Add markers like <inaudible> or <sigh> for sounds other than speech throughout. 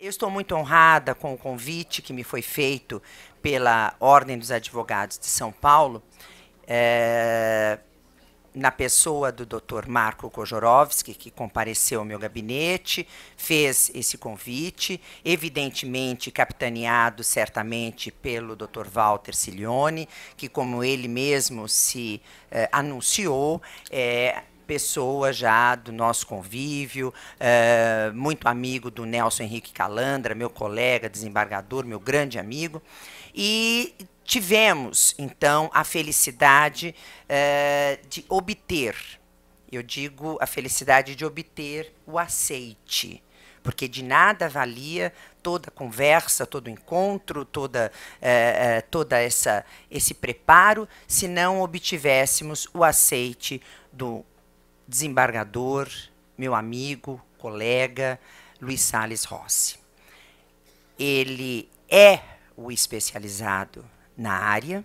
Eu estou muito honrada com o convite que me foi feito pela Ordem dos Advogados de São Paulo, é, na pessoa do Dr. Marco Kojorovski, que compareceu ao meu gabinete, fez esse convite, evidentemente capitaneado certamente pelo Dr. Walter Cilione, que, como ele mesmo se é, anunciou, é, pessoa já do nosso convívio, é, muito amigo do Nelson Henrique Calandra, meu colega, desembargador, meu grande amigo. E tivemos, então, a felicidade é, de obter, eu digo a felicidade de obter o aceite porque de nada valia toda conversa, todo encontro, toda, eh, eh toda essa esse preparo, se não obtivéssemos o aceite do desembargador, meu amigo, colega Luiz Sales Rossi. Ele é o especializado na área,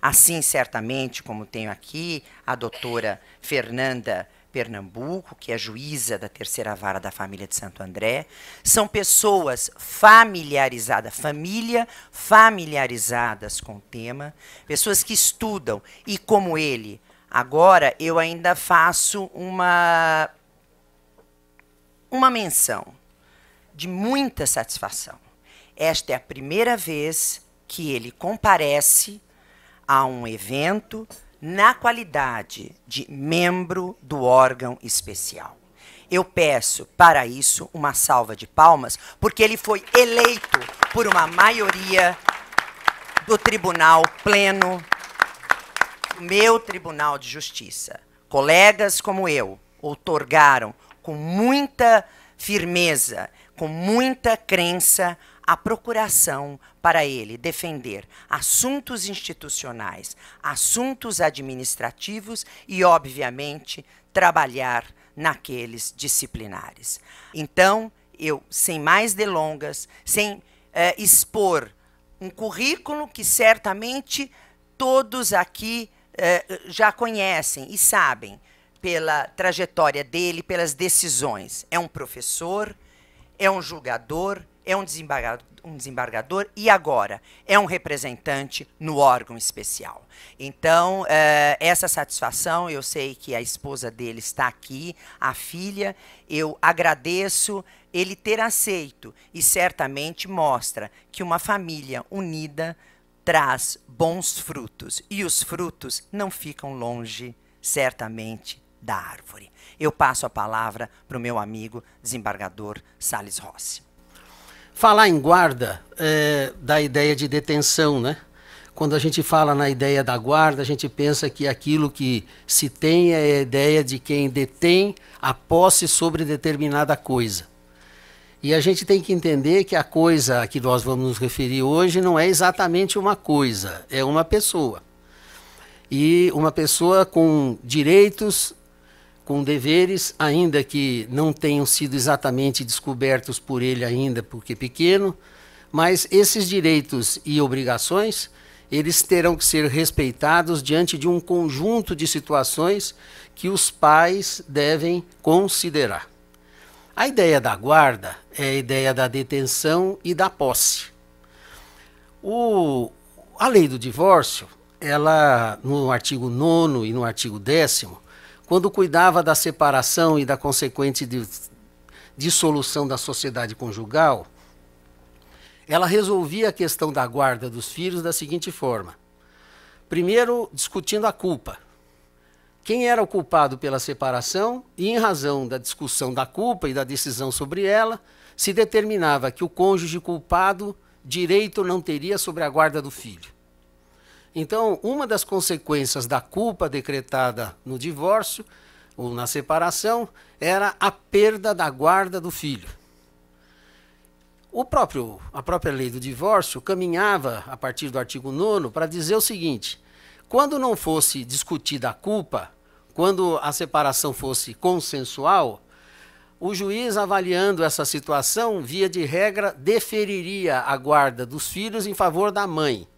assim certamente como tenho aqui a doutora Fernanda Pernambuco, que é juíza da terceira vara da família de Santo André, são pessoas familiarizadas, família familiarizadas com o tema, pessoas que estudam e, como ele, Agora eu ainda faço uma uma menção de muita satisfação. Esta é a primeira vez que ele comparece a um evento na qualidade de membro do órgão especial. Eu peço para isso uma salva de palmas, porque ele foi eleito por uma maioria do Tribunal Pleno meu Tribunal de Justiça, colegas como eu, outorgaram com muita firmeza, com muita crença, a procuração para ele defender assuntos institucionais, assuntos administrativos e, obviamente, trabalhar naqueles disciplinares. Então, eu, sem mais delongas, sem eh, expor um currículo que certamente todos aqui é, já conhecem e sabem pela trajetória dele, pelas decisões. É um professor, é um julgador, é um desembargador, um desembargador e agora é um representante no órgão especial. Então, é, essa satisfação, eu sei que a esposa dele está aqui, a filha, eu agradeço ele ter aceito e certamente mostra que uma família unida traz bons frutos e os frutos não ficam longe, certamente, da árvore. Eu passo a palavra para o meu amigo desembargador Sales Rossi. Falar em guarda é, da ideia de detenção, né? Quando a gente fala na ideia da guarda, a gente pensa que aquilo que se tem é a ideia de quem detém a posse sobre determinada coisa. E a gente tem que entender que a coisa a que nós vamos nos referir hoje não é exatamente uma coisa, é uma pessoa. E uma pessoa com direitos, com deveres, ainda que não tenham sido exatamente descobertos por ele ainda, porque pequeno, mas esses direitos e obrigações eles terão que ser respeitados diante de um conjunto de situações que os pais devem considerar. A ideia da guarda é a ideia da detenção e da posse. O, a lei do divórcio, ela no artigo 9 e no artigo 10, quando cuidava da separação e da consequente dissolução da sociedade conjugal, ela resolvia a questão da guarda dos filhos da seguinte forma: primeiro, discutindo a culpa, quem era o culpado pela separação e, em razão da discussão da culpa e da decisão sobre ela, se determinava que o cônjuge culpado direito não teria sobre a guarda do filho. Então, uma das consequências da culpa decretada no divórcio ou na separação era a perda da guarda do filho. O próprio, a própria lei do divórcio caminhava, a partir do artigo 9, para dizer o seguinte: quando não fosse discutida a culpa, quando a separação fosse consensual, o juiz, avaliando essa situação, via de regra, deferiria a guarda dos filhos em favor da mãe.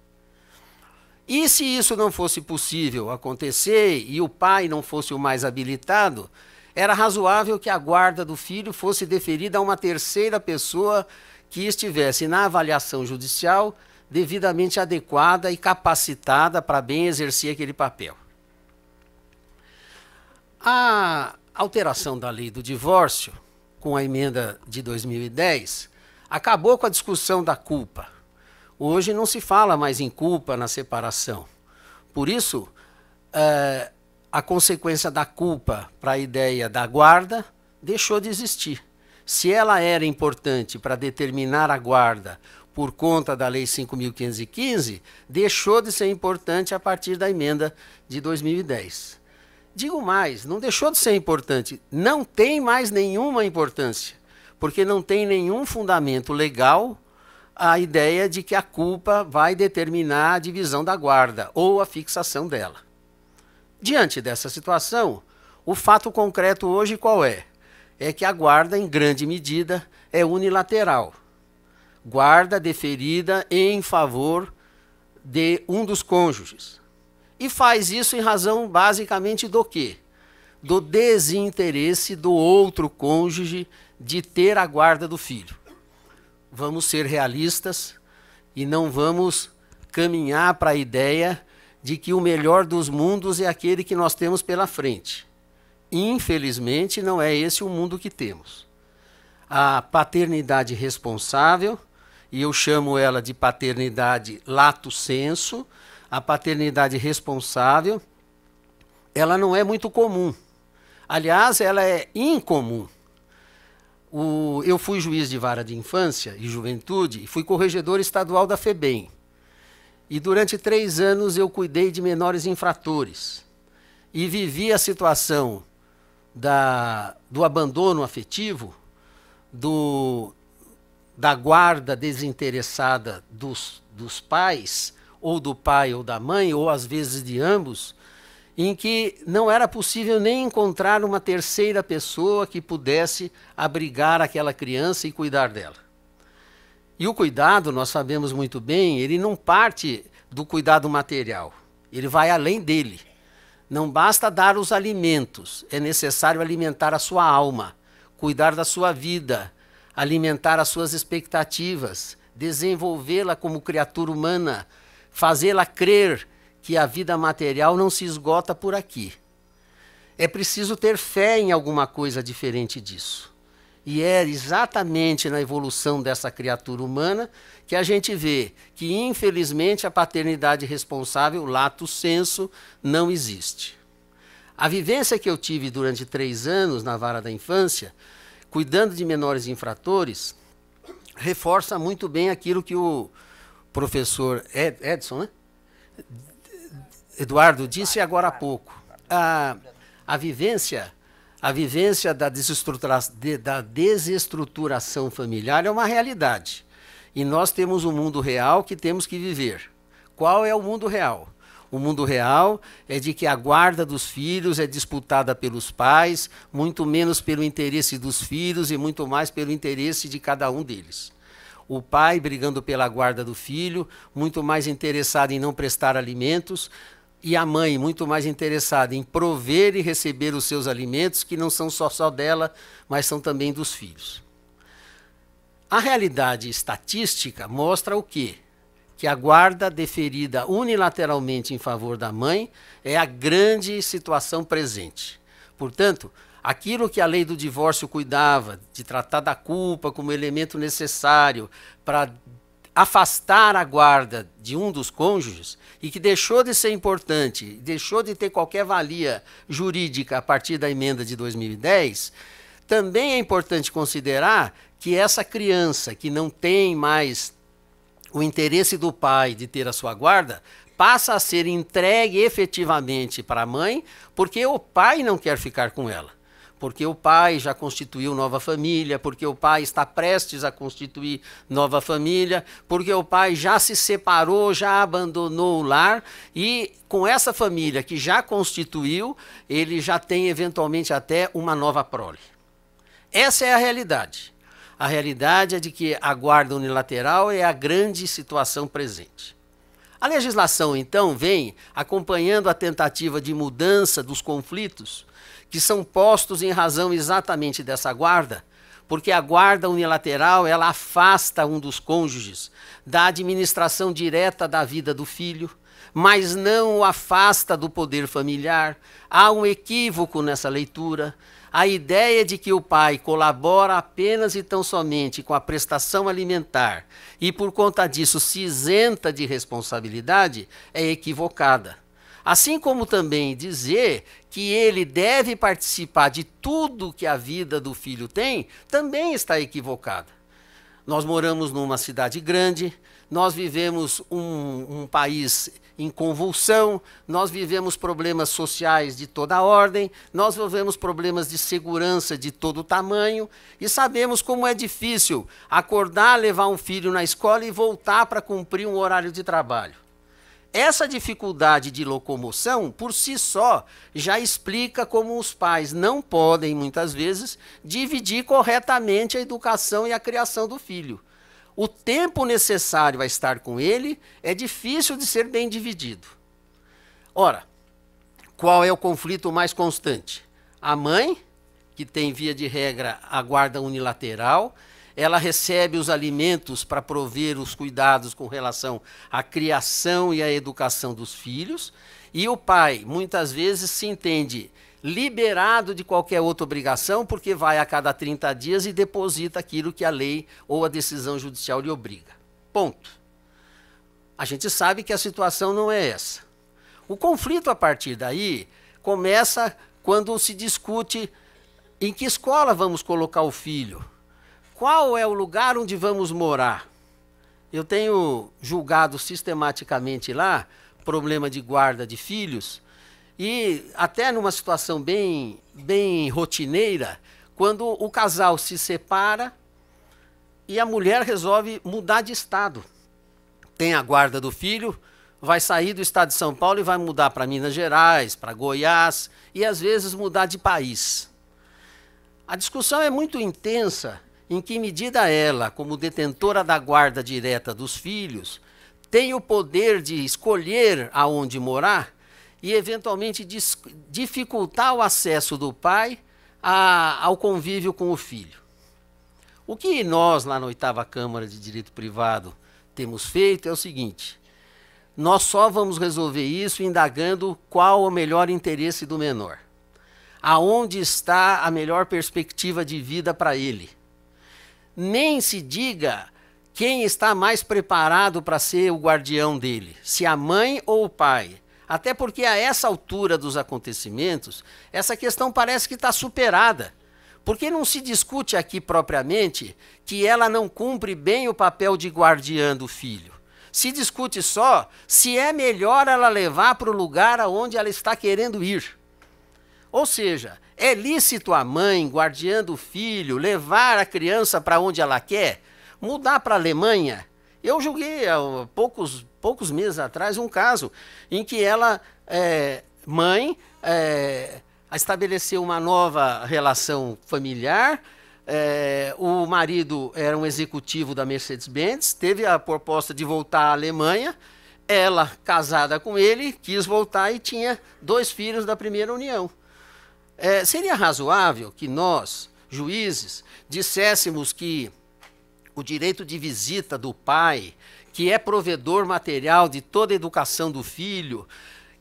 E se isso não fosse possível acontecer e o pai não fosse o mais habilitado, era razoável que a guarda do filho fosse deferida a uma terceira pessoa que estivesse na avaliação judicial devidamente adequada e capacitada para bem exercer aquele papel. A alteração da lei do divórcio, com a emenda de 2010, acabou com a discussão da culpa. Hoje não se fala mais em culpa na separação. Por isso, é, a consequência da culpa para a ideia da guarda deixou de existir. Se ela era importante para determinar a guarda por conta da Lei 5.515, deixou de ser importante a partir da emenda de 2010. Digo mais, não deixou de ser importante, não tem mais nenhuma importância, porque não tem nenhum fundamento legal a ideia de que a culpa vai determinar a divisão da guarda ou a fixação dela. Diante dessa situação, o fato concreto hoje qual é? É que a guarda, em grande medida, é unilateral guarda deferida em favor de um dos cônjuges. E faz isso em razão basicamente do quê? Do desinteresse do outro cônjuge de ter a guarda do filho. Vamos ser realistas e não vamos caminhar para a ideia de que o melhor dos mundos é aquele que nós temos pela frente. Infelizmente, não é esse o mundo que temos. A paternidade responsável e eu chamo ela de paternidade lato senso, a paternidade responsável, ela não é muito comum. Aliás, ela é incomum. O, eu fui juiz de vara de infância e juventude e fui corregedor estadual da FEBEM. E durante três anos eu cuidei de menores infratores. E vivi a situação da, do abandono afetivo, do da guarda desinteressada dos, dos pais, ou do pai ou da mãe, ou às vezes de ambos, em que não era possível nem encontrar uma terceira pessoa que pudesse abrigar aquela criança e cuidar dela. E o cuidado, nós sabemos muito bem, ele não parte do cuidado material, ele vai além dele. Não basta dar os alimentos, é necessário alimentar a sua alma, cuidar da sua vida, alimentar as suas expectativas, desenvolvê-la como criatura humana, fazê-la crer que a vida material não se esgota por aqui. É preciso ter fé em alguma coisa diferente disso. E é exatamente na evolução dessa criatura humana que a gente vê que, infelizmente, a paternidade responsável, lato senso, não existe. A vivência que eu tive durante três anos na vara da infância cuidando de menores infratores, reforça muito bem aquilo que o professor Ed, Edson, né? Eduardo disse agora há pouco. A, a vivência a vivência da, desestrutura, da desestruturação familiar é uma realidade. E nós temos um mundo real que temos que viver. Qual é o mundo real? o mundo real é de que a guarda dos filhos é disputada pelos pais, muito menos pelo interesse dos filhos e muito mais pelo interesse de cada um deles. O pai brigando pela guarda do filho, muito mais interessado em não prestar alimentos, e a mãe muito mais interessada em prover e receber os seus alimentos, que não são só, só dela, mas são também dos filhos. A realidade estatística mostra o quê? que a guarda deferida unilateralmente em favor da mãe é a grande situação presente. Portanto, aquilo que a lei do divórcio cuidava, de tratar da culpa como elemento necessário para afastar a guarda de um dos cônjuges e que deixou de ser importante, deixou de ter qualquer valia jurídica a partir da emenda de 2010, também é importante considerar que essa criança que não tem mais o interesse do pai de ter a sua guarda passa a ser entregue efetivamente para a mãe, porque o pai não quer ficar com ela. Porque o pai já constituiu nova família, porque o pai está prestes a constituir nova família, porque o pai já se separou, já abandonou o lar e com essa família que já constituiu, ele já tem eventualmente até uma nova prole. Essa é a realidade. A realidade é de que a guarda unilateral é a grande situação presente. A legislação, então, vem acompanhando a tentativa de mudança dos conflitos que são postos em razão exatamente dessa guarda, porque a guarda unilateral ela afasta um dos cônjuges da administração direta da vida do filho, mas não o afasta do poder familiar. Há um equívoco nessa leitura. A ideia de que o pai colabora apenas e tão somente com a prestação alimentar e, por conta disso, se isenta de responsabilidade é equivocada. Assim como também dizer que ele deve participar de tudo que a vida do filho tem também está equivocada. Nós moramos numa cidade grande, nós vivemos um, um país em convulsão, nós vivemos problemas sociais de toda ordem, nós vivemos problemas de segurança de todo tamanho e sabemos como é difícil acordar, levar um filho na escola e voltar para cumprir um horário de trabalho. Essa dificuldade de locomoção, por si só, já explica como os pais não podem, muitas vezes, dividir corretamente a educação e a criação do filho o tempo necessário a estar com ele é difícil de ser bem dividido. Ora, qual é o conflito mais constante? A mãe, que tem via de regra a guarda unilateral, ela recebe os alimentos para prover os cuidados com relação à criação e à educação dos filhos, e o pai muitas vezes se entende liberado de qualquer outra obrigação, porque vai a cada 30 dias e deposita aquilo que a lei ou a decisão judicial lhe obriga. Ponto. A gente sabe que a situação não é essa. O conflito a partir daí começa quando se discute em que escola vamos colocar o filho, qual é o lugar onde vamos morar. Eu tenho julgado sistematicamente lá problema de guarda de filhos e até numa situação bem, bem rotineira, quando o casal se separa e a mulher resolve mudar de estado. Tem a guarda do filho, vai sair do estado de São Paulo e vai mudar para Minas Gerais, para Goiás e às vezes mudar de país. A discussão é muito intensa em que medida ela, como detentora da guarda direta dos filhos, tem o poder de escolher aonde morar e eventualmente dificultar o acesso do pai a, ao convívio com o filho. O que nós, lá na oitava Câmara de Direito Privado, temos feito é o seguinte: nós só vamos resolver isso indagando qual o melhor interesse do menor, aonde está a melhor perspectiva de vida para ele. Nem se diga quem está mais preparado para ser o guardião dele, se a mãe ou o pai até porque a essa altura dos acontecimentos, essa questão parece que está superada. Porque não se discute aqui propriamente que ela não cumpre bem o papel de guardiã do filho. Se discute só se é melhor ela levar para o lugar aonde ela está querendo ir. Ou seja, é lícito a mãe, guardiã do filho, levar a criança para onde ela quer? Mudar para a Alemanha? Eu julguei há poucos poucos meses atrás, um caso em que ela, é, mãe, é, estabeleceu uma nova relação familiar. É, o marido era um executivo da Mercedes-Benz, teve a proposta de voltar à Alemanha. Ela, casada com ele, quis voltar e tinha dois filhos da primeira união. É, seria razoável que nós, juízes, disséssemos que o direito de visita do pai que é provedor material de toda a educação do filho,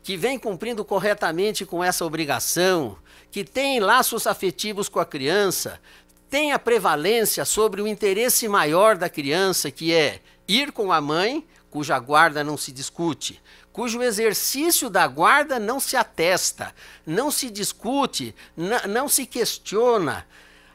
que vem cumprindo corretamente com essa obrigação, que tem laços afetivos com a criança, tem a prevalência sobre o interesse maior da criança, que é ir com a mãe, cuja guarda não se discute, cujo exercício da guarda não se atesta, não se discute, não se questiona,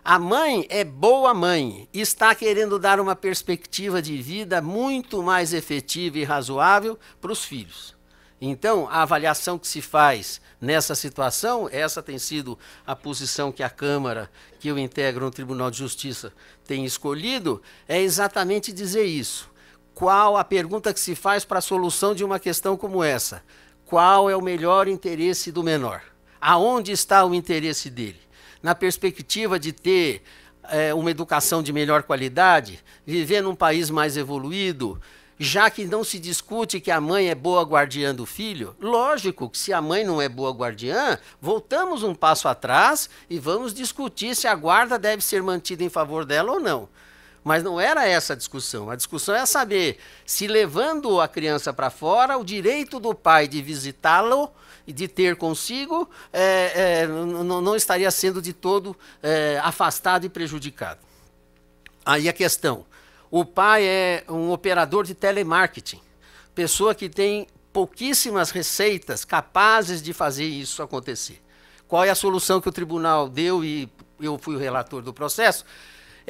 a mãe é boa mãe e está querendo dar uma perspectiva de vida muito mais efetiva e razoável para os filhos. Então, a avaliação que se faz nessa situação, essa tem sido a posição que a Câmara, que eu integro no Tribunal de Justiça, tem escolhido, é exatamente dizer isso. Qual a pergunta que se faz para a solução de uma questão como essa? Qual é o melhor interesse do menor? Aonde está o interesse dele? na perspectiva de ter é, uma educação de melhor qualidade, viver num país mais evoluído, já que não se discute que a mãe é boa guardiã do filho, lógico que se a mãe não é boa guardiã, voltamos um passo atrás e vamos discutir se a guarda deve ser mantida em favor dela ou não. Mas não era essa a discussão. A discussão é saber se levando a criança para fora, o direito do pai de visitá-lo de ter consigo, é, é, não, não, estaria sendo de todo é, afastado e prejudicado. Aí a questão: o pai é um operador de telemarketing, pessoa que tem pouquíssimas receitas capazes de fazer isso acontecer. Qual é a solução que o tribunal deu e eu fui o relator do processo?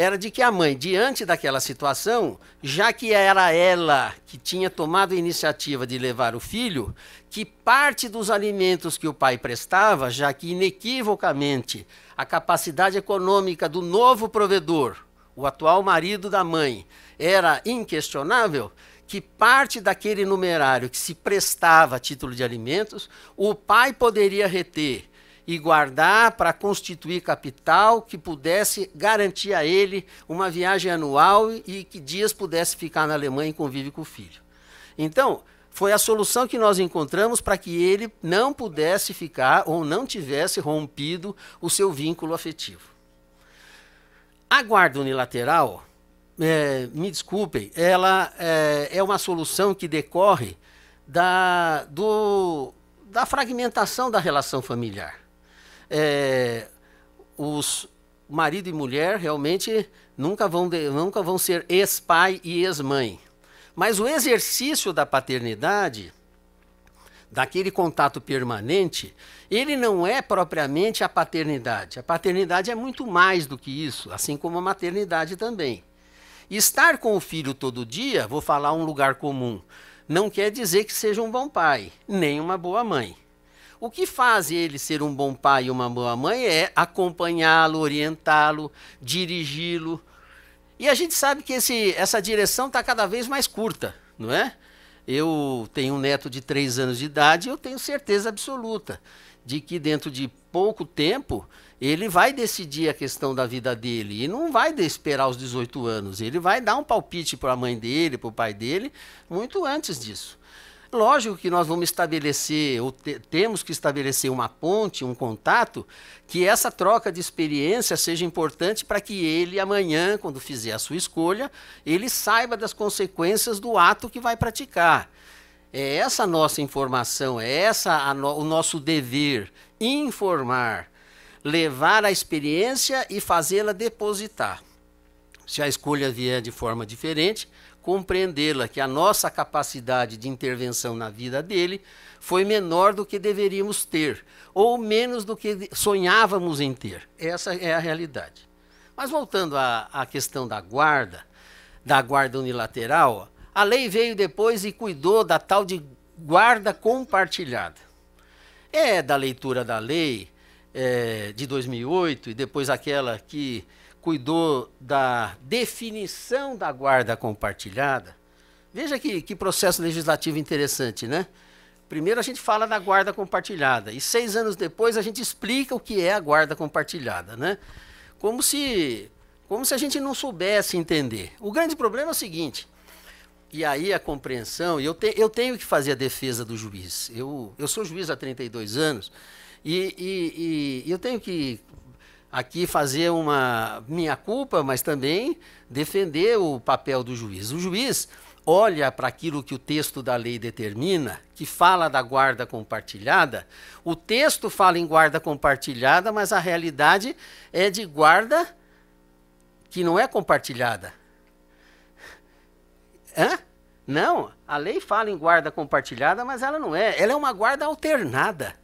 era de que a mãe, diante daquela situação, já que era ela que tinha tomado a iniciativa de levar o filho, que parte dos alimentos que o pai prestava, já que inequivocamente a capacidade econômica do novo provedor, o atual marido da mãe, era inquestionável, que parte daquele numerário que se prestava a título de alimentos, o pai poderia reter e guardar para constituir capital que pudesse garantir a ele uma viagem anual e que dias pudesse ficar na Alemanha e convive com o filho. Então, foi a solução que nós encontramos para que ele não pudesse ficar ou não tivesse rompido o seu vínculo afetivo. A guarda unilateral, é, me desculpem, ela é, é, uma solução que decorre da, do, da fragmentação da relação familiar é, os marido e mulher realmente nunca vão, de, nunca vão ser ex-pai e ex-mãe. Mas o exercício da paternidade, daquele contato permanente, ele não é propriamente a paternidade. A paternidade é muito mais do que isso, assim como a maternidade também. Estar com o filho todo dia, vou falar um lugar comum, não quer dizer que seja um bom pai, nem uma boa mãe. O que faz ele ser um bom pai e uma boa mãe é acompanhá-lo, orientá-lo, dirigi-lo. E a gente sabe que esse, essa direção está cada vez mais curta, não é? Eu tenho um neto de 3 anos de idade e eu tenho certeza absoluta de que dentro de pouco tempo ele vai decidir a questão da vida dele e não vai esperar os 18 anos. Ele vai dar um palpite para a mãe dele, para o pai dele, muito antes disso. Lógico que nós vamos estabelecer, ou te, temos que estabelecer uma ponte, um contato, que essa troca de experiência seja importante para que ele, amanhã, quando fizer a sua escolha, ele saiba das consequências do ato que vai praticar. É essa a nossa informação, é essa no, o nosso dever informar, levar a experiência e fazê-la depositar. Se a escolha vier de forma diferente, compreendê-la, que a nossa capacidade de intervenção na vida dele foi menor do que deveríamos ter, ou menos do que sonhávamos em ter. Essa é a realidade. Mas voltando à, à questão da guarda, da guarda unilateral, a lei veio depois e cuidou da tal de guarda compartilhada. É da leitura da lei é, de 2008 e depois aquela que cuidou da definição da guarda compartilhada. Veja que, que processo legislativo interessante, né? Primeiro a gente fala da guarda compartilhada e seis anos depois a gente explica o que é a guarda compartilhada, né? Como se, como se a gente não soubesse entender. O grande problema é o seguinte, e aí a compreensão, eu, te, eu tenho que fazer a defesa do juiz. Eu, eu sou juiz há 32 anos e, e, e eu tenho que aqui fazer uma minha culpa, mas também defender o papel do juiz. O juiz olha para aquilo que o texto da lei determina, que fala da guarda compartilhada. O texto fala em guarda compartilhada, mas a realidade é de guarda que não é compartilhada. Hã? Não, a lei fala em guarda compartilhada, mas ela não é. Ela é uma guarda alternada.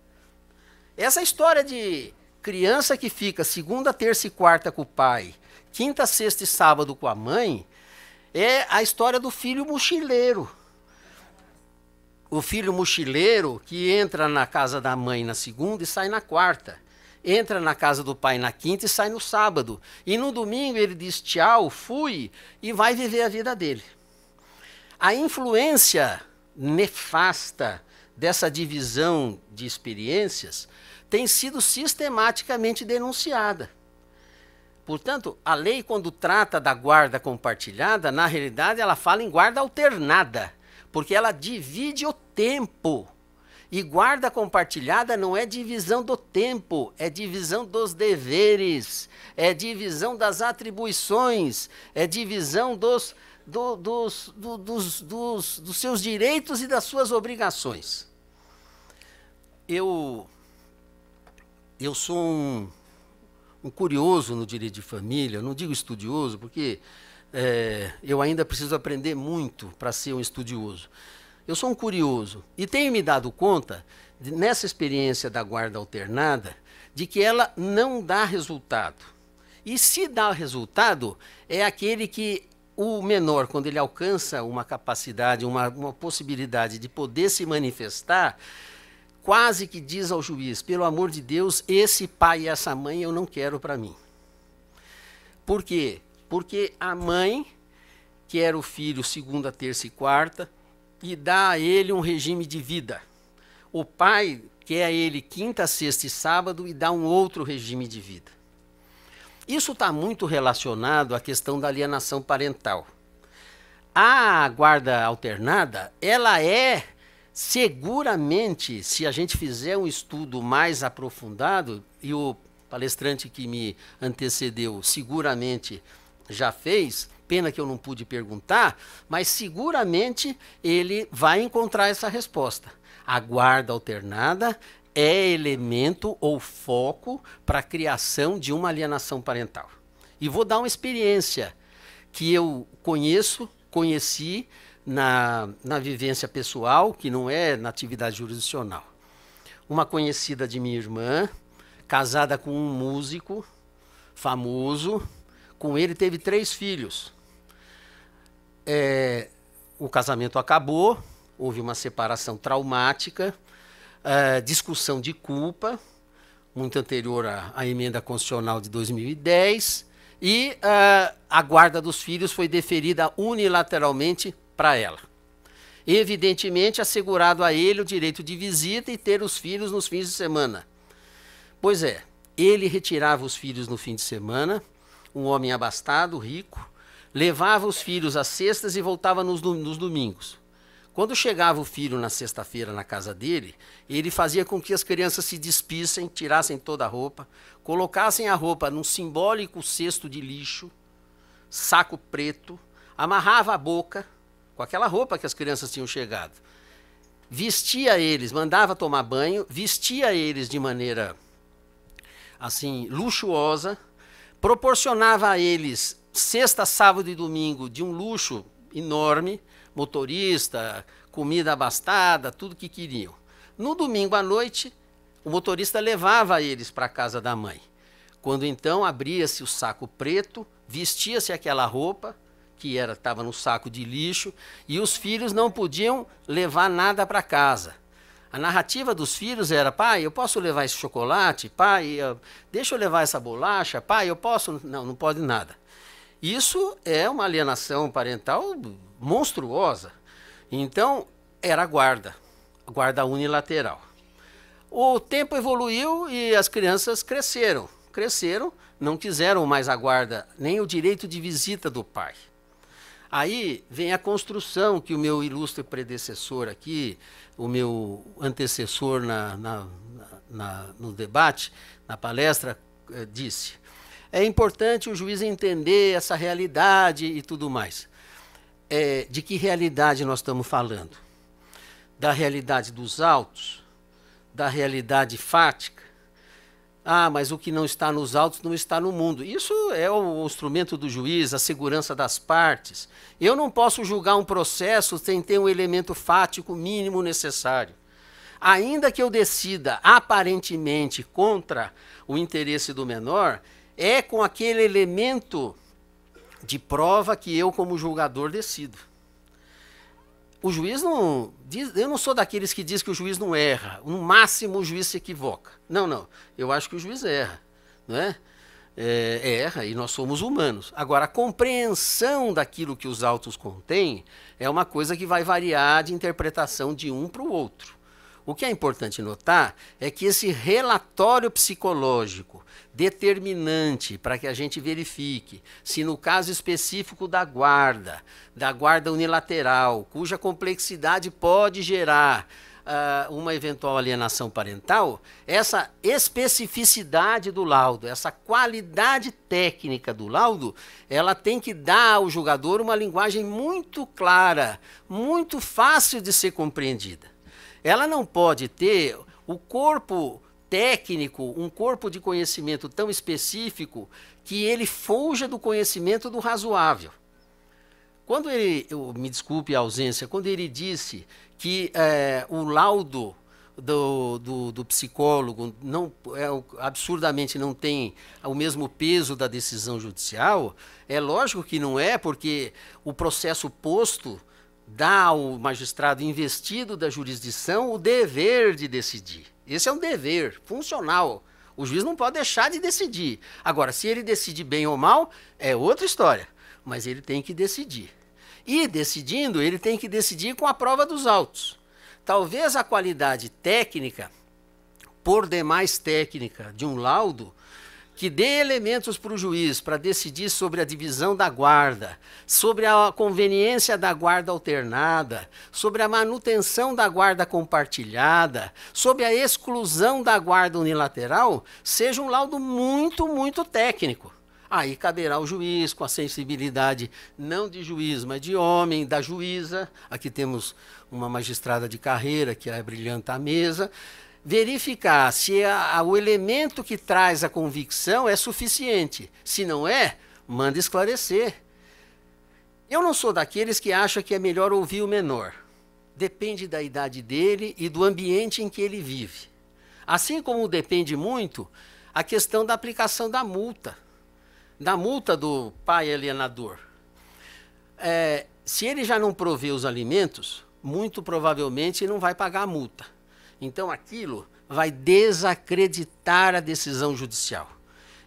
Essa história de criança que fica segunda, terça e quarta com o pai, quinta, sexta e sábado com a mãe, é a história do filho mochileiro. O filho mochileiro que entra na casa da mãe na segunda e sai na quarta. Entra na casa do pai na quinta e sai no sábado. E no domingo ele diz tchau, fui, e vai viver a vida dele. A influência nefasta dessa divisão de experiências tem sido sistematicamente denunciada. Portanto, a lei, quando trata da guarda compartilhada, na realidade ela fala em guarda alternada, porque ela divide o tempo. E guarda compartilhada não é divisão do tempo, é divisão dos deveres, é divisão das atribuições, é divisão dos, do, dos, do, dos, dos, dos seus direitos e das suas obrigações. Eu eu sou um, um, curioso no direito de família, não digo estudioso, porque é, eu ainda preciso aprender muito para ser um estudioso. Eu sou um curioso e tenho me dado conta, de, nessa experiência da guarda alternada, de que ela não dá resultado. E se dá resultado, é aquele que o menor, quando ele alcança uma capacidade, uma, uma possibilidade de poder se manifestar, quase que diz ao juiz: pelo amor de Deus, esse pai e essa mãe eu não quero para mim. Por quê? Porque a mãe quer o filho segunda, terça e quarta e dá a ele um regime de vida. O pai quer a ele quinta, sexta e sábado e dá um outro regime de vida. Isso está muito relacionado à questão da alienação parental. A guarda alternada, ela é Seguramente, se a gente fizer um estudo mais aprofundado, e o palestrante que me antecedeu seguramente já fez, pena que eu não pude perguntar, mas seguramente ele vai encontrar essa resposta. A guarda alternada é elemento ou foco para a criação de uma alienação parental. E vou dar uma experiência que eu conheço, conheci, na, na vivência pessoal, que não é na atividade jurisdicional. Uma conhecida de minha irmã, casada com um músico famoso, com ele teve três filhos. É, o casamento acabou, houve uma separação traumática, é, discussão de culpa, muito anterior à, à emenda constitucional de 2010, e uh, a guarda dos filhos foi deferida unilateralmente para ela. Evidentemente, assegurado a ele o direito de visita e ter os filhos nos fins de semana. Pois é, ele retirava os filhos no fim de semana, um homem abastado, rico, levava os filhos às sextas e voltava nos, nos domingos. Quando chegava o filho na sexta-feira na casa dele, ele fazia com que as crianças se despissem, tirassem toda a roupa, colocassem a roupa num simbólico cesto de lixo, saco preto, amarrava a boca, com aquela roupa que as crianças tinham chegado. Vestia eles, mandava tomar banho, vestia eles de maneira assim luxuosa, proporcionava a eles sexta, sábado e domingo de um luxo enorme, motorista, comida abastada, tudo que queriam. No domingo à noite, o motorista levava eles para a casa da mãe. Quando então abria-se o saco preto, vestia-se aquela roupa, que era estava no saco de lixo, e os filhos não podiam levar nada para casa. A narrativa dos filhos era: pai, eu posso levar esse chocolate? Pai, eu, deixa eu levar essa bolacha? Pai, eu posso? Não, não pode nada. Isso é uma alienação parental monstruosa. Então, era guarda, guarda unilateral. O tempo evoluiu e as crianças cresceram. Cresceram, não quiseram mais a guarda, nem o direito de visita do pai. Aí vem a construção que o meu ilustre predecessor aqui, o meu antecessor na, na, na, no debate, na palestra, eh, disse. É importante o juiz entender essa realidade e tudo mais. É, de que realidade nós estamos falando? Da realidade dos autos? Da realidade fática? Ah, mas o que não está nos autos não está no mundo. Isso é o instrumento do juiz, a segurança das partes. Eu não posso julgar um processo sem ter um elemento fático mínimo necessário. Ainda que eu decida aparentemente contra o interesse do menor, é com aquele elemento de prova que eu, como julgador, decido o juiz não. Diz, eu não sou daqueles que diz que o juiz não erra. No máximo o juiz se equivoca. Não, não. Eu acho que o juiz erra. Não é? É, é erra e nós somos humanos. Agora, a compreensão daquilo que os autos contêm é uma coisa que vai variar de interpretação de um para o outro. O que é importante notar é que esse relatório psicológico determinante para que a gente verifique se no caso específico da guarda, da guarda unilateral, cuja complexidade pode gerar uh, uma eventual alienação parental, essa especificidade do laudo, essa qualidade técnica do laudo, ela tem que dar ao julgador uma linguagem muito clara, muito fácil de ser compreendida. Ela não pode ter o corpo técnico, um corpo de conhecimento tão específico que ele fuja do conhecimento do razoável. Quando ele, eu, me desculpe a ausência, quando ele disse que é, o laudo do, do, do, psicólogo não é, absurdamente não tem o mesmo peso da decisão judicial, é lógico que não é, porque o processo posto dá ao magistrado investido da jurisdição o dever de decidir. Esse é um dever funcional. O juiz não pode deixar de decidir. Agora, se ele decidir bem ou mal, é outra história. Mas ele tem que decidir. E decidindo, ele tem que decidir com a prova dos autos. Talvez a qualidade técnica, por demais técnica, de um laudo, que dê elementos para o juiz para decidir sobre a divisão da guarda, sobre a conveniência da guarda alternada, sobre a manutenção da guarda compartilhada, sobre a exclusão da guarda unilateral, seja um laudo muito, muito técnico. Aí caberá o juiz, com a sensibilidade não de juiz, mas de homem, da juíza. Aqui temos uma magistrada de carreira que é brilhante à mesa verificar se a, o elemento que traz a convicção é suficiente. Se não é, manda esclarecer. Eu não sou daqueles que acham que é melhor ouvir o menor. Depende da idade dele e do ambiente em que ele vive. Assim como depende muito a questão da aplicação da multa, da multa do pai alienador. É, se ele já não provê os alimentos, muito provavelmente não vai pagar a multa. Então aquilo vai desacreditar a decisão judicial.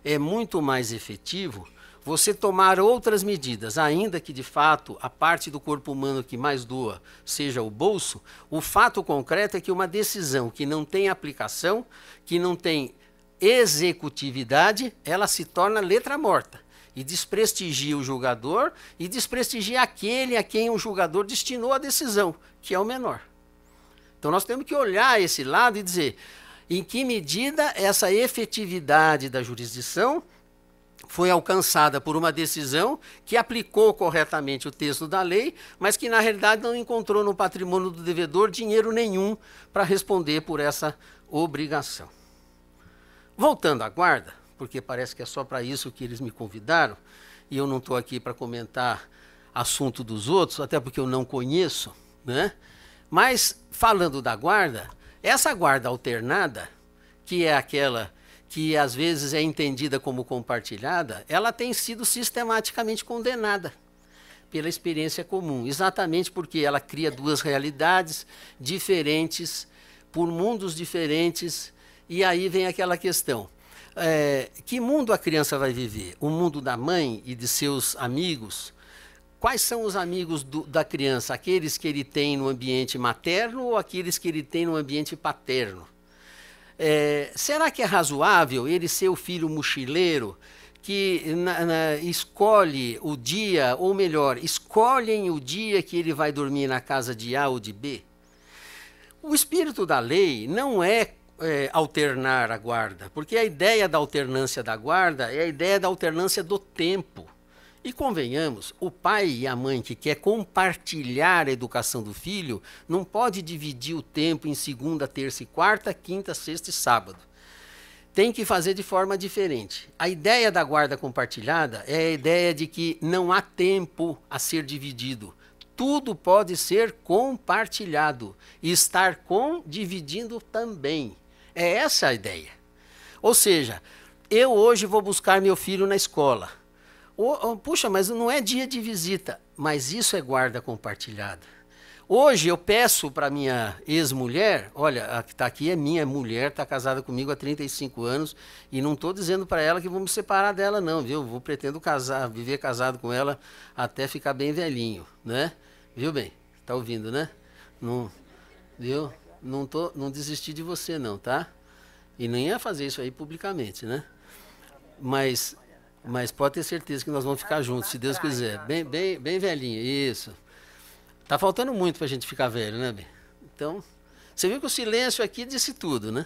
É muito mais efetivo você tomar outras medidas, ainda que de fato a parte do corpo humano que mais doa seja o bolso, o fato concreto é que uma decisão que não tem aplicação, que não tem executividade, ela se torna letra morta e desprestigia o julgador e desprestigia aquele a quem o julgador destinou a decisão, que é o menor. Então nós temos que olhar esse lado e dizer em que medida essa efetividade da jurisdição foi alcançada por uma decisão que aplicou corretamente o texto da lei, mas que na realidade não encontrou no patrimônio do devedor dinheiro nenhum para responder por essa obrigação. Voltando à guarda, porque parece que é só para isso que eles me convidaram, e eu não estou aqui para comentar assunto dos outros, até porque eu não conheço, né? Mas, falando da guarda, essa guarda alternada, que é aquela que às vezes é entendida como compartilhada, ela tem sido sistematicamente condenada pela experiência comum, exatamente porque ela cria duas realidades diferentes, por mundos diferentes, e aí vem aquela questão. É, que mundo a criança vai viver? O mundo da mãe e de seus amigos, Quais são os amigos do, da criança? Aqueles que ele tem no ambiente materno ou aqueles que ele tem no ambiente paterno? É, será que é razoável ele ser o filho mochileiro que na, na, escolhe o dia, ou melhor, escolhem o dia que ele vai dormir na casa de A ou de B? O espírito da lei não é, é alternar a guarda, porque a ideia da alternância da guarda é a ideia da alternância do tempo. E convenhamos, o pai e a mãe que quer compartilhar a educação do filho não pode dividir o tempo em segunda, terça e quarta, quinta, sexta e sábado. Tem que fazer de forma diferente. A ideia da guarda compartilhada é a ideia de que não há tempo a ser dividido tudo pode ser compartilhado. E estar com, dividindo também. É essa a ideia. Ou seja, eu hoje vou buscar meu filho na escola. Oh, oh, puxa, mas não é dia de visita. Mas isso é guarda compartilhada. Hoje eu peço para minha ex-mulher, olha, a que está aqui é minha mulher, está casada comigo há 35 anos, e não estou dizendo para ela que vou me separar dela, não, viu? Vou pretendo casar, viver casado com ela até ficar bem velhinho, né? Viu bem? Está ouvindo, né? Não, viu? Não, tô, não desisti de você, não, tá? E nem ia fazer isso aí publicamente, né? Mas mas pode ter certeza que nós vamos ficar juntos, se Deus quiser. Bem, bem, bem velhinha, isso. Tá faltando muito para a gente ficar velho, né, Então, você viu que o silêncio aqui disse tudo, né?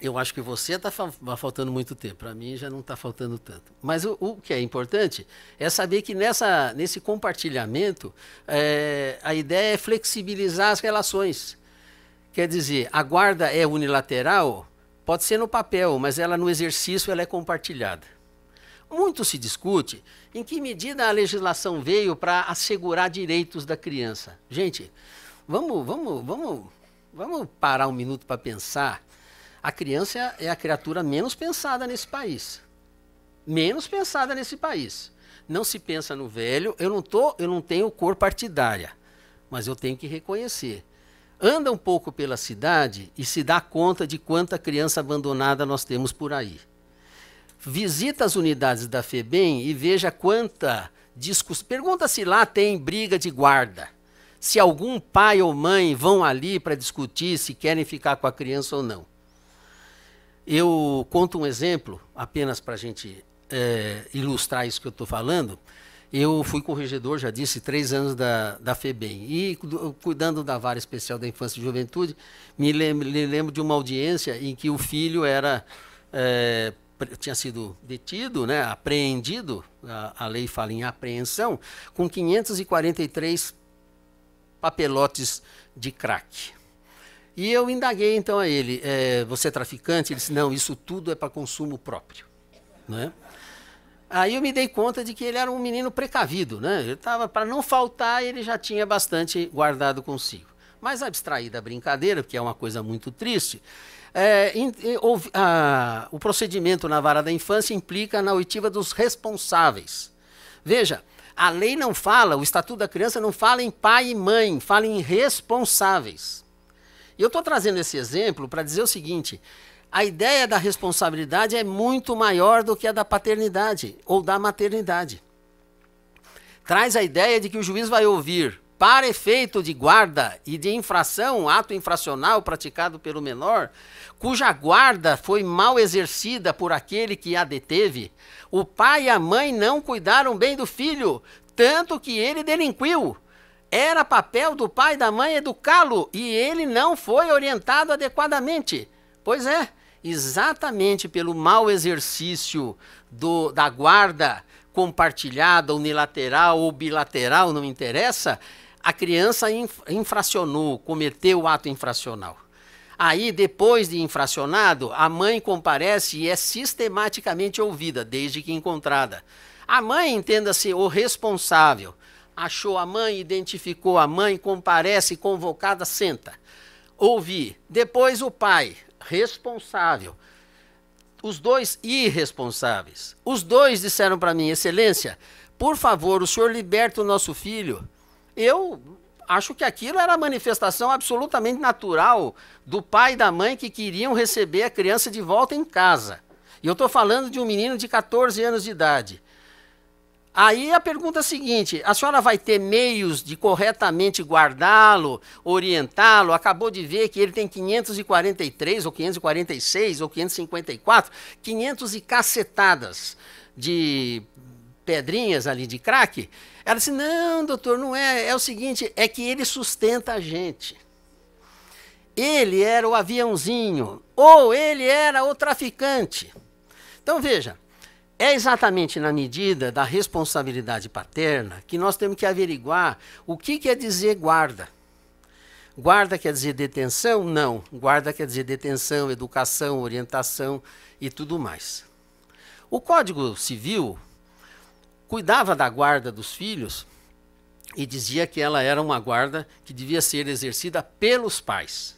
Eu acho que você está tá faltando muito tempo. Para mim já não está faltando tanto. Mas o, o, que é importante é saber que nessa, nesse compartilhamento é, a ideia é flexibilizar as relações. Quer dizer, a guarda é unilateral, Pode ser no papel, mas ela no exercício ela é compartilhada. Muito se discute em que medida a legislação veio para assegurar direitos da criança. Gente, vamos, vamos, vamos, vamos parar um minuto para pensar. A criança é a criatura menos pensada nesse país. Menos pensada nesse país. Não se pensa no velho. Eu não tô, eu não tenho cor partidária, mas eu tenho que reconhecer anda um pouco pela cidade e se dá conta de quanta criança abandonada nós temos por aí. Visita as unidades da FEBEM e veja quanta discussão. Pergunta se lá tem briga de guarda. Se algum pai ou mãe vão ali para discutir se querem ficar com a criança ou não. Eu conto um exemplo, apenas para a gente é, ilustrar isso que eu estou falando. Eu fui corregedor, já disse, três anos da, da FEBEM. E cuidando da vara especial da infância e juventude, me lembro, me lembro de uma audiência em que o filho era é, tinha sido detido, né, apreendido, a, a, lei fala em apreensão, com 543 papelotes de crack. E eu indaguei então a ele, é, você é traficante? Ele disse, não, isso tudo é para consumo próprio. Né? Aí eu me dei conta de que ele era um menino precavido, né? Ele tava para não faltar, ele já tinha bastante guardado consigo. Mas abstrair da brincadeira, porque é uma coisa muito triste, é, in, in, a, o procedimento na vara da infância implica na oitiva dos responsáveis. Veja, a lei não fala, o Estatuto da Criança não fala em pai e mãe, fala em responsáveis. E eu estou trazendo esse exemplo para dizer o seguinte: a ideia da responsabilidade é muito maior do que a da paternidade ou da maternidade. Traz a ideia de que o juiz vai ouvir, para efeito de guarda e de infração, ato infracional praticado pelo menor, cuja guarda foi mal exercida por aquele que a deteve, o pai e a mãe não cuidaram bem do filho, tanto que ele delinquiu. Era papel do pai e da mãe educá-lo e ele não foi orientado adequadamente. Pois é, exatamente pelo mau exercício do, da guarda compartilhada, unilateral ou bilateral, não interessa, a criança infracionou, cometeu o ato infracional. Aí, depois de infracionado, a mãe comparece e é sistematicamente ouvida, desde que encontrada. A mãe, entenda-se, o responsável. Achou a mãe, identificou a mãe, comparece, convocada, senta. Ouvi. Depois o pai responsável. Os dois irresponsáveis. Os dois disseram para mim, Excelência, por favor, o senhor liberta o nosso filho. Eu acho que aquilo era a manifestação absolutamente natural do pai e da mãe que queriam receber a criança de volta em casa. E eu estou falando de um menino de 14 anos de idade. Aí a pergunta é a seguinte: a senhora vai ter meios de corretamente guardá-lo, orientá-lo? Acabou de ver que ele tem 543, ou 546, ou 554, 500 e cacetadas de pedrinhas ali de crack. Ela disse: não, doutor, não é. É o seguinte: é que ele sustenta a gente. Ele era o aviãozinho, ou ele era o traficante. Então veja, é exatamente na medida da responsabilidade paterna que nós temos que averiguar o que quer dizer guarda. Guarda quer dizer detenção? Não. Guarda quer dizer detenção, educação, orientação e tudo mais. O Código Civil cuidava da guarda dos filhos e dizia que ela era uma guarda que devia ser exercida pelos pais.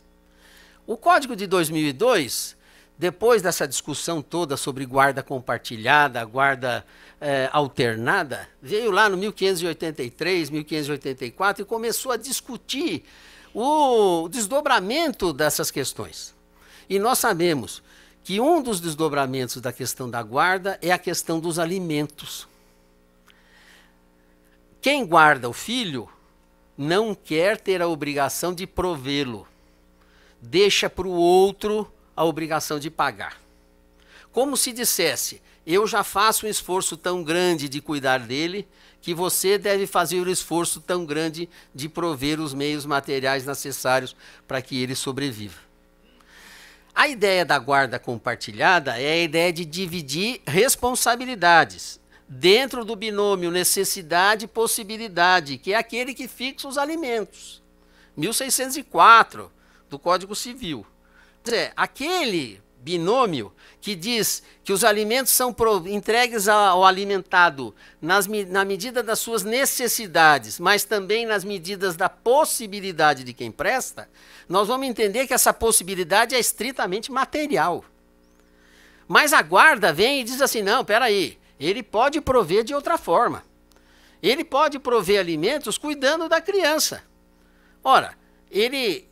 O Código de 2002 depois dessa discussão toda sobre guarda compartilhada, guarda eh, alternada, veio lá no 1583, 1584 e começou a discutir o desdobramento dessas questões. E nós sabemos que um dos desdobramentos da questão da guarda é a questão dos alimentos. Quem guarda o filho não quer ter a obrigação de provê-lo. Deixa para o outro a obrigação de pagar. Como se dissesse, eu já faço um esforço tão grande de cuidar dele, que você deve fazer o um esforço tão grande de prover os meios materiais necessários para que ele sobreviva. A ideia da guarda compartilhada é a ideia de dividir responsabilidades dentro do binômio necessidade e possibilidade, que é aquele que fixa os alimentos. 1604 do Código Civil é, aquele binômio que diz que os alimentos são entregues ao alimentado nas, na medida das suas necessidades, mas também nas medidas da possibilidade de quem presta, nós vamos entender que essa possibilidade é estritamente material. Mas a guarda vem e diz assim: não, aí, ele pode prover de outra forma. Ele pode prover alimentos cuidando da criança. Ora, ele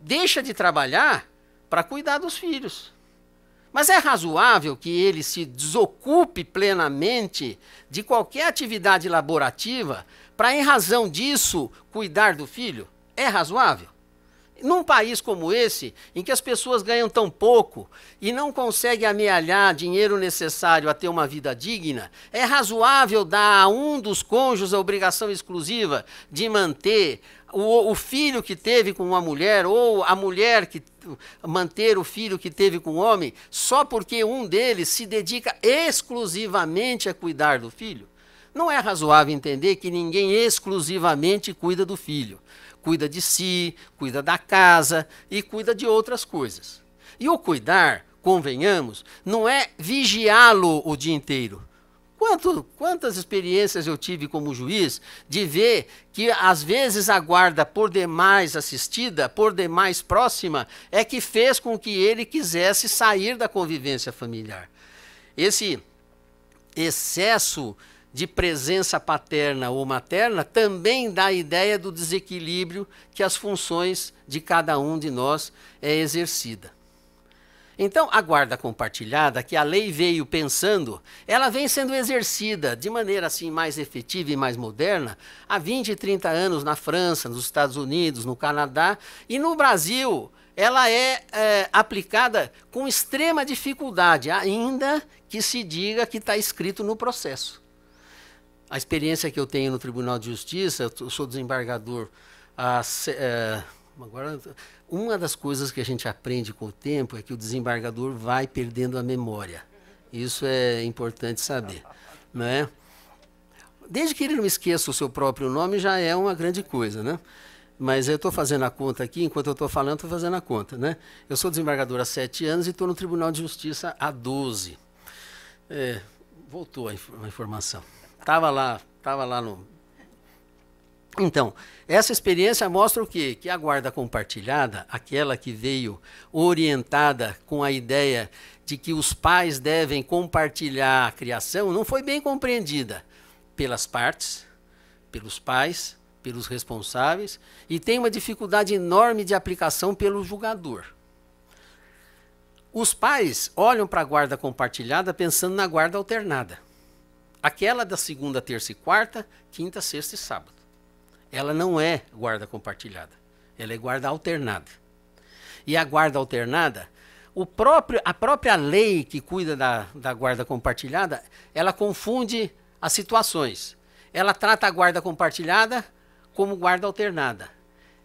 deixa de trabalhar para cuidar dos filhos. Mas é razoável que ele se desocupe plenamente de qualquer atividade laborativa para, em razão disso, cuidar do filho? É razoável? Num país como esse, em que as pessoas ganham tão pouco e não conseguem amealhar dinheiro necessário a ter uma vida digna, é razoável dar a um dos cônjuges a obrigação exclusiva de manter o, o filho que teve com uma mulher ou a mulher que manter o filho que teve com o homem só porque um deles se dedica exclusivamente a cuidar do filho? Não é razoável entender que ninguém exclusivamente cuida do filho. Cuida de si, cuida da casa e cuida de outras coisas. E o cuidar, convenhamos, não é vigiá-lo o dia inteiro Quanto, quantas experiências eu tive como juiz de ver que às vezes a guarda por demais assistida, por demais próxima, é que fez com que ele quisesse sair da convivência familiar. Esse excesso de presença paterna ou materna também dá a ideia do desequilíbrio que as funções de cada um de nós é exercida. Então, a guarda compartilhada, que a lei veio pensando, ela vem sendo exercida de maneira assim mais efetiva e mais moderna há 20, 30 anos na França, nos Estados Unidos, no Canadá e no Brasil. Ela é, é aplicada com extrema dificuldade, ainda que se diga que está escrito no processo. A experiência que eu tenho no Tribunal de Justiça, eu sou desembargador há. É, agora uma das coisas que a gente aprende com o tempo é que o desembargador vai perdendo a memória. Isso é importante saber, <laughs> né? Desde que ele não esqueça o seu próprio nome já é uma grande coisa, né? Mas eu estou fazendo a conta aqui, enquanto eu estou falando, estou fazendo a conta, né? Eu sou desembargador há sete anos e estou no Tribunal de Justiça há 12. É, voltou a, inf a informação. Estava lá, tava lá no então, essa experiência mostra o quê? Que a guarda compartilhada, aquela que veio orientada com a ideia de que os pais devem compartilhar a criação, não foi bem compreendida pelas partes, pelos pais, pelos responsáveis, e tem uma dificuldade enorme de aplicação pelo julgador. Os pais olham para a guarda compartilhada pensando na guarda alternada aquela da segunda, terça e quarta, quinta, sexta e sábado ela não é guarda compartilhada, ela é guarda alternada. E a guarda alternada, o próprio, a própria lei que cuida da, da guarda compartilhada, ela confunde as situações. Ela trata a guarda compartilhada como guarda alternada.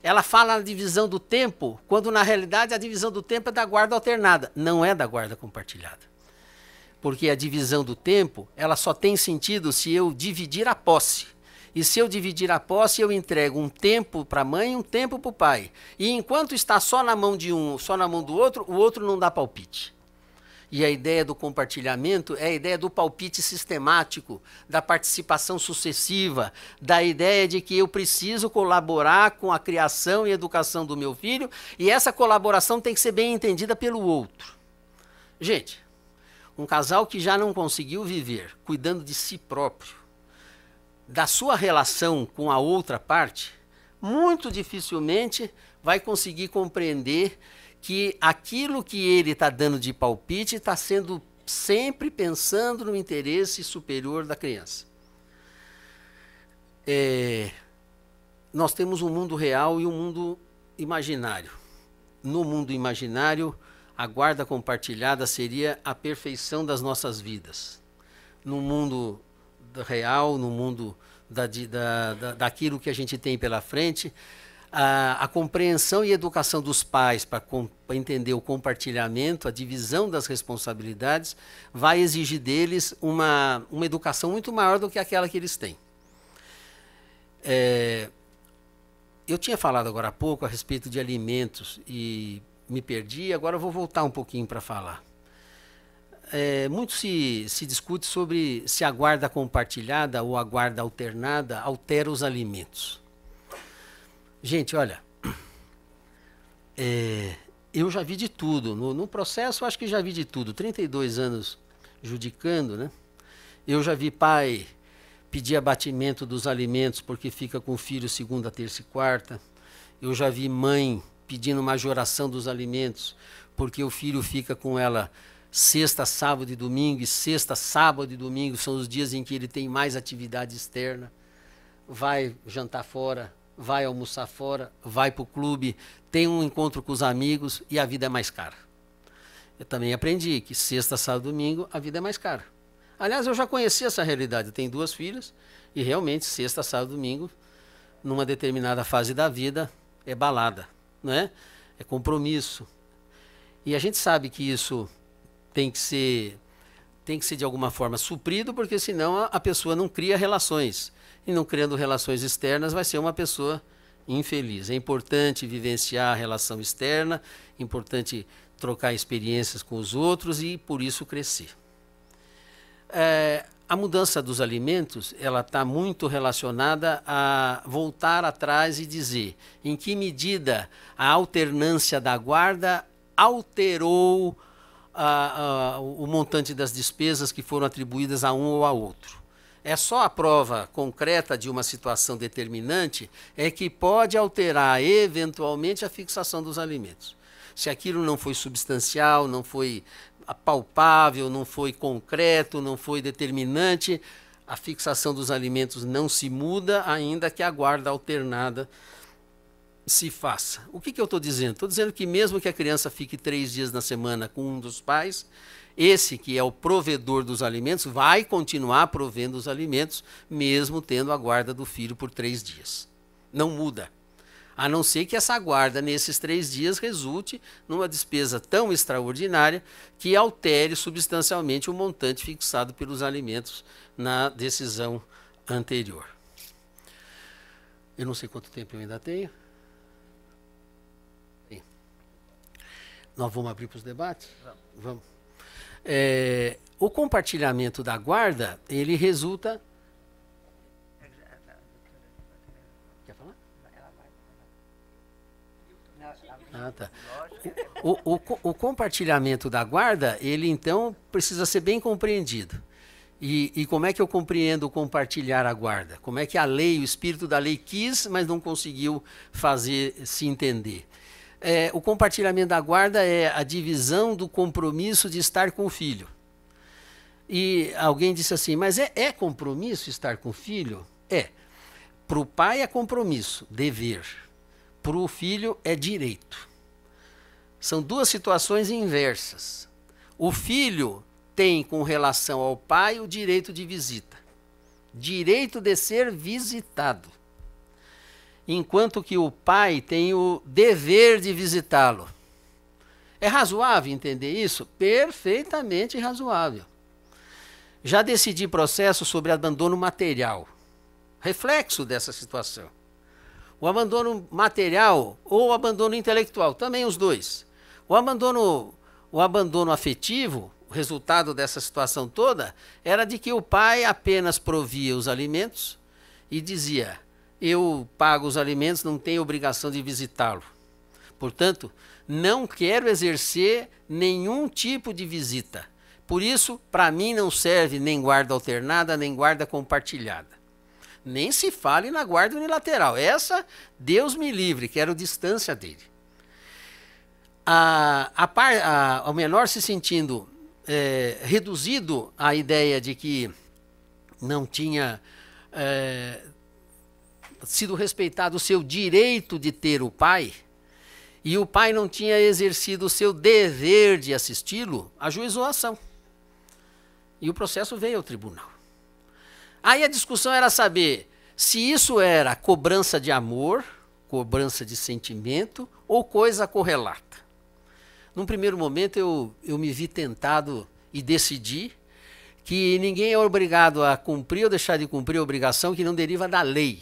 Ela fala na divisão do tempo, quando na realidade a divisão do tempo é da guarda alternada, não é da guarda compartilhada. Porque a divisão do tempo, ela só tem sentido se eu dividir a posse. E se eu dividir a posse, eu entrego um tempo para a mãe e um tempo para o pai. E enquanto está só na mão de um, só na mão do outro, o outro não dá palpite. E a ideia do compartilhamento é a ideia do palpite sistemático, da participação sucessiva, da ideia de que eu preciso colaborar com a criação e educação do meu filho, e essa colaboração tem que ser bem entendida pelo outro. Gente, um casal que já não conseguiu viver cuidando de si próprio, da sua relação com a outra parte, muito dificilmente vai conseguir compreender que aquilo que ele está dando de palpite está sendo sempre pensando no interesse superior da criança. É, nós temos um mundo real e um mundo imaginário. No mundo imaginário, a guarda compartilhada seria a perfeição das nossas vidas. No mundo real, no mundo da, da, da, daquilo que a gente tem pela frente, a, a compreensão e educação dos pais para entender o compartilhamento, a divisão das responsabilidades, vai exigir deles uma, uma educação muito maior do que aquela que eles têm. É, eu tinha falado agora há pouco a respeito de alimentos e me perdi, agora eu vou voltar um pouquinho para falar é, muito se, se discute sobre se a guarda compartilhada ou a guarda alternada altera os alimentos. Gente, olha, é, eu já vi de tudo. No, no processo, acho que já vi de tudo. 32 anos judicando, né? Eu já vi pai pedir abatimento dos alimentos porque fica com o filho segunda, terça e quarta. Eu já vi mãe pedindo majoração dos alimentos porque o filho fica com ela Sexta, sábado e domingo, e sexta, sábado e domingo são os dias em que ele tem mais atividade externa. Vai jantar fora, vai almoçar fora, vai para o clube, tem um encontro com os amigos e a vida é mais cara. Eu também aprendi que sexta, sábado e domingo a vida é mais cara. Aliás, eu já conheci essa realidade. Eu tenho duas filhas e realmente sexta, sábado e domingo, numa determinada fase da vida, é balada, não é? é compromisso. E a gente sabe que isso tem que ser tem que ser de alguma forma suprido, porque senão a, pessoa não cria relações. E não criando relações externas, vai ser uma pessoa infeliz. É importante vivenciar a relação externa, importante trocar experiências com os outros e, por isso, crescer. É, a mudança dos alimentos ela está muito relacionada a voltar atrás e dizer em que medida a alternância da guarda alterou a, a, o montante das despesas que foram atribuídas a um ou a outro. É só a prova concreta de uma situação determinante é que pode alterar eventualmente a fixação dos alimentos. Se aquilo não foi substancial, não foi palpável, não foi concreto, não foi determinante, a fixação dos alimentos não se muda, ainda que a guarda alternada se faça. O que, que eu estou dizendo? Estou dizendo que mesmo que a criança fique três dias na semana com um dos pais, esse que é o provedor dos alimentos vai continuar provendo os alimentos, mesmo tendo a guarda do filho por três dias. Não muda. A não ser que essa guarda nesses três dias resulte numa despesa tão extraordinária que altere substancialmente o montante fixado pelos alimentos na decisão anterior. Eu não sei quanto tempo eu ainda tenho. Nós vamos abrir para os debates? Vamos. vamos. É, o compartilhamento da guarda, ele resulta. Quer falar? Ah, tá. O, o, o compartilhamento da guarda, ele então precisa ser bem compreendido. E, e, como é que eu compreendo compartilhar a guarda? Como é que a lei, o espírito da lei quis, mas não conseguiu fazer se entender? é, o compartilhamento da guarda é a divisão do compromisso de estar com o filho. E alguém disse assim, mas é, é compromisso estar com o filho? É. Para o pai é compromisso, dever. Para o filho é direito. São duas situações inversas. O filho tem com relação ao pai o direito de visita, direito de ser visitado enquanto que o pai tem o dever de visitá-lo. É razoável entender isso? Perfeitamente razoável. Já decidi processo sobre abandono material, reflexo dessa situação. O abandono material ou abandono intelectual, também os dois. O abandono, o abandono afetivo, o resultado dessa situação toda, era de que o pai apenas provia os alimentos e dizia: eu pago os alimentos, não tenho obrigação de visitá-lo. Portanto, não quero exercer nenhum tipo de visita. Por isso, para mim não serve nem guarda alternada, nem guarda compartilhada. Nem se fale na guarda unilateral. Essa, Deus me livre, quero distância dele. A, a, par, a, menor se sentindo é, reduzido à ideia de que não tinha é, sido respeitado o seu direito de ter o pai, e o pai não tinha exercido o seu dever de assisti-lo, ajuizou a ação. E o processo veio ao tribunal. Aí a discussão era saber se isso era cobrança de amor, cobrança de sentimento ou coisa correlata. Num primeiro momento eu, eu me vi tentado e decidi que ninguém é obrigado a cumprir ou deixar de cumprir a obrigação que não deriva da lei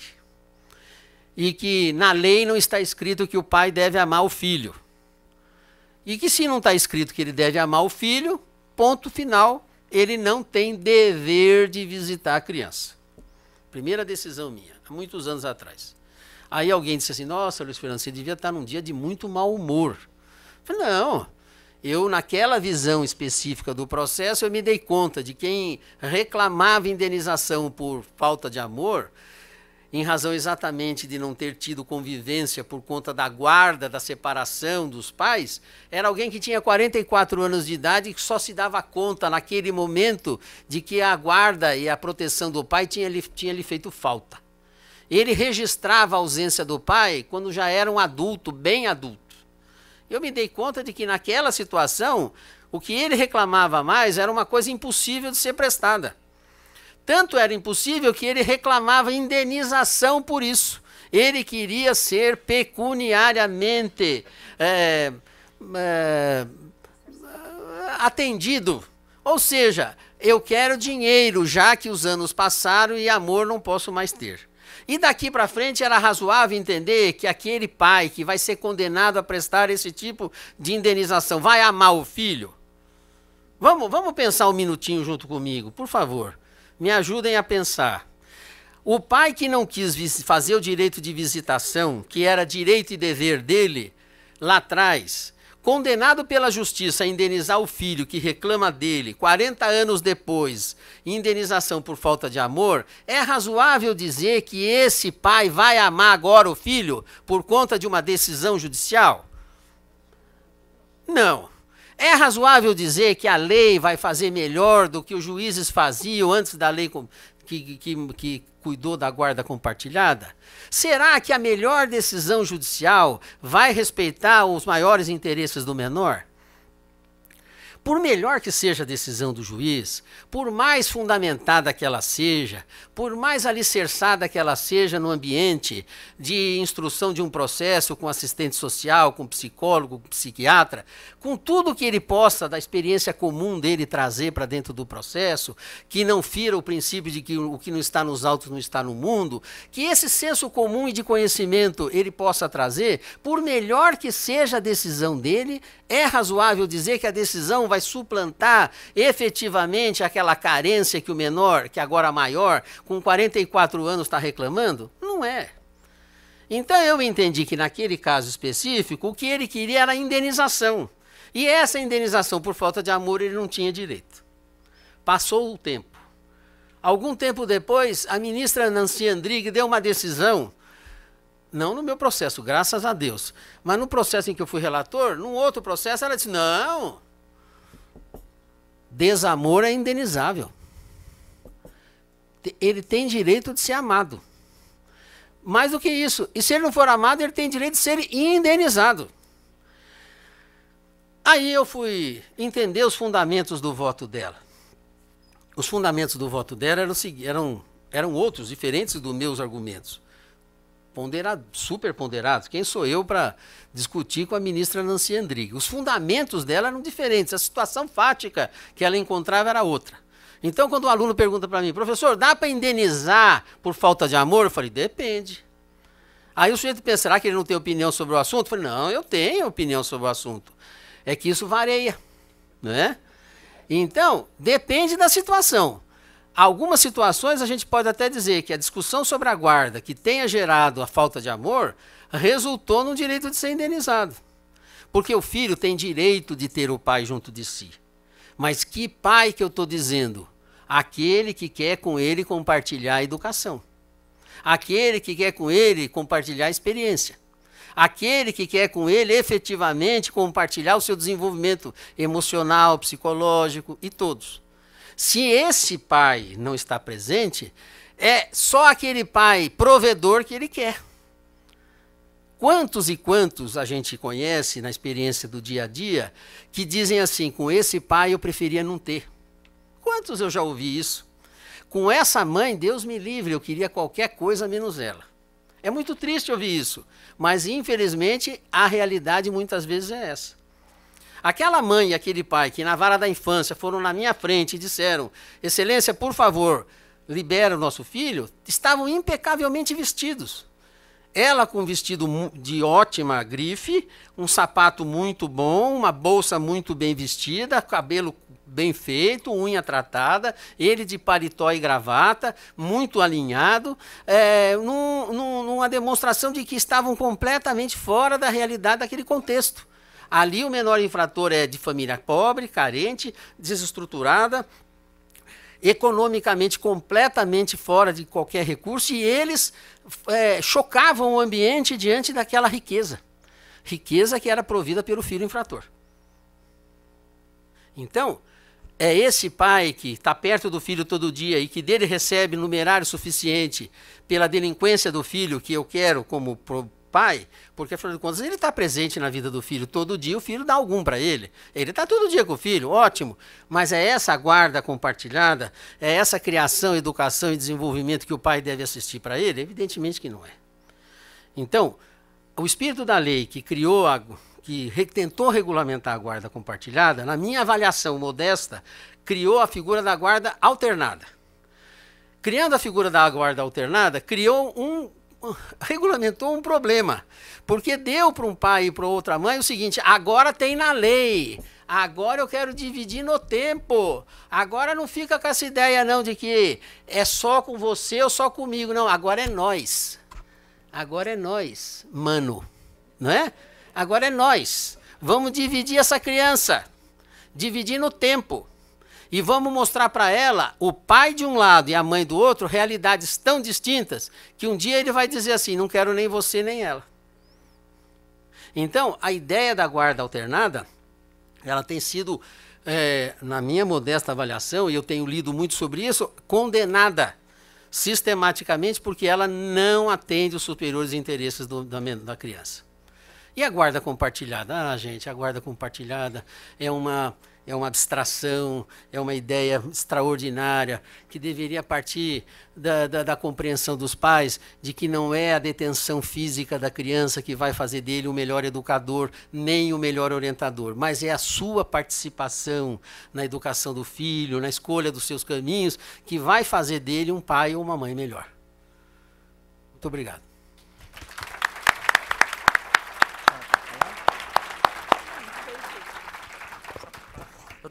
e que na lei não está escrito que o pai deve amar o filho. E que se não está escrito que ele deve amar o filho, ponto final, ele não tem dever de visitar a criança. Primeira decisão minha, há muitos anos atrás. Aí alguém disse assim: Nossa, Luiz Fernando, você devia estar num dia de muito mau humor. Eu falei, não, eu, naquela visão específica do processo, eu me dei conta de quem reclamava indenização por falta de amor em razão exatamente de não ter tido convivência por conta da guarda, da separação dos pais, era alguém que tinha 44 anos de idade e que só se dava conta naquele momento de que a guarda e a proteção do pai tinha lhe, tinha lhe feito falta. Ele registrava a ausência do pai quando já era um adulto, bem adulto. Eu me dei conta de que naquela situação, o que ele reclamava mais era uma coisa impossível de ser prestada. Tanto era impossível que ele reclamava indenização por isso. Ele queria ser pecuniariamente é, é, atendido. Ou seja, eu quero dinheiro, já que os anos passaram e amor não posso mais ter. E daqui para frente era razoável entender que aquele pai que vai ser condenado a prestar esse tipo de indenização vai amar o filho? Vamos, vamos pensar um minutinho junto comigo, por favor me ajudem a pensar. O pai que não quis fazer o direito de visitação, que era direito e dever dele, lá atrás, condenado pela justiça a indenizar o filho que reclama dele 40 anos depois, indenização por falta de amor, é razoável dizer que esse pai vai amar agora o filho por conta de uma decisão judicial? Não. É razoável dizer que a lei vai fazer melhor do que os juízes faziam antes da lei que, que, que cuidou da guarda compartilhada? Será que a melhor decisão judicial vai respeitar os maiores interesses do menor? Por melhor que seja a decisão do juiz, por mais fundamentada que ela seja, por mais alicerçada que ela seja no ambiente de instrução de um processo com assistente social, com psicólogo, com psiquiatra, com tudo que ele possa da experiência comum dele trazer para dentro do processo, que não fira o princípio de que o que não está nos autos não está no mundo, que esse senso comum e de conhecimento ele possa trazer, por melhor que seja a decisão dele, é razoável dizer que a decisão vai suplantar efetivamente aquela carência que o menor, que agora é maior, com 44 anos está reclamando? Não é. Então eu entendi que naquele caso específico, o que ele queria era indenização. E essa indenização por falta de amor ele não tinha direito. Passou o tempo. Algum tempo depois, a ministra Nancy Andrighi deu uma decisão, não no meu processo, graças a Deus, mas no processo em que eu fui relator, num outro processo, ela disse: não, Desamor é indenizável. Ele tem direito de ser amado. Mais do que isso, e se ele não for amado, ele tem direito de ser indenizado. Aí eu fui entender os fundamentos do voto dela. Os fundamentos do voto dela eram, eram, eram outros, diferentes dos meus argumentos ponderado, super ponderados. Quem sou eu para discutir com a ministra Nancy Andrighi? Os fundamentos dela eram diferentes, a situação fática que ela encontrava era outra. Então, quando o aluno pergunta para mim, professor, dá para indenizar por falta de amor? Eu falei, depende. Aí o sujeito pensa, será que ele não tem opinião sobre o assunto? Eu falei, não, eu tenho opinião sobre o assunto. É que isso varia, né? Então, depende da situação. Algumas situações a gente pode até dizer que a discussão sobre a guarda que tenha gerado a falta de amor resultou no direito de ser indenizado. Porque o filho tem direito de ter o pai junto de si. Mas que pai que eu estou dizendo? Aquele que quer com ele compartilhar a educação. Aquele que quer com ele compartilhar a experiência. Aquele que quer com ele efetivamente compartilhar o seu desenvolvimento emocional, psicológico e todos. Se esse pai não está presente, é só aquele pai provedor que ele quer. Quantos e quantos a gente conhece na experiência do dia a dia que dizem assim: com esse pai eu preferia não ter. Quantos eu já ouvi isso? Com essa mãe, Deus me livre, eu queria qualquer coisa menos ela. É muito triste ouvir isso, mas infelizmente a realidade muitas vezes é essa. Aquela mãe e aquele pai que na vara da infância foram na minha frente e disseram: Excelência, por favor, libera o nosso filho, estavam impecavelmente vestidos. Ela com um vestido de ótima grife, um sapato muito bom, uma bolsa muito bem vestida, cabelo bem feito, unha tratada, ele de paletó e gravata, muito alinhado, é, num, num, numa demonstração de que estavam completamente fora da realidade daquele contexto. Ali o menor infrator é de família pobre, carente, desestruturada, economicamente completamente fora de qualquer recurso e eles é, chocavam o ambiente diante daquela riqueza. Riqueza que era provida pelo filho infrator. Então, é esse pai que está perto do filho todo dia e que dele recebe numerário suficiente pela delinquência do filho que eu quero como pai, porque afinal de contas ele está presente na vida do filho todo dia, o filho dá algum para ele. Ele está todo dia com o filho, ótimo, mas é essa guarda compartilhada, é essa criação, educação e desenvolvimento que o pai deve assistir para ele? Evidentemente que não é. Então, o espírito da lei que criou a que tentou regulamentar a guarda compartilhada, na minha avaliação modesta, criou a figura da guarda alternada. Criando a figura da guarda alternada, criou um <laughs> regulamentou um problema, porque deu para um pai e para outra mãe o seguinte: agora tem na lei, agora eu quero dividir no tempo, agora não fica com essa ideia não de que é só com você ou só comigo, não, agora é nós, agora é nós, mano, não é? Agora é nós, vamos dividir essa criança, dividir no tempo e vamos mostrar para ela o pai de um lado e a mãe do outro, realidades tão distintas, que um dia ele vai dizer assim: não quero nem você nem ela. Então, a ideia da guarda alternada, ela tem sido, é, na minha modesta avaliação, e eu tenho lido muito sobre isso, condenada sistematicamente porque ela não atende os superiores interesses do, da, da criança. E a guarda compartilhada? Ah, gente, a guarda compartilhada é uma é uma abstração, é uma ideia extraordinária que deveria partir da, da, da, compreensão dos pais de que não é a detenção física da criança que vai fazer dele o melhor educador nem o melhor orientador, mas é a sua participação na educação do filho, na escolha dos seus caminhos, que vai fazer dele um pai ou uma mãe melhor. Muito obrigado.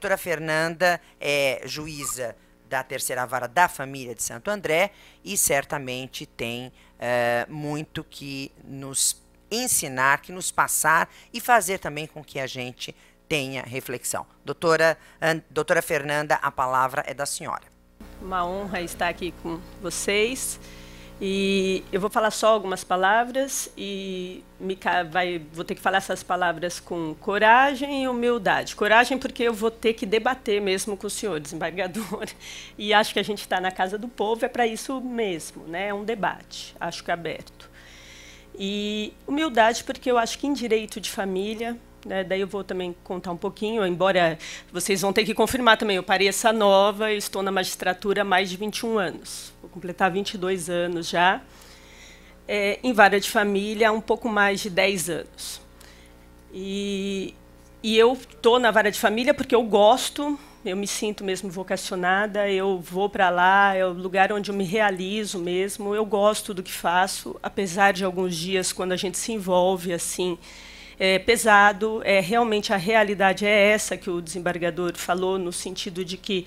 Doutora Fernanda é juíza da terceira vara da família de Santo André e certamente tem é, muito que nos ensinar, que nos passar e fazer também com que a gente tenha reflexão. Doutora, doutora Fernanda, a palavra é da senhora. Uma honra estar aqui com vocês. E eu vou falar só algumas palavras e vai, vou ter que falar essas palavras com coragem e humildade. Coragem porque eu vou ter que debater mesmo com o senhor desembargador e acho que a gente está na casa do povo é para isso mesmo, né? É um debate, acho que é aberto. E humildade porque eu acho que em direito de família né? daí eu vou também contar um pouquinho, embora vocês vão ter que confirmar também. Eu pareça nova, e estou na magistratura há mais de 21 anos completar 22 anos já, é, em vara de família há um pouco mais de 10 anos. E, e eu estou na vara de família porque eu gosto, eu me sinto mesmo vocacionada, eu vou para lá, é o lugar onde eu me realizo mesmo, eu gosto do que faço, apesar de alguns dias quando a gente se envolve assim, é pesado, é realmente a realidade é essa que o desembargador falou no sentido de que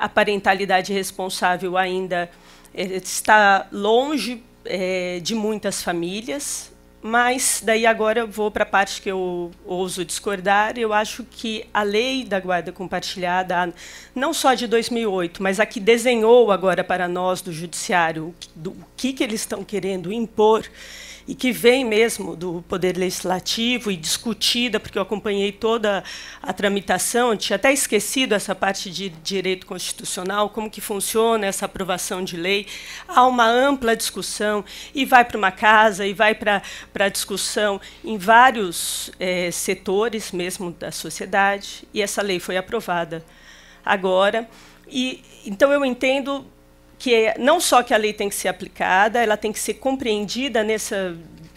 a parentalidade responsável ainda eh, está longe é, de muitas famílias, mas daí agora eu vou para a parte que eu ouso discordar. Eu acho que a lei da guarda compartilhada, não só de 2008, mas a que desenhou agora para nós do judiciário do, o que, que eles estão querendo impor, e que vem mesmo do Poder Legislativo e discutida, porque eu acompanhei toda a tramitação, tinha até esquecido essa parte de direito constitucional, como que funciona essa aprovação de lei. Há uma ampla discussão e vai para uma casa e vai para a discussão em vários é, setores mesmo da sociedade, e essa lei foi aprovada agora. E, então, eu entendo que é, não só que a lei tem que ser aplicada, ela tem que ser compreendida nessa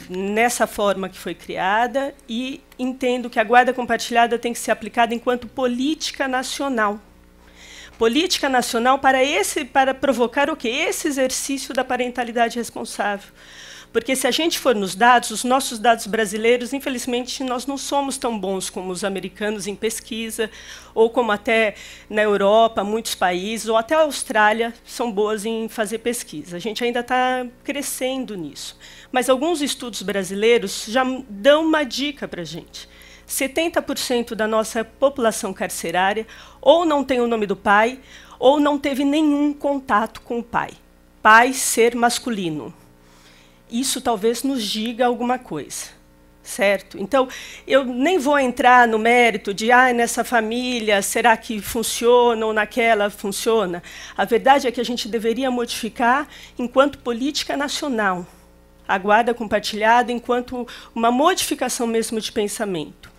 nessa forma que foi criada e entendo que a guarda compartilhada tem que ser aplicada enquanto política nacional. Política nacional para esse para provocar o que esse exercício da parentalidade responsável, porque se a gente for nos dados, os nossos dados brasileiros, infelizmente, nós não somos tão bons como os americanos em pesquisa, ou como até na Europa, muitos países, ou até a Austrália são boas em fazer pesquisa. A gente ainda está crescendo nisso. Mas alguns estudos brasileiros já dão uma dica para a gente. 70% da nossa população carcerária ou não tem o nome do pai ou não teve nenhum contato com o pai. Pai ser masculino isso talvez nos diga alguma coisa. Certo? Então, eu nem vou entrar no mérito de, ah, nessa família, será que funciona ou naquela funciona? A verdade é que a gente deveria modificar enquanto política nacional, a guarda compartilhada, enquanto uma modificação mesmo de pensamento.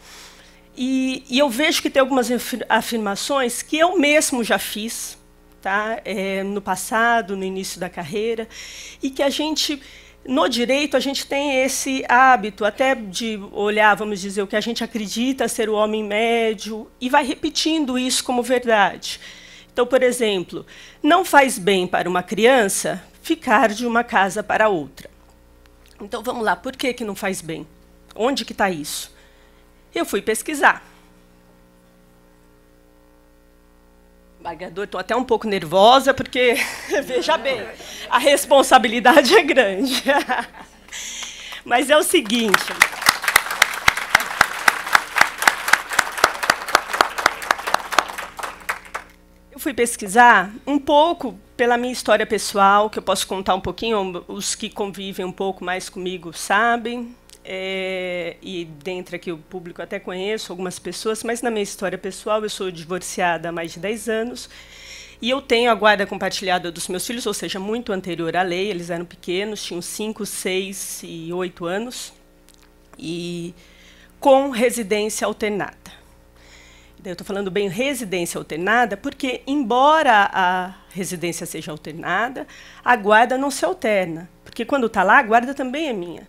E, e eu vejo que tem algumas afirmações que eu mesmo já fiz, tá? É, no passado, no início da carreira, e que a gente no direito, a gente tem esse hábito até de olhar, vamos dizer, o que a gente acredita ser o homem médio e vai repetindo isso como verdade. Então, por exemplo, não faz bem para uma criança ficar de uma casa para outra. Então, vamos lá, por que, que não faz bem? Onde que está isso? Eu fui pesquisar. Margador, estou até um pouco nervosa, porque, <laughs> veja bem, a responsabilidade é grande. <laughs> Mas é o seguinte. Eu fui pesquisar um pouco pela minha história pessoal, que eu posso contar um pouquinho, os que convivem um pouco mais comigo sabem, é, e dentro aqui o público até conheço algumas pessoas, mas na minha história pessoal eu sou divorciada há mais de 10 anos e eu tenho a guarda compartilhada dos meus filhos, ou seja, muito anterior à lei, eles eram pequenos, tinham 5, 6 e 8 anos, e com residência alternada. Eu estou falando bem residência alternada, porque, embora a residência seja alternada, a guarda não se alterna. Porque quando está lá, a guarda também é minha.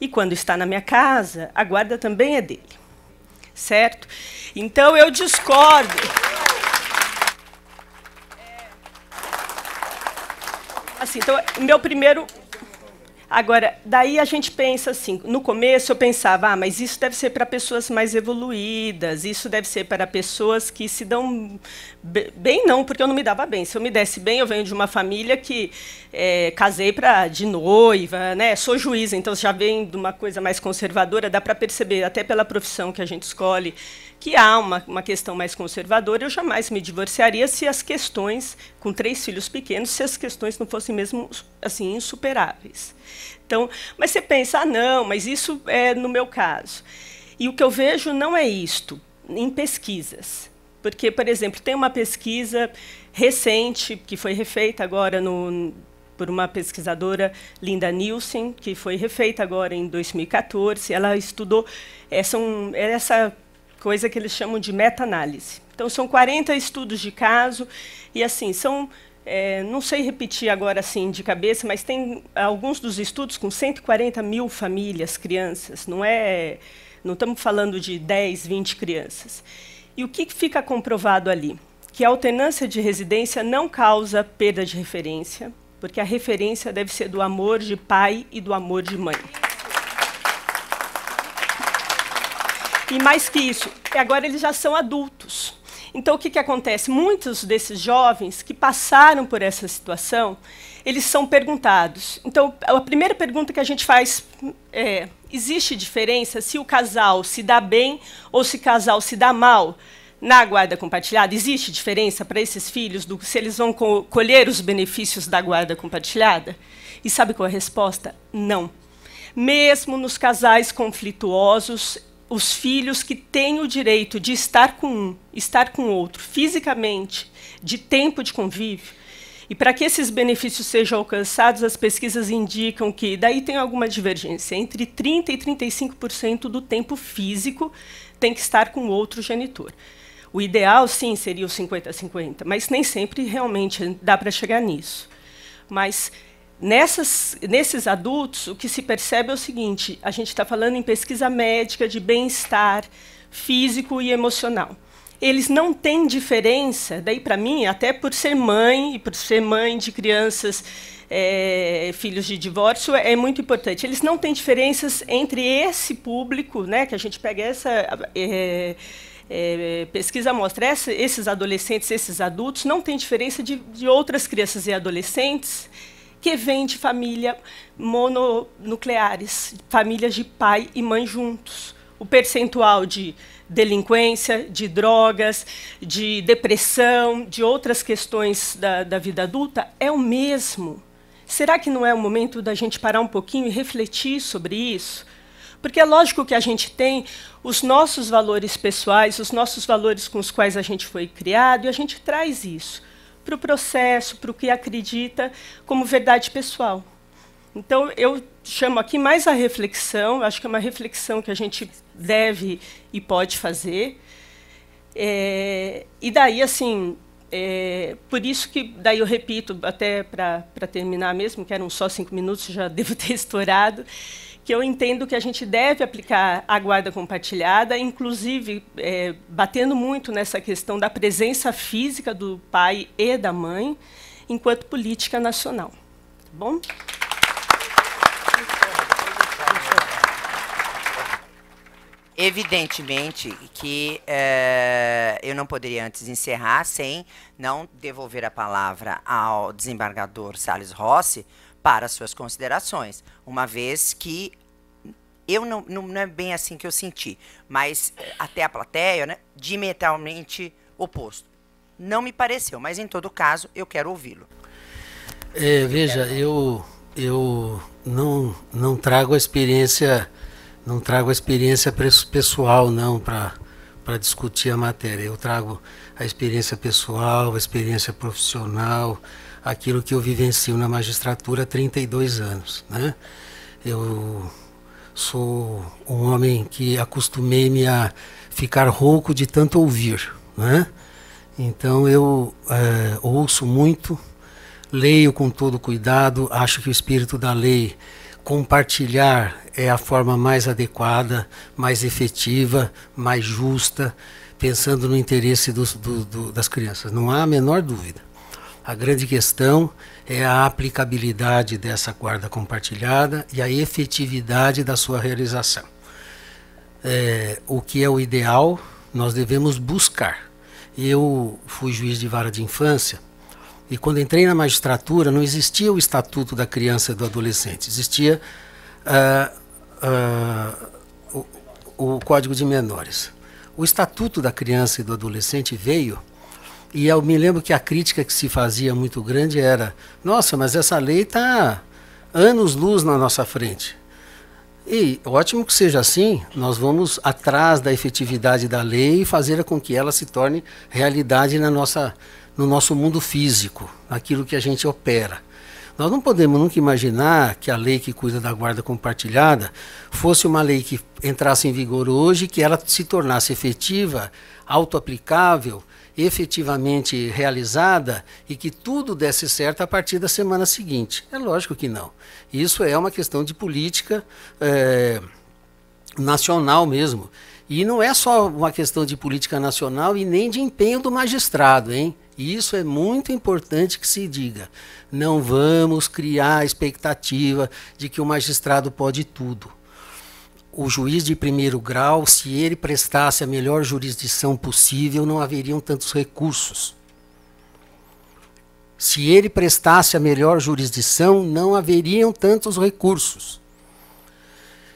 E quando está na minha casa, a guarda também é dele. Certo? Então eu discordo. Assim, então, meu primeiro Agora, daí a gente pensa assim, no começo eu pensava, ah, mas isso deve ser para pessoas mais evoluídas, isso deve ser para pessoas que se dão bem não, porque eu não me dava bem. Se eu me desse bem, eu venho de uma família que é, casei para de noiva, né? Sou juíza, então já vem de uma coisa mais conservadora, dá para perceber até pela profissão que a gente escolhe que há uma, uma questão mais conservadora. Eu jamais me divorciaria se as questões, com três filhos pequenos, se as questões não fossem mesmo assim insuperáveis. Então, mas você pensa, ah, não, mas isso é no meu caso. E o que eu vejo não é isto em pesquisas. Porque, por exemplo, tem uma pesquisa recente que foi refeita agora no, por uma pesquisadora, Linda Nielsen, que foi refeita agora em 2014. Ela estudou é, é essa, essa coisa que eles chamam de meta-análise. Então, são 40 estudos de caso, e assim, são. É, não sei repetir agora assim de cabeça, mas tem alguns dos estudos com 140 mil famílias, crianças, não é. Não estamos falando de 10, 20 crianças. E o que fica comprovado ali? Que a alternância de residência não causa perda de referência, porque a referência deve ser do amor de pai e do amor de mãe. E mais que isso, agora eles já são adultos. Então, o que, que acontece? Muitos desses jovens que passaram por essa situação, eles são perguntados. Então, a primeira pergunta que a gente faz é: existe diferença se o casal se dá bem ou se o casal se dá mal? na guarda compartilhada? Existe diferença para esses filhos do se eles vão co colher os benefícios da guarda compartilhada? E sabe qual é a resposta? Não. Mesmo nos casais conflituosos, os filhos que têm o direito de estar com um, estar com outro, fisicamente, de tempo de convívio. E para que esses benefícios sejam alcançados, as pesquisas indicam que daí tem alguma divergência entre 30 e 35% do tempo físico tem que estar com outro genitor. O ideal, sim, seria o 50-50, mas nem sempre realmente dá para chegar nisso. Mas Nessas, nesses adultos, o que se percebe é o seguinte: a gente está falando em pesquisa médica de bem-estar físico e emocional. Eles não têm diferença, daí para mim, até por ser mãe e por ser mãe de crianças, é, filhos de divórcio, é muito importante. Eles não têm diferenças entre esse público, né, que a gente pega essa. É, é, pesquisa mostra, essa, esses adolescentes, esses adultos, não têm diferença de, de outras crianças e adolescentes que vem de família mononucleares, famílias de pai e mãe juntos. O percentual de delinquência, de drogas, de depressão, de outras questões da, da vida adulta é o mesmo. Será que não é o momento da gente parar um pouquinho e refletir sobre isso? Porque é lógico que a gente tem os nossos valores pessoais, os nossos valores com os quais a gente foi criado, e a gente traz isso para o processo, para o que acredita como verdade pessoal. Então, eu chamo aqui mais a reflexão, acho que é uma reflexão que a gente deve e pode fazer. É, e daí, assim, é, por isso que, daí eu repito, até para terminar mesmo, que eram só cinco minutos, já <laughs> devo ter estourado, que eu entendo que a gente deve aplicar a guarda compartilhada, inclusive é, batendo muito nessa questão da presença física do pai e da mãe, enquanto política nacional. Tá bom? Evidentemente que é, eu não poderia antes encerrar sem não devolver a palavra ao desembargador Salles Rossi, para suas considerações, uma vez que eu não, não, não é bem assim que eu senti, mas eh, até a plateia, né, diametralmente oposto. Não me pareceu, mas em todo caso eu quero ouvi-lo. É, veja, eu eu não não trago a experiência não trago a experiência pessoal não para para discutir a matéria. Eu trago a experiência pessoal, a experiência profissional, aquilo que eu vivencio na magistratura há 32 anos. Né? Eu sou um homem que acostumei-me a ficar rouco de tanto ouvir. Né? Então eu é, ouço muito, leio com todo cuidado, acho que o espírito da lei compartilhar é a forma mais adequada, mais efetiva, mais justa, pensando no interesse do, do, do, das crianças. Não há a menor dúvida. A grande questão é a aplicabilidade dessa guarda compartilhada e a efetividade da sua realização. É, o que é o ideal, nós devemos buscar. Eu fui juiz de vara de infância e, quando entrei na magistratura, não existia o Estatuto da Criança e do Adolescente, existia uh, uh, o, o Código de Menores. O Estatuto da Criança e do Adolescente veio e eu me lembro que a crítica que se fazia muito grande era: nossa, mas essa lei está anos-luz na nossa frente. E ótimo que seja assim, nós vamos atrás da efetividade da lei e fazer com que ela se torne realidade na nossa, no nosso mundo físico, naquilo que a gente opera. Nós não podemos nunca imaginar que a lei que cuida da guarda compartilhada fosse uma lei que entrasse em vigor hoje e que ela se tornasse efetiva, autoaplicável efetivamente realizada e que tudo desse certo a partir da semana seguinte. É lógico que não. Isso é uma questão de política é, nacional mesmo. E não é só uma questão de política nacional e nem de empenho do magistrado, hein? isso é muito importante que se diga. Não vamos criar a expectativa de que o magistrado pode tudo o juiz de primeiro grau, se ele prestasse a melhor jurisdição possível, não haveriam tantos recursos. Se ele prestasse a melhor jurisdição, não haveriam tantos recursos.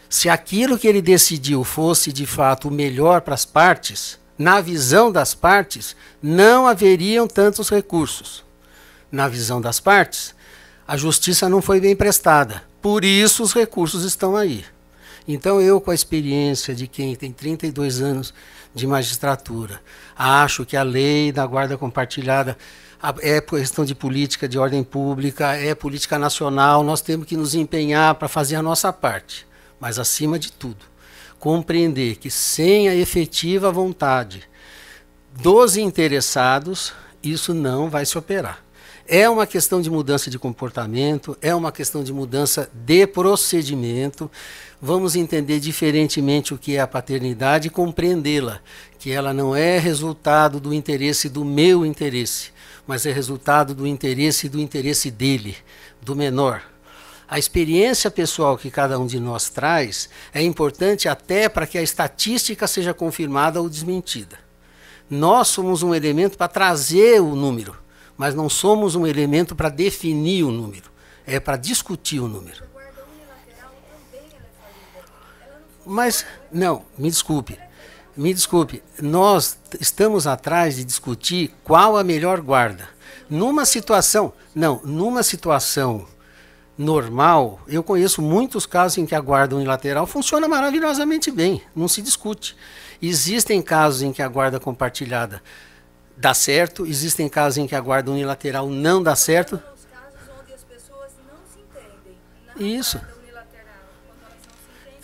Se aquilo que ele decidiu fosse de fato o melhor para as partes, na visão das partes, não haveriam tantos recursos. Na visão das partes, a justiça não foi bem prestada. Por isso os recursos estão aí. Então, eu, com a experiência de quem tem 32 anos de magistratura, acho que a lei da guarda compartilhada é questão de política de ordem pública, é política nacional, nós temos que nos empenhar para fazer a nossa parte. Mas, acima de tudo, compreender que sem a efetiva vontade dos interessados, isso não vai se operar. É uma questão de mudança de comportamento, é uma questão de mudança de procedimento. Vamos entender diferentemente o que é a paternidade e compreendê-la, que ela não é resultado do interesse do meu interesse, mas é resultado do interesse do interesse dele, do menor. A experiência pessoal que cada um de nós traz é importante até para que a estatística seja confirmada ou desmentida. Nós somos um elemento para trazer o número mas não somos um elemento para definir o número, é para discutir o número. Mas, não, me desculpe. Me desculpe, nós estamos atrás de discutir qual a melhor guarda. Numa situação, não, numa situação normal, eu conheço muitos casos em que a guarda unilateral funciona maravilhosamente bem, não se discute. Existem casos em que a guarda compartilhada dá certo, existem casos em que a guarda unilateral não dá certo. Isso.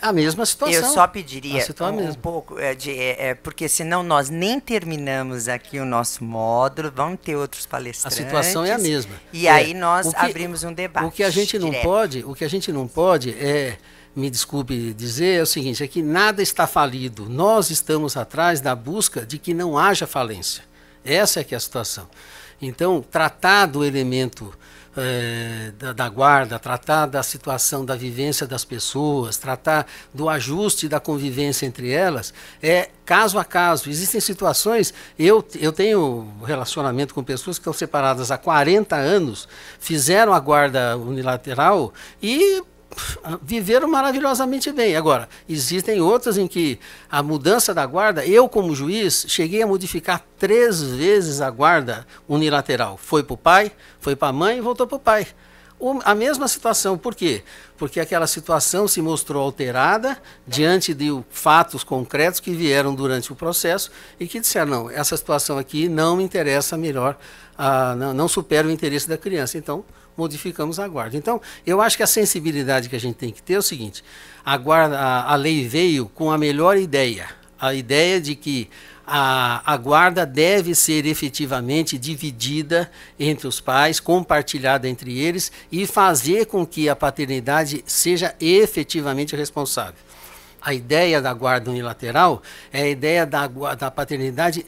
A mesma situação. Eu só pediria é um, pouco, é, de, é, é, porque senão nós nem terminamos aqui o nosso módulo, Vamos ter outros palestrantes. A situação é a mesma. E é, aí nós que, abrimos um debate. O que a gente não direto. pode, o que a gente não pode é, me desculpe dizer, é o seguinte, é que nada está falido. Nós estamos atrás da busca de que não haja falência. Essa é que é a situação. Então, tratar do elemento é, da, da, guarda, tratar da situação da vivência das pessoas, tratar do ajuste da convivência entre elas, é caso a caso. Existem situações, eu, eu tenho relacionamento com pessoas que estão separadas há 40 anos, fizeram a guarda unilateral e ah, viveram maravilhosamente bem. Agora, existem outras em que a mudança da guarda, eu como juiz, cheguei a modificar três vezes a guarda unilateral. Foi para o pai, foi para a mãe e voltou para o pai. a mesma situação, por quê? Porque aquela situação se mostrou alterada diante de fatos concretos que vieram durante o processo e que disseram, não, essa situação aqui não me interessa melhor, ah, não, não supera o interesse da criança. Então, modificamos a guarda. Então, eu acho que a sensibilidade que a gente tem que ter é o seguinte: a, guarda, a, a lei veio com a melhor ideia, a ideia de que a, a, guarda deve ser efetivamente dividida entre os pais, compartilhada entre eles e fazer com que a paternidade seja efetivamente responsável. A ideia da guarda unilateral é a ideia da, da paternidade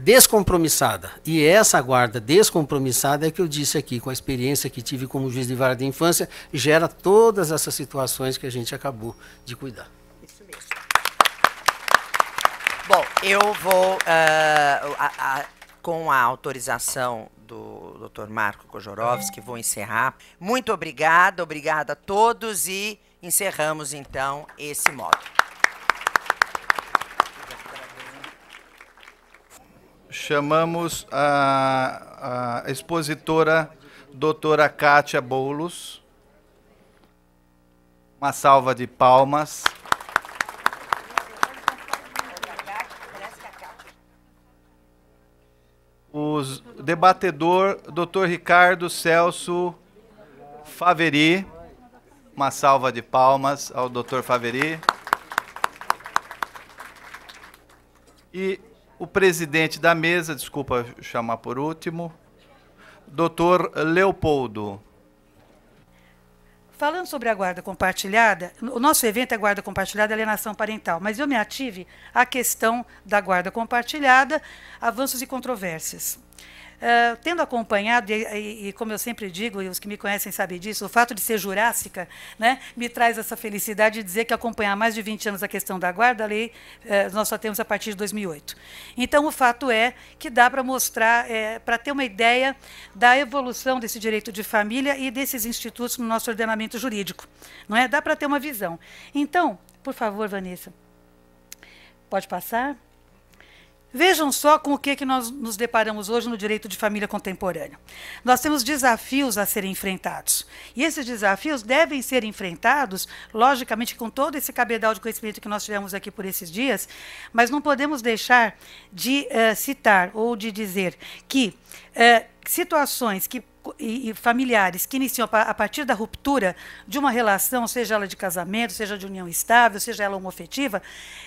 descompromissada. E essa guarda descompromissada é que eu disse aqui, com a experiência que tive como juiz de vara de infância, gera todas essas situações que a gente acabou de cuidar. Isso mesmo. Bom, eu vou, uh, a, a, com a autorização do Dr. Marco Kojorovski, vou encerrar. Muito obrigada, obrigada a todos e encerramos então esse módulo. chamamos a, a expositora doutora Kátia Boulos. Uma salva de palmas. O debatedor doutor Ricardo Celso Faveri. Uma salva de palmas ao doutor Faveri. E o presidente da mesa, desculpa chamar por último, doutor Leopoldo. Falando sobre a guarda compartilhada, o nosso evento é guarda compartilhada e alienação parental, mas eu me ative à questão da guarda compartilhada, avanços e controvérsias. Eh, tendo acompanhado, e, e, e, como eu sempre digo, e os que me conhecem sabem disso, o fato de ser jurássica né, me traz essa felicidade de dizer que acompanhar mais de 20 anos a questão da guarda, a lei uh, nós só temos a partir de 2008. Então, o fato é que dá para mostrar, é, eh, para ter uma ideia da evolução desse direito de família e desses institutos no nosso ordenamento jurídico. não é? Dá para ter uma visão. Então, por favor, Vanessa, pode passar? Vejam só com o que, é que nós nos deparamos hoje no direito de família contemporâneo. Nós temos desafios a serem enfrentados. E esses desafios devem ser enfrentados, logicamente, com todo esse cabedal de conhecimento que nós tivemos aqui por esses dias, mas não podemos deixar de uh, citar ou de dizer que uh, situações que e, e familiares que iniciam a, a partir da ruptura de uma relação, seja ela de casamento, seja de união estável, seja ela homofetiva,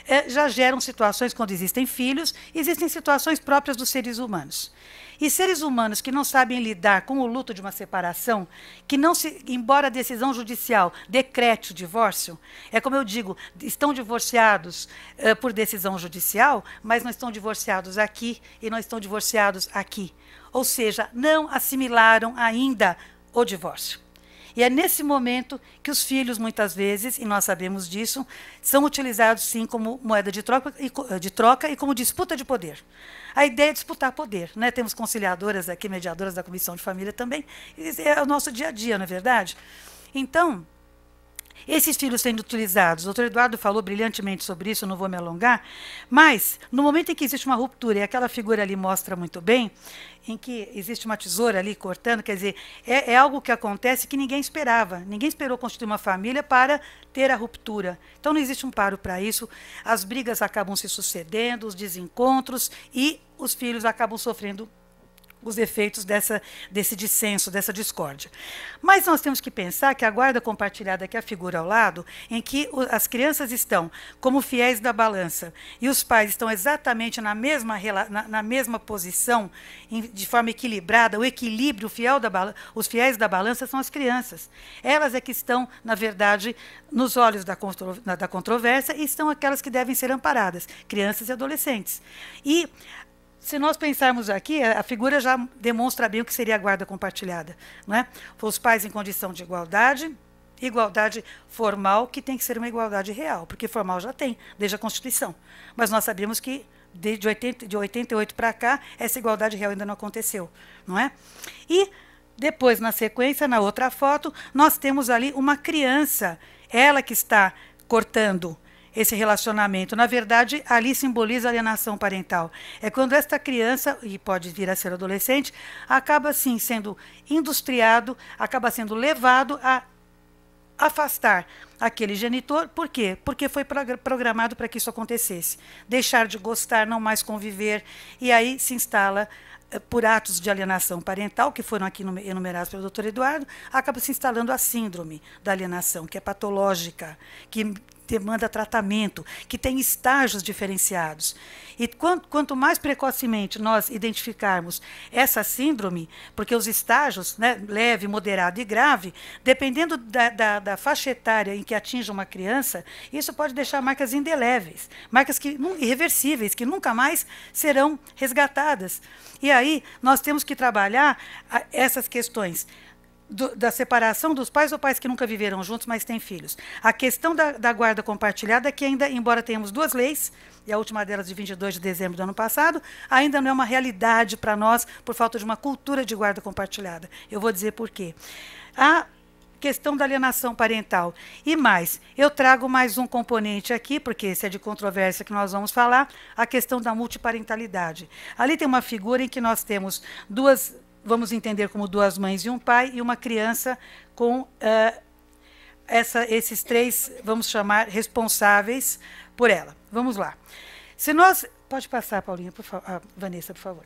é, já geram situações quando existem filhos, existem situações próprias dos seres humanos. E seres humanos que não sabem lidar com o luto de uma separação, que não se, embora a decisão judicial decrete o divórcio, é como eu digo, estão divorciados uh, por decisão judicial, mas não estão divorciados aqui e não estão divorciados aqui ou seja, não assimilaram ainda o divórcio. E é nesse momento que os filhos, muitas vezes, e nós sabemos disso, são utilizados sim como moeda de troca e, de troca e como disputa de poder. A ideia é disputar poder. Né? Temos conciliadoras aqui, mediadoras da Comissão de Família também. é o nosso dia a dia, não é verdade? Então, esses filhos sendo utilizados. O doutor Eduardo falou brilhantemente sobre isso, não vou me alongar, mas no momento em que existe uma ruptura, e aquela figura ali mostra muito bem, em que existe uma tesoura ali cortando, quer dizer, é, é algo que acontece que ninguém esperava. Ninguém esperou constituir uma família para ter a ruptura. Então não existe um paro para isso. As brigas acabam se sucedendo, os desencontros e os filhos acabam sofrendo os efeitos dessa, desse dissenso, dessa discórdia. Mas nós temos que pensar que a guarda compartilhada, que é a figura ao lado, em que as crianças estão como fiéis da balança e os pais estão exatamente na mesma, na, na mesma posição, em, de forma equilibrada, o equilíbrio, o fiel da balança, os fiéis da balança são as crianças. Elas é que estão, na verdade, nos olhos da, contro, da controvérsia e estão aquelas que devem ser amparadas, crianças e adolescentes. E se nós pensarmos aqui, a figura já demonstra bem o que seria a guarda compartilhada. Né? Os pais em condição de igualdade, igualdade formal, que tem que ser uma igualdade real, porque formal já tem, desde a Constituição. Mas nós sabemos que de, 80, de 88 para cá, essa igualdade real ainda não aconteceu, não é? E depois, na sequência, na outra foto, nós temos ali uma criança, ela que está cortando esse relacionamento. Na verdade, ali simboliza alienação parental. É quando esta criança, e pode vir a ser adolescente, acaba assim sendo industriado, acaba sendo levado a afastar aquele genitor. Por quê? Porque foi programado para que isso acontecesse. Deixar de gostar, não mais conviver, e aí se instala eh, por atos de alienação parental, que foram aqui enumerados pelo doutor Eduardo, acaba se instalando a síndrome da alienação, que é patológica, que demanda tratamento, que tem estágios diferenciados. E quanto, quanto mais precocemente nós identificarmos essa síndrome, porque os estágios, né, leve, moderado e grave, dependendo da, da, da faixa etária em que atinge uma criança, isso pode deixar marcas indeléveis, marcas que, irreversíveis, que nunca mais serão resgatadas. E aí nós temos que trabalhar essas questões do, da separação dos pais ou pais que nunca viveram juntos, mas têm filhos. A questão da, da guarda compartilhada é que ainda, embora tenhamos duas leis, e a última delas de 22 de dezembro do ano passado, ainda não é uma realidade para nós por falta de uma cultura de guarda compartilhada. Eu vou dizer por quê. A questão da alienação parental. E mais, eu trago mais um componente aqui, porque esse é de controvérsia que nós vamos falar, a questão da multiparentalidade. Ali tem uma figura em que nós temos duas vamos entender como duas mães e um pai, e uma criança com uh, essa, esses três, vamos chamar, responsáveis por ela. Vamos lá. Se nós. Pode passar, Paulinha, por favor. Ah, Vanessa, por favor.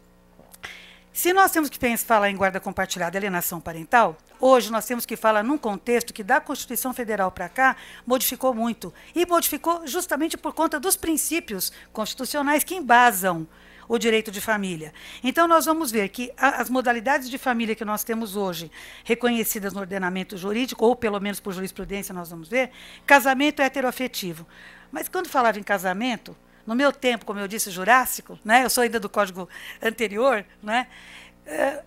Se nós temos que pensar, falar em guarda compartilhada e alienação parental, hoje nós temos que falar num contexto que da Constituição Federal para cá modificou muito. E modificou justamente por conta dos princípios constitucionais que embasam o direito de família. Então, nós vamos ver que as modalidades de família que nós temos hoje, reconhecidas no ordenamento jurídico, ou pelo menos por jurisprudência, nós vamos ver, casamento é heteroafetivo. Mas quando falava em casamento, no meu tempo, como eu disse, jurássico, né, eu sou ainda do código anterior, né, eh,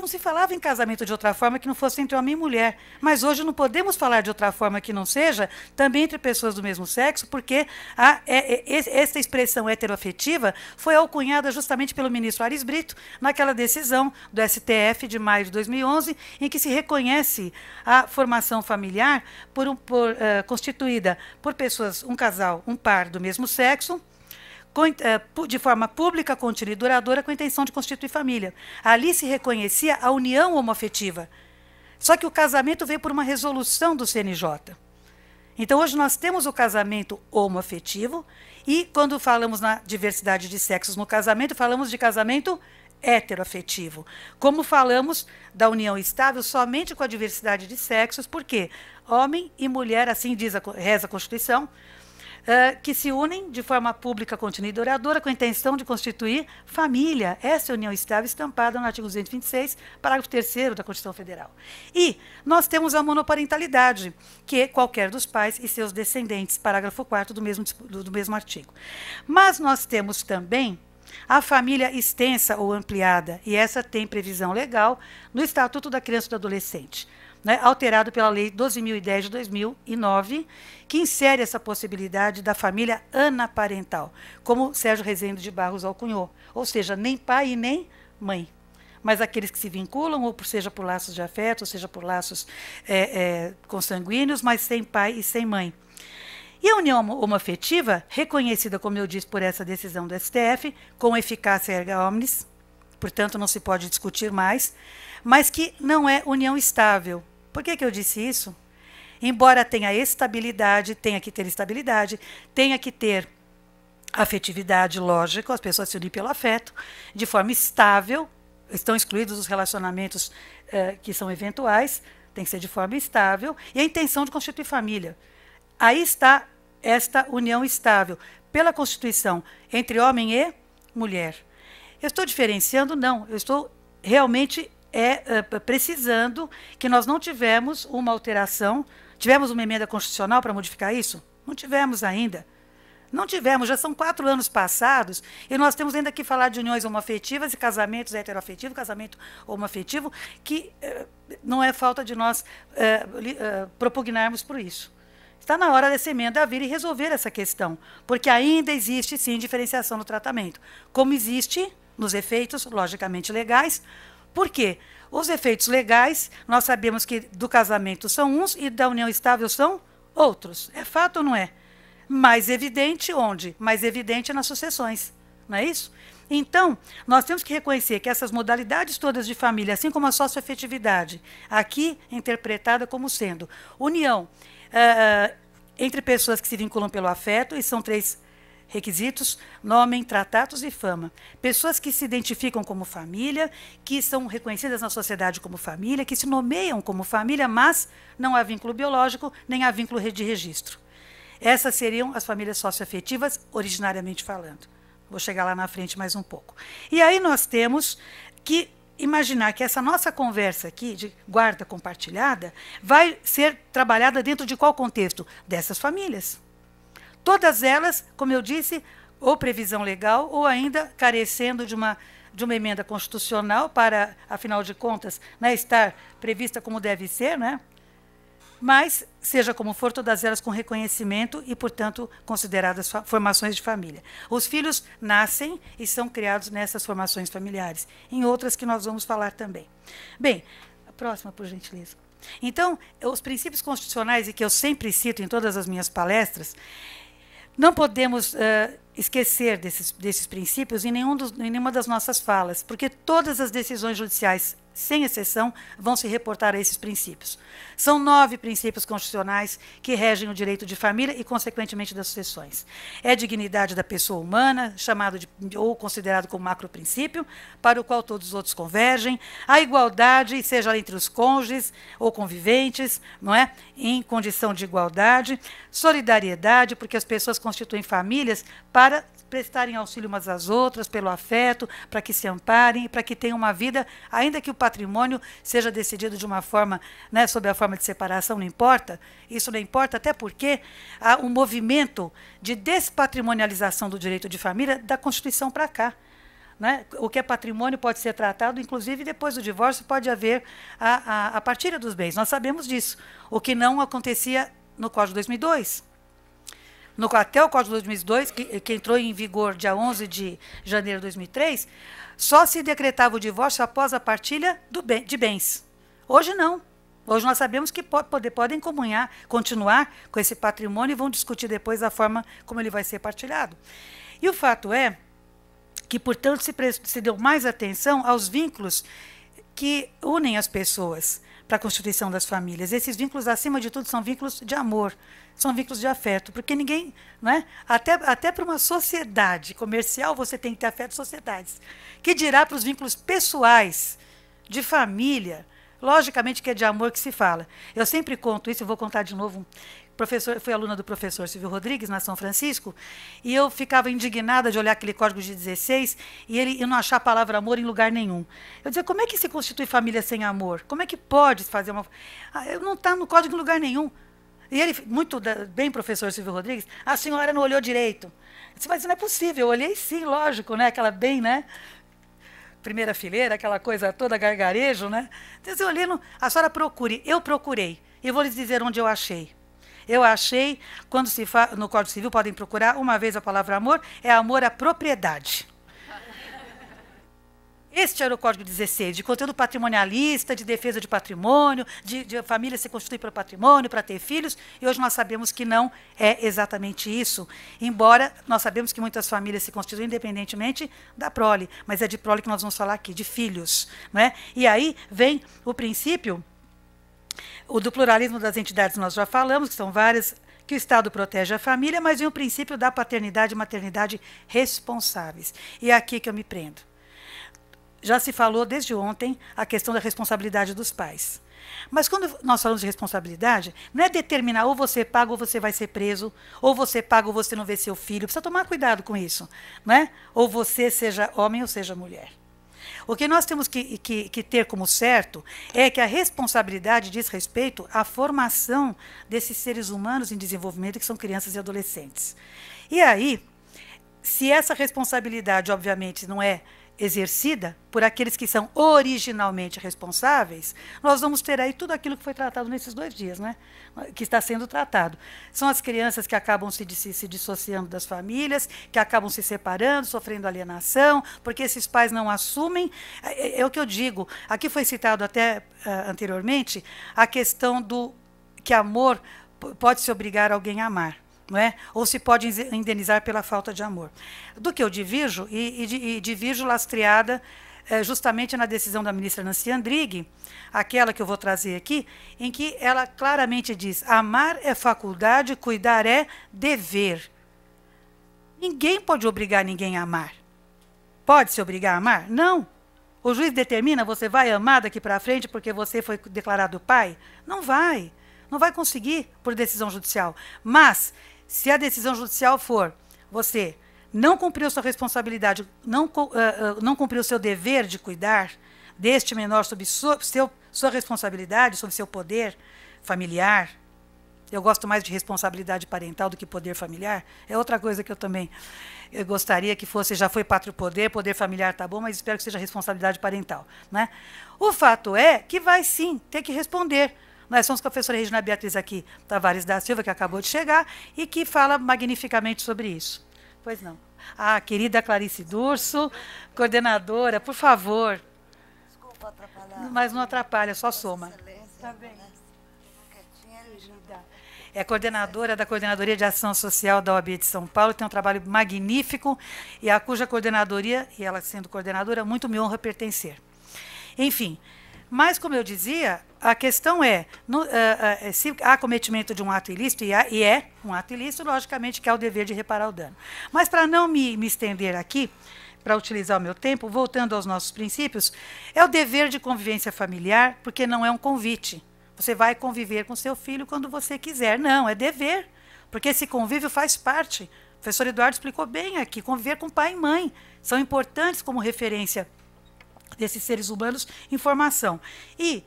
não se falava em casamento de outra forma que não fosse entre homem e mulher. Mas hoje não podemos falar de outra forma que não seja também entre pessoas do mesmo sexo, porque a, é, é, essa expressão heteroafetiva foi alcunhada justamente pelo ministro Aris Brito naquela decisão do STF de maio de 2011, em que se reconhece a formação familiar por por, uh, constituída por pessoas, um casal, um par do mesmo sexo eh, de forma pública, contínua e duradoura com a intenção de constituir família. Ali se reconhecia a união homoafetiva. Só que o casamento veio por uma resolução do CNJ. Então, hoje nós temos o casamento homoafetivo e, quando falamos na diversidade de sexos no casamento, falamos de casamento heteroafetivo. Como falamos da união estável somente com a diversidade de sexos, porque homem e mulher, assim diz a, reza a Constituição, uh, que se unem de forma pública, contínua e duradoura com a intenção de constituir família. Essa união estável estampada no artigo 226, parágrafo 3 da Constituição Federal. E nós temos a monoparentalidade, que é qualquer dos pais e seus descendentes, parágrafo 4 do mesmo, do, do mesmo artigo. Mas nós temos também a família extensa ou ampliada, e essa tem previsão legal no Estatuto da Criança e do Adolescente né, alterado pela Lei 12.010 de 2009, que insere essa possibilidade da família anaparental, como Sérgio Rezende de Barros alcunhou, ou seja, nem pai e nem mãe. Mas aqueles que se vinculam, ou seja por laços de afeto, ou seja por laços é, é, consanguíneos, mas sem pai e sem mãe. E a união homoafetiva, reconhecida, como eu disse, por essa decisão do STF, com eficácia erga omnes, portanto não se pode discutir mais, mas que não é união estável, por que, que eu disse isso? Embora tenha estabilidade, tenha que ter estabilidade, tenha que ter afetividade, lógico, as pessoas se unem pelo afeto, de forma estável, estão excluídos os relacionamentos eh, que são eventuais, tem que ser de forma estável, e a intenção de constituir família. Aí está esta união estável, pela Constituição, entre homem e mulher. Eu estou diferenciando? Não, eu estou realmente é uh, precisando que nós não tivemos uma alteração. Tivemos uma emenda constitucional para modificar isso? Não tivemos ainda. Não tivemos, já são quatro anos passados e nós temos ainda que falar de uniões homoafetivas e casamentos heteroafetivos, casamento homoafetivo, que uh, não é falta de nós uh, propugnarmos por isso. Está na hora dessa emenda vir e resolver essa questão, porque ainda existe sim diferenciação no tratamento, como existe nos efeitos, logicamente legais, por quê? Os efeitos legais, nós sabemos que do casamento são uns e da união estável são outros. É fato ou não é? Mais evidente onde? Mais evidente nas sucessões, não é isso? Então, nós temos que reconhecer que essas modalidades todas de família, assim como a socioafetividade, aqui interpretada como sendo união uh, entre pessoas que se vinculam pelo afeto, e são três Requisitos: nome, tratados e fama. Pessoas que se identificam como família, que são reconhecidas na sociedade como família, que se nomeiam como família, mas não há vínculo biológico nem há vínculo de registro. Essas seriam as famílias socioafetivas, originariamente falando. Vou chegar lá na frente mais um pouco. E aí nós temos que imaginar que essa nossa conversa aqui de guarda compartilhada vai ser trabalhada dentro de qual contexto? Dessas famílias. Todas elas, como eu disse, ou previsão legal, ou ainda carecendo de uma, de uma emenda constitucional para, afinal de contas, né, estar prevista como deve ser, né? mas, seja como for, todas elas com reconhecimento e, portanto, consideradas formações de família. Os filhos nascem e são criados nessas formações familiares, em outras que nós vamos falar também. Bem, a próxima, por gentileza. Então, os princípios constitucionais, e que eu sempre cito em todas as minhas palestras, não podemos uh, esquecer desses, desses princípios em, nenhum dos, em nenhuma das nossas falas, porque todas as decisões judiciais sem exceção, vão se reportar a esses princípios. São nove princípios constitucionais que regem o direito de família e, consequentemente, das sucessões. É a dignidade da pessoa humana, chamado de, ou considerado como macroprincípio, para o qual todos os outros convergem, a igualdade, seja entre os cônjuges ou conviventes, não é? em condição de igualdade, solidariedade, porque as pessoas constituem famílias para prestarem auxílio umas às outras, pelo afeto, para que se amparem, para que tenham uma vida, ainda que o patrimônio seja decidido de uma forma, né, sob a forma de separação, não importa. Isso não importa, até porque há um movimento de despatrimonialização do direito de família da Constituição para cá. Né? O que é patrimônio pode ser tratado, inclusive depois do divórcio, pode haver a, a, a partilha dos bens. Nós sabemos disso, o que não acontecia no Código 2002 no, até o Código 2002, que, que entrou em vigor dia 11 de janeiro de 2003, só se decretava o divórcio após a partilha de bens. Hoje não. Hoje nós sabemos que pode, podem comunhar, continuar com esse patrimônio e vão discutir depois a forma como ele vai ser partilhado. E o fato é que, portanto, se, se deu mais atenção aos vínculos que unem as pessoas para a constituição das famílias. Esses vínculos, acima de tudo, são vínculos de amor, são vínculos de afeto, porque ninguém, né? Até até para uma sociedade comercial você tem que ter afeto sociedades. Que dirá para os vínculos pessoais de família? Logicamente que é de amor que se fala. Eu sempre conto isso, eu vou contar de novo professor, fui aluna do professor Silvio Rodrigues, na São Francisco, e eu ficava indignada de olhar aquele código de 16 e ele, não achar a palavra amor em lugar nenhum. Eu dizia, como é que se constitui família sem amor? Como é que pode fazer uma. Ah, não está no código em lugar nenhum. E ele, muito da, bem, professor Silvio Rodrigues, a senhora não olhou direito. Eu disse, mas não é possível, eu olhei sim, lógico, né? Aquela bem, né? Primeira fileira, aquela coisa toda gargarejo, né? Então, eu olhei, não, a senhora procure, eu procurei. E vou lhes dizer onde eu achei. Eu achei, quando se fala, no Código Civil podem procurar uma vez a palavra amor, é amor à propriedade. Este era o Código 16, de conteúdo patrimonialista, de defesa de patrimônio, de, de família se constituir para o patrimônio, para ter filhos, e hoje nós sabemos que não é exatamente isso. Embora nós sabemos que muitas famílias se constituem independentemente da prole, mas é de prole que nós vamos falar aqui, de filhos. Né? E aí vem o princípio o do pluralismo das entidades nós já falamos, que são várias, que o Estado protege a família, mas vem o princípio da paternidade e maternidade responsáveis. E é aqui que eu me prendo. Já se falou desde ontem a questão da responsabilidade dos pais. Mas quando nós falamos de responsabilidade, não é determinar ou você paga ou você vai ser preso, ou você paga ou você não vê seu filho. Precisa tomar cuidado com isso, né? Ou você seja homem ou seja mulher. O que nós temos que, que, que ter como certo é que a responsabilidade diz respeito à formação desses seres humanos em desenvolvimento, que são crianças e adolescentes. E aí, se essa responsabilidade, obviamente, não é exercida por aqueles que são originalmente responsáveis, nós vamos ter aí tudo aquilo que foi tratado nesses dois dias, né? que está sendo tratado. São as crianças que acabam se, se, se dissociando das famílias, que acabam se separando, sofrendo alienação, porque esses pais não assumem. É, é, é o que eu digo, aqui foi citado até uh, anteriormente a questão do que amor pode se obrigar alguém a amar não é? ou se pode indenizar pela falta de amor. Do que eu divirjo, e, e, e divirjo lastreada é, justamente na decisão da ministra Nancy Andrighi, aquela que eu vou trazer aqui, em que ela claramente diz: amar é faculdade, cuidar é dever. Ninguém pode obrigar ninguém a amar. Pode se obrigar a amar? Não. O juiz determina você vai amar daqui para frente porque você foi declarado pai? Não vai. Não vai conseguir por decisão judicial. Mas se a decisão judicial for você não cumpriu sua responsabilidade, não, uh, não cumpriu seu dever de cuidar deste menor sob sua, seu, sua responsabilidade, sob seu poder familiar. Eu gosto mais de responsabilidade parental do que poder familiar. É outra coisa que eu também eu gostaria que fosse, já foi pátrio poder, poder familiar tá bom, mas espero que seja responsabilidade parental. Né? O fato é que vai sim ter que responder nós somos a professora Regina Beatriz aqui, Tavares da Silva, que acabou de chegar, e que fala magnificamente sobre isso. Pois não. A ah, querida Clarice Durso, coordenadora, por favor. Desculpa atrapalhar. Mas não atrapalha, só soma. Tá bem. Né? É coordenadora da Coordenadoria de Ação Social da OAB de São Paulo, tem um trabalho magnífico e a cuja coordenadoria, e ela sendo coordenadora, muito me honra pertencer. Enfim, mas, como eu dizia, a questão é, no, uh, uh, se há cometimento de um ato ilícito, e, há, e, é um ato ilícito, logicamente que há o dever de reparar o dano. Mas, para não me, me estender aqui, para utilizar o meu tempo, voltando aos nossos princípios, é o dever de convivência familiar, porque não é um convite. Você vai conviver com seu filho quando você quiser. Não, é dever, porque esse convívio faz parte. O professor Eduardo explicou bem aqui: conviver com pai e mãe são importantes como referência desses seres humanos informação. E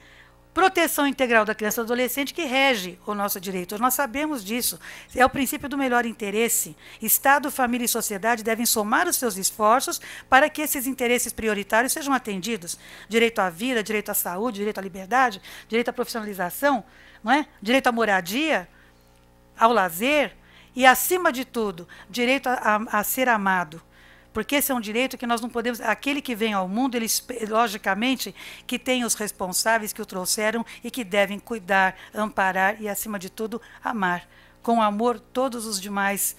proteção integral da criança e do adolescente que rege o nosso direito. Nós sabemos disso. É o princípio do melhor interesse. Estado, família e sociedade devem somar os seus esforços para que esses interesses prioritários sejam atendidos. Direito à vida, direito à saúde, direito à liberdade, direito à profissionalização, não é? direito à moradia, ao lazer e, acima de tudo, direito a, a ser amado porque esse é um direito que nós não podemos. Aquele que vem ao mundo, ele, logicamente, que tem os responsáveis que o trouxeram e que devem cuidar, amparar e, acima de tudo, amar. Com amor, todos os demais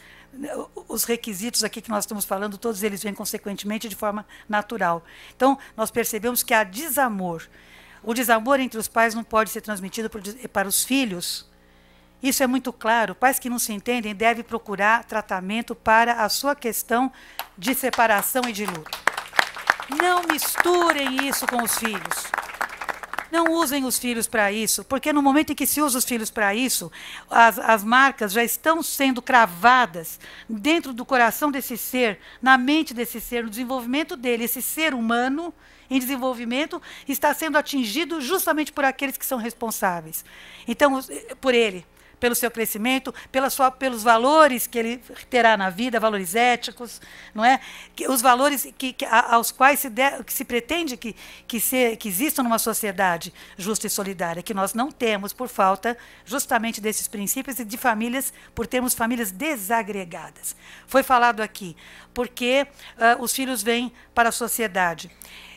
os requisitos aqui que nós estamos falando, todos eles vêm consequentemente de forma natural. Então, nós percebemos que há desamor. O desamor entre os pais não pode ser transmitido para os filhos, isso é muito claro. Pais que não se entendem devem procurar tratamento para a sua questão de separação e de luto. Não misturem isso com os filhos. Não usem os filhos para isso, porque no momento em que se usa os filhos para isso, as, as, marcas já estão sendo cravadas dentro do coração desse ser, na mente desse ser, no desenvolvimento dele. Esse ser humano em desenvolvimento está sendo atingido justamente por aqueles que são responsáveis. Então, eh, por ele pelo seu crescimento, pela sua, pelos valores que ele terá na vida, valores éticos, não é? Que, os valores que, que, aos quais se, de, que se pretende que, que, se, que existam numa sociedade justa e solidária, que nós não temos por falta justamente desses princípios e de famílias, por termos famílias desagregadas. Foi falado aqui, porque uh, os filhos vêm para a sociedade.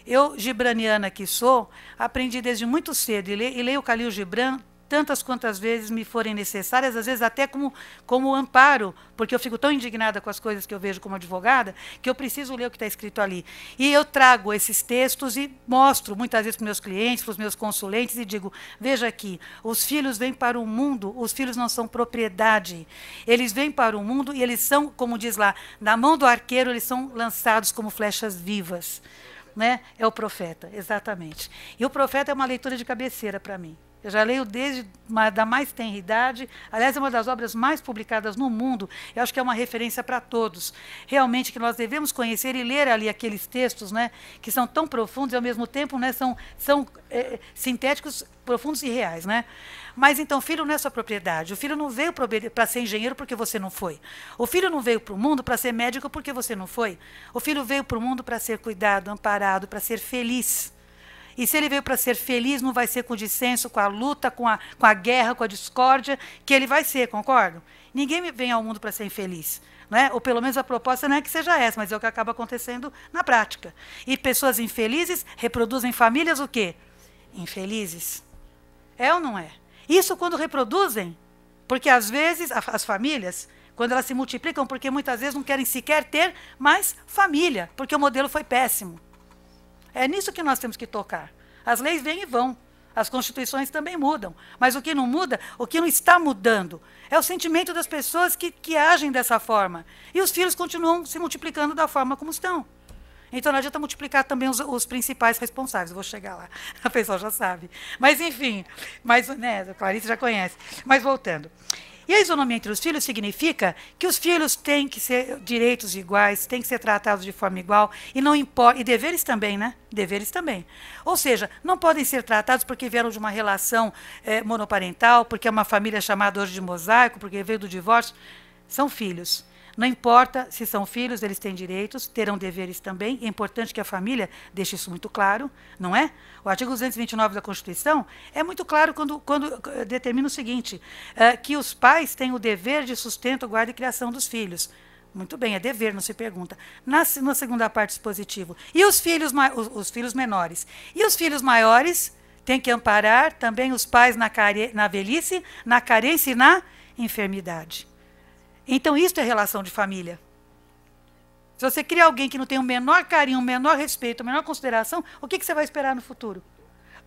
Eu, gibraniana que sou, aprendi desde muito cedo, e, e leio o Calil Gibran tantas quantas vezes me forem necessárias, às vezes até como, como amparo, porque eu fico tão indignada com as coisas que eu vejo como advogada, que eu preciso ler o que está escrito ali. E eu trago esses textos e mostro muitas vezes para meus clientes, para os meus consulentes, e digo: veja aqui, os filhos vêm para o mundo, os filhos não são propriedade. Eles vêm para o mundo e eles são, como diz lá, na mão do arqueiro, eles são lançados como flechas vivas. Né? É o profeta, exatamente. E o profeta é uma leitura de cabeceira para mim. Eu já leio desde da mais tenra idade. Aliás, é uma das obras mais publicadas no mundo. Eu acho que é uma referência para todos. Realmente que nós devemos conhecer e ler ali aqueles textos, né, que são tão profundos e ao mesmo tempo, né, são, são é, sintéticos, profundos e reais, né? Mas então, filho não é sua propriedade. O filho não veio para ser engenheiro porque você não foi. O filho não veio para o mundo para ser médico porque você não foi. O filho veio para o mundo para ser cuidado, amparado, para ser feliz. E se ele veio para ser feliz, não vai ser com dissenso, com a luta, com a, com a guerra, com a discórdia, que ele vai ser, concordo? Ninguém vem ao mundo para ser infeliz. Né? Ou pelo menos a proposta não é que seja essa, mas é o que acaba acontecendo na prática. E pessoas infelizes reproduzem famílias o quê? Infelizes. É ou não é? Isso quando reproduzem, porque às vezes as famílias, quando elas se multiplicam, porque muitas vezes não querem sequer ter mais família, porque o modelo foi péssimo. É nisso que nós temos que tocar. As leis vêm e vão. As constituições também mudam. Mas o que não muda, o que não está mudando, é o sentimento das pessoas que, que agem dessa forma. E os filhos continuam se multiplicando da forma como estão. Então não adianta multiplicar também os, os principais responsáveis. vou chegar lá, <laughs> a pessoa já sabe. Mas enfim, mas né, a Clarice já conhece. Mas voltando. E a isonomia entre os filhos significa que os filhos têm que ser direitos iguais, têm que ser tratados de forma igual e não e deveres também, né? Deveres também. Ou seja, não podem ser tratados porque vieram de uma relação é, monoparental, porque é uma família chamada hoje de mosaico, porque veio do divórcio. São filhos. Não importa se são filhos, eles têm direitos, terão deveres também. É importante que a família deixe isso muito claro, não é? O artigo 229 da Constituição é muito claro quando, quando eh, determina o seguinte: é, que os pais têm o dever de sustento, guarda e criação dos filhos. Muito bem, é dever, não se pergunta. Na, na segunda parte dispositivo. E os filhos, os, os filhos menores? E os filhos maiores têm que amparar também os pais na, care, na velhice, na carência e na enfermidade. Então, isso é relação de família. Se você cria alguém que não tem o menor carinho, o menor respeito, a menor consideração, o que, que você vai esperar no futuro?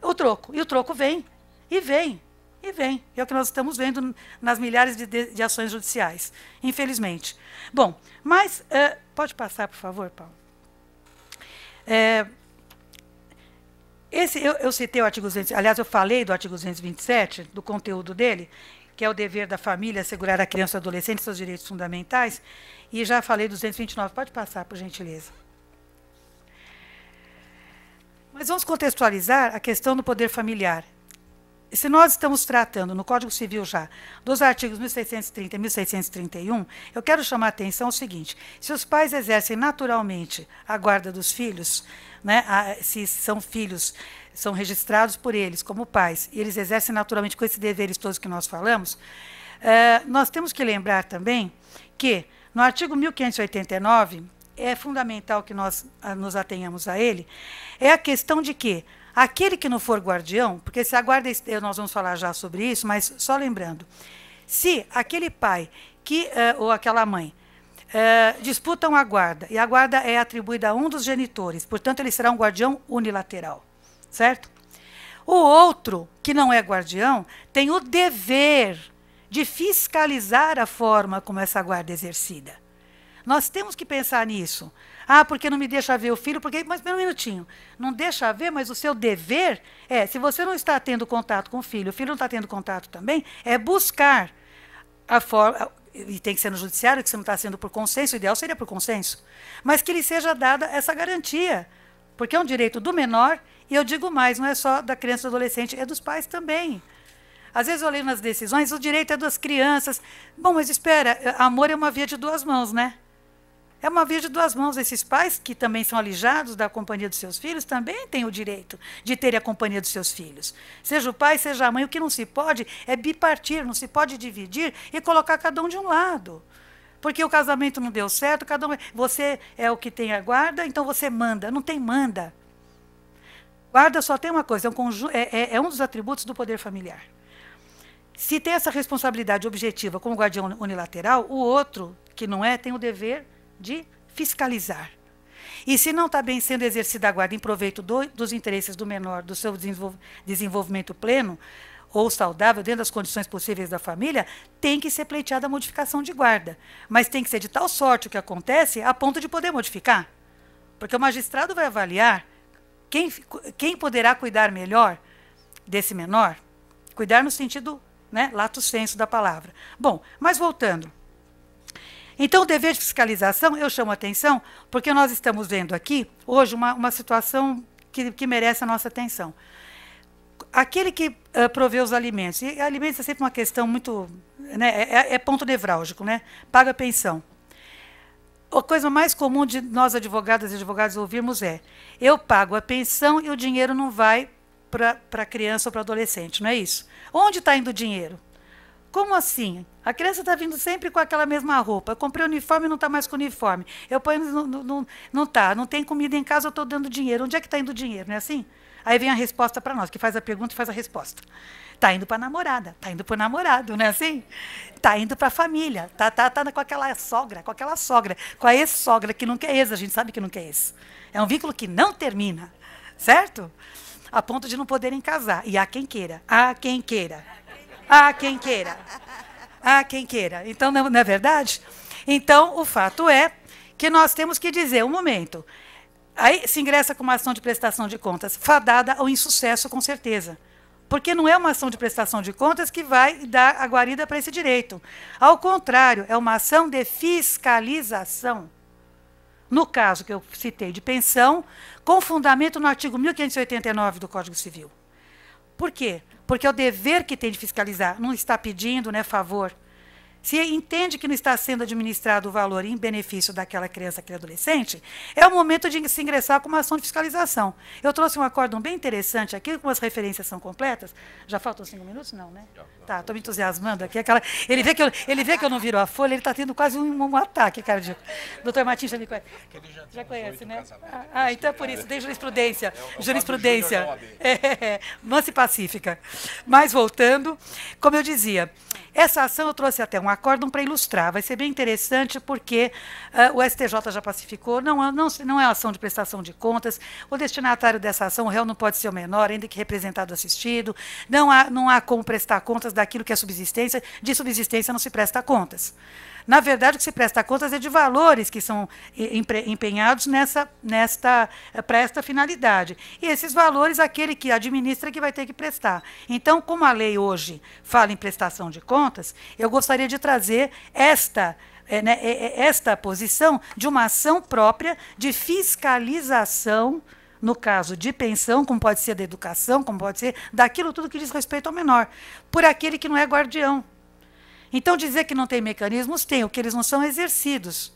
O troco. E o troco vem. E vem. E vem. É o que nós estamos vendo nas milhares de, de, de ações judiciais, infelizmente. Bom, mas. Uh, pode passar, por favor, Paulo. É, esse, eu, eu, citei o artigo 200, aliás, eu falei do artigo 227, do conteúdo dele, que é o dever da família assegurar à criança e adolescente seus direitos fundamentais. E já falei 229, pode passar, por gentileza. Mas vamos contextualizar a questão do poder familiar. Se nós estamos tratando, no Código Civil já, dos artigos 1630 e 1631, eu quero chamar a atenção o seguinte: se os pais exercem naturalmente a guarda dos filhos, né, a, se são filhos são registrados por eles como pais, e eles exercem naturalmente com esses deveres todos que nós falamos, uh, nós temos que lembrar também que, no artigo 1589, é fundamental que nós a, nos atenhamos a ele, é a questão de que aquele que não for guardião, porque se a guarda, eh, nós vamos falar já sobre isso, mas só lembrando, se aquele pai que, uh, ou aquela mãe uh, disputam a guarda, e a guarda é atribuída a um dos genitores, portanto ele será um guardião unilateral certo? O outro, que não é guardião, tem o dever de fiscalizar a forma como essa guarda é exercida. Nós temos que pensar nisso. Ah, porque não me deixa ver o filho? Porque, mas um minutinho, não deixa ver, mas o seu dever é, se você não está tendo contato com o filho, o filho não está tendo contato também, é buscar a forma. E tem que ser no judiciário, que se não está sendo por consenso, o ideal seria por consenso. Mas que lhe seja dada essa garantia. Porque é um direito do menor e eu digo mais, não é só da criança e do adolescente, é dos pais também. Às vezes eu leio nas decisões, o direito é das crianças. Bom, mas espera, amor é uma via de duas mãos, né? É uma via de duas mãos. Esses pais que também são alijados da companhia dos seus filhos também têm o direito de terem a companhia dos seus filhos. Seja o pai, seja a mãe. O que não se pode é bipartir, não se pode dividir e colocar cada um de um lado. Porque o casamento não deu certo, cada um. É, você é o que tem a guarda, então você manda. Não tem manda. Guarda só tem uma coisa, é um, é, é, é um dos atributos do poder familiar. Se tem essa responsabilidade objetiva como guardião unilateral, o outro, que não é, tem o dever de fiscalizar. E se não está bem sendo exercida a guarda em proveito do, dos interesses do menor, do seu desenvolv desenvolvimento pleno ou saudável, dentro das condições possíveis da família, tem que ser pleiteada a modificação de guarda. Mas tem que ser de tal sorte o que acontece a ponto de poder modificar. Porque o magistrado vai avaliar quem, quem poderá cuidar melhor desse menor? Cuidar no sentido né, lato senso da palavra. Bom, mas voltando. Então, o dever de fiscalização, eu chamo atenção, porque nós estamos vendo aqui, hoje, uma, uma situação que, que merece a nossa atenção. Aquele que uh, provê os alimentos, e alimentos é sempre uma questão muito. Né, é, é, é ponto nevrálgico, né? Paga pensão a coisa mais comum de nós advogadas e advogados ouvirmos é: eu pago a pensão e o dinheiro não vai para a criança ou para o adolescente, não é isso? Onde está indo o dinheiro? Como assim? A criança está vindo sempre com aquela mesma roupa. Eu comprei o uniforme e não está mais com o uniforme. Eu ponho. Não está. Não, não, não, não tem comida em casa, eu estou dando dinheiro. Onde é que está indo o dinheiro? Não é assim? Aí vem a resposta para nós, que faz a pergunta e faz a resposta. Tá indo para a namorada, tá indo para o namorado, não é assim? Tá indo para a família, tá, tá, tá com aquela sogra, com aquela sogra, com a ex-sogra, que não quer ex, a gente sabe que não quer ex. É um vínculo que não termina, certo? A ponto de não poderem casar. E há quem queira, há quem queira, há quem queira, há quem queira. Então, não é verdade? Então, o fato é que nós temos que dizer, um momento, Aí se ingressa com uma ação de prestação de contas, fadada ao insucesso, com certeza. Porque não é uma ação de prestação de contas que vai dar a guarida para esse direito. Ao contrário, é uma ação de fiscalização. No caso que eu citei de pensão, com fundamento no artigo 1589 do Código Civil. Por quê? Porque é o dever que tem de fiscalizar, não está pedindo né, favor se entende que não está sendo administrado o valor em benefício daquela criança, aquele adolescente, é o momento de se ingressar com uma ação de fiscalização. Eu trouxe um acórdão bem interessante aqui, com as referências são completas. Já faltam cinco minutos? Não, né? Tá, estou me entusiasmando aqui. Aquela, ele, vê que eu, ele vê que eu não viro a folha, ele está tendo quase um, um ataque cardíaco. Doutor Martins já me conhece. Já, já, conhece, né? Ah, então é por isso, tem jurisprudência. É jurisprudência. É, <laughs> é, mansa e pacífica. Mas voltando, como eu dizia, essa ação eu trouxe até um acórdão para ilustrar. Vai ser bem interessante porque uh, o STJ já pacificou, não, ah, não, não é ação de prestação de contas. O destinatário dessa ação, o réu, não pode ser o menor, ainda que representado assistido. Não há, não há como prestar contas contas daquilo que é subsistência, de subsistência não se presta contas. Na verdade, o que se presta contas é de valores que são eh, empenhados nessa, nesta, eh, para esta finalidade. E esses valores, aquele que administra que vai ter que prestar. Então, como a lei hoje fala em prestação de contas, eu gostaria de trazer esta eh, né, esta posição de uma ação própria de fiscalização no caso de pensão, como pode ser da educação, como pode ser daquilo tudo que diz respeito ao menor, por aquele que não é guardião. Então, dizer que não tem mecanismos, tem, o que eles não são exercidos.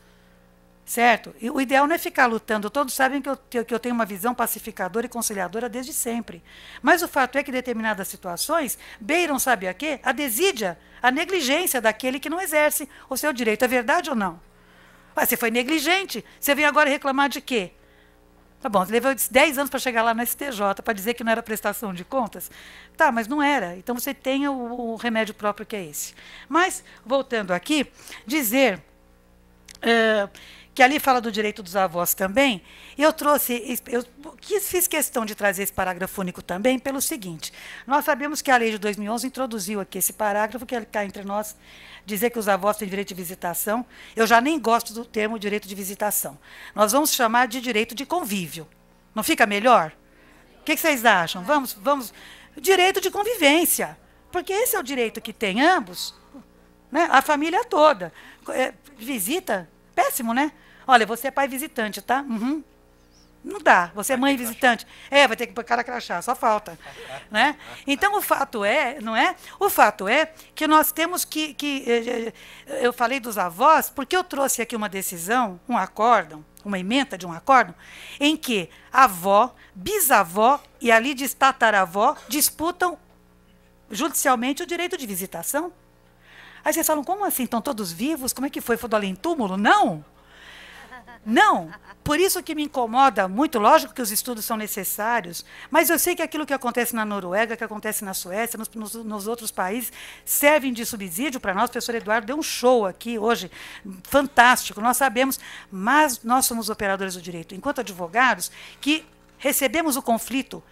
Certo? E o ideal não é ficar lutando. Todos sabem que eu, que eu tenho uma visão pacificadora e conciliadora desde sempre. Mas o fato é que determinadas situações beiram, sabe a quê? A desídia, a negligência daquele que não exerce o seu direito. É verdade ou não? Ah, você foi negligente. Você vem agora reclamar de quê? Tá bom, levou 10 anos para chegar lá na STJ para dizer que não era prestação de contas? Tá, mas não era. Então você tem o, o remédio próprio que é esse. Mas, voltando aqui, dizer. Uh, que ali fala do direito dos avós também, eu trouxe, eu quis, fiz questão de trazer esse parágrafo único também pelo seguinte: nós sabemos que a lei de 2011 introduziu aqui esse parágrafo que está é entre nós dizer que os avós têm direito de visitação. Eu já nem gosto do termo direito de visitação. Nós vamos chamar de direito de convívio. Não fica melhor? O que, que vocês acham? Vamos, vamos direito de convivência, porque esse é o direito que tem ambos, né? A família toda é, visita, péssimo, né? Olha, você é pai visitante, tá? Uhum. Não dá. Você é mãe visitante. É, vai ter que cara crachá, só falta. <laughs> né? Então, o fato é, não é? O fato é que nós temos que, que. Eh, eh, eu falei dos avós, porque eu trouxe aqui uma decisão, um acórdão, uma emenda de um acórdão, em que avó, bisavó e ali diz tataravó disputam judicialmente o direito de visitação. Aí vocês falam, como assim? Estão todos vivos? Como é que foi? Foi do além-túmulo? Não! Não. Por isso que me incomoda muito, lógico que os estudos são necessários, mas eu sei que aquilo que acontece na Noruega, que acontece na Suécia, nos, nos, outros países, servem de subsídio para nós. O professor Eduardo deu um show aqui hoje, fantástico, nós sabemos, mas nós somos operadores do direito, enquanto advogados, que recebemos o conflito,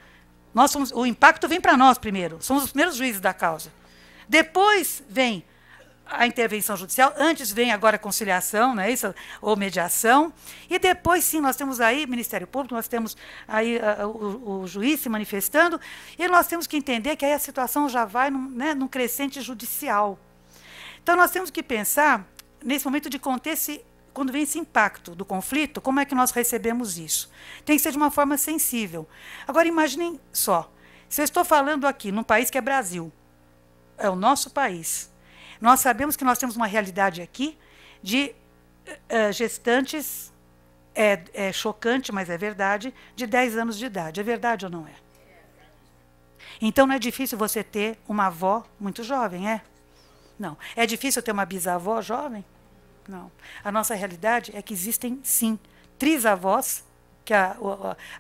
nós somos, o impacto vem para nós primeiro, somos os primeiros juízes da causa. Depois vem a intervenção judicial, antes vem agora a conciliação, né isso? Ou mediação. E depois, sim, nós temos aí Ministério Público, nós temos aí uh, o, o, juiz se manifestando, e nós temos que entender que aí a situação já vai num, né, num crescente judicial. Então, nós temos que pensar, nesse momento de contexto, quando vem esse impacto do conflito, como é que nós recebemos isso? Tem que ser de uma forma sensível. Agora, imaginem só, se eu estou falando aqui num país que é Brasil, é o nosso país nós sabemos que nós temos uma realidade aqui de uh, gestantes, é, é, chocante, mas é verdade, de 10 anos de idade. É verdade ou não é? Então não é difícil você ter uma avó muito jovem, é? Não. É difícil ter uma bisavó jovem? Não. A nossa realidade é que existem, sim, trisavós que a,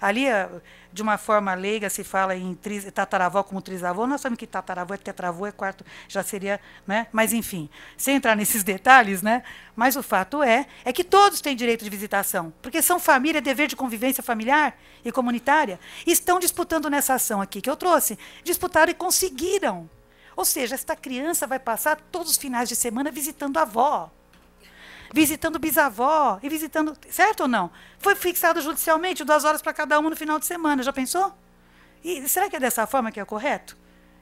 a, ali, é, de uma forma leiga, se fala em tris, tataravó como trisavô, nós sabemos que tataravô é tetravô, é quarto, já seria, né? Mas enfim, sem entrar nesses <laughs> detalhes, né? Mas o fato é, é que todos têm direito de visitação, porque são família, dever de convivência familiar e comunitária, e estão disputando nessa ação aqui que eu trouxe, disputaram e conseguiram. Ou seja, esta criança vai passar todos os finais de semana visitando a avó visitando bisavó e visitando. Certo ou não? Foi fixado judicialmente duas horas para cada um no final de semana, já pensou? E será que é dessa forma que é correto?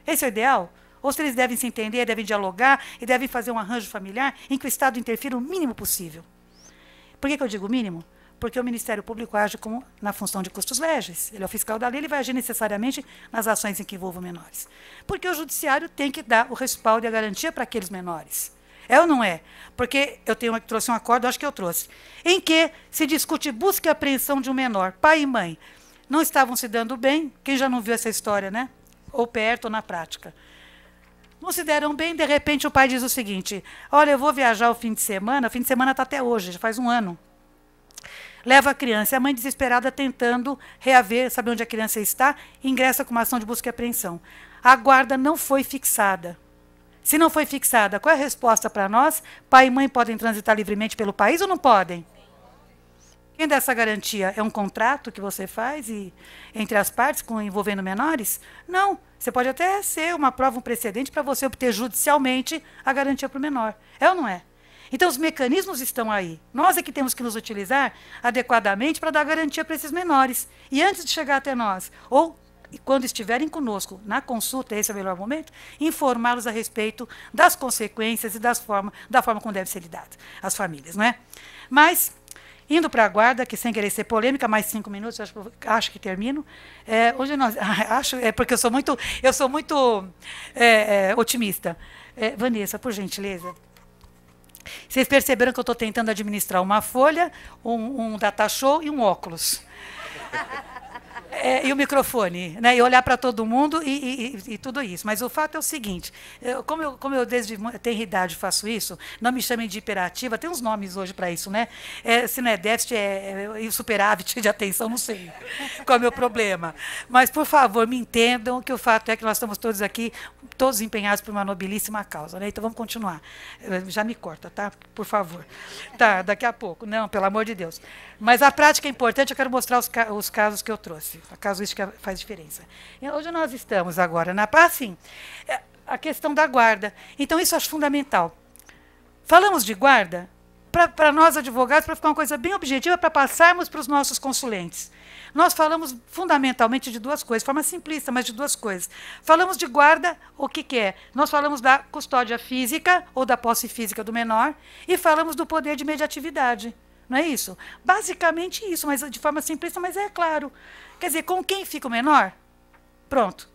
Esse é o ideal? Ou se eles devem se entender, devem dialogar e devem fazer um arranjo familiar em que o Estado interfira o mínimo possível? Por que, que eu digo mínimo? Porque o Ministério Público age como, na função de custos leges. Ele é o fiscal da lei, ele vai agir necessariamente nas ações em que envolvam menores. Porque o Judiciário tem que dar o respaldo e a garantia para aqueles menores. É ou não é? Porque eu tenho que trouxe um acordo, acho que eu trouxe, em que se discute busca e apreensão de um menor. Pai e mãe não estavam se dando bem, quem já não viu essa história, né? Ou perto ou na prática. Não se deram bem, de repente o pai diz o seguinte: Olha, eu vou viajar o fim de semana, o fim de semana está até hoje, já faz um ano. Leva a criança, a mãe desesperada tentando reaver, saber onde a criança está, ingressa com uma ação de busca e apreensão. A guarda não foi fixada. Se não foi fixada, qual é a resposta para nós? Pai e mãe podem transitar livremente pelo país ou não podem? Quem dá essa garantia? É um contrato que você faz e, entre as partes com envolvendo menores? Não. Você pode até ser uma prova, um precedente para você obter judicialmente a garantia para o menor. É ou não é? Então, os mecanismos estão aí. Nós é que temos que nos utilizar adequadamente para dar garantia para esses menores. E antes de chegar até nós, ou e quando estiverem conosco na consulta, esse é o melhor momento, informá-los a respeito das consequências e das forma, da forma como deve ser lidado as famílias, não é? Mas Indo para a guarda, que sem querer ser polêmica, mais cinco minutos, acho, acho que termino. É, hoje nós <laughs> ah, acho é porque eu sou muito eu sou muito é, é, otimista. É, Vanessa, por gentileza. Vocês perceberam que eu estou tentando administrar uma folha, um, um data show e um óculos é, e o microfone, né? E olhar para todo mundo e, e, e, tudo isso. Mas o fato é o seguinte: eu, como, eu, como eu desde tenho idade faço isso, não me chamem de hiperativa, tem uns nomes hoje para isso, né? É, se não é déficit, é, é, é superávit de atenção, não sei qual é o meu problema. Mas, por favor, me entendam que o fato é que nós estamos todos aqui, todos empenhados por uma nobilíssima causa, né? Então vamos continuar. Já me corta, tá? Por favor. Tá, daqui a pouco. Não, pelo amor de Deus. Mas a prática é importante, eu quero mostrar os, ca os casos que eu trouxe. Acaso isso faz diferença. Hoje nós estamos agora na assim, a questão da guarda. Então, isso acho fundamental. Falamos de guarda, para nós advogados, para ficar uma coisa bem objetiva, para passarmos para os nossos consulentes. Nós falamos fundamentalmente de duas coisas, de forma simplista, mas de duas coisas. Falamos de guarda, o que, que é? Nós falamos da custódia física ou da posse física do menor e falamos do poder de mediatividade. Não é isso? Basicamente isso, mas de forma simplista, mas é claro. Quer dizer, com quem fica o menor? Pronto.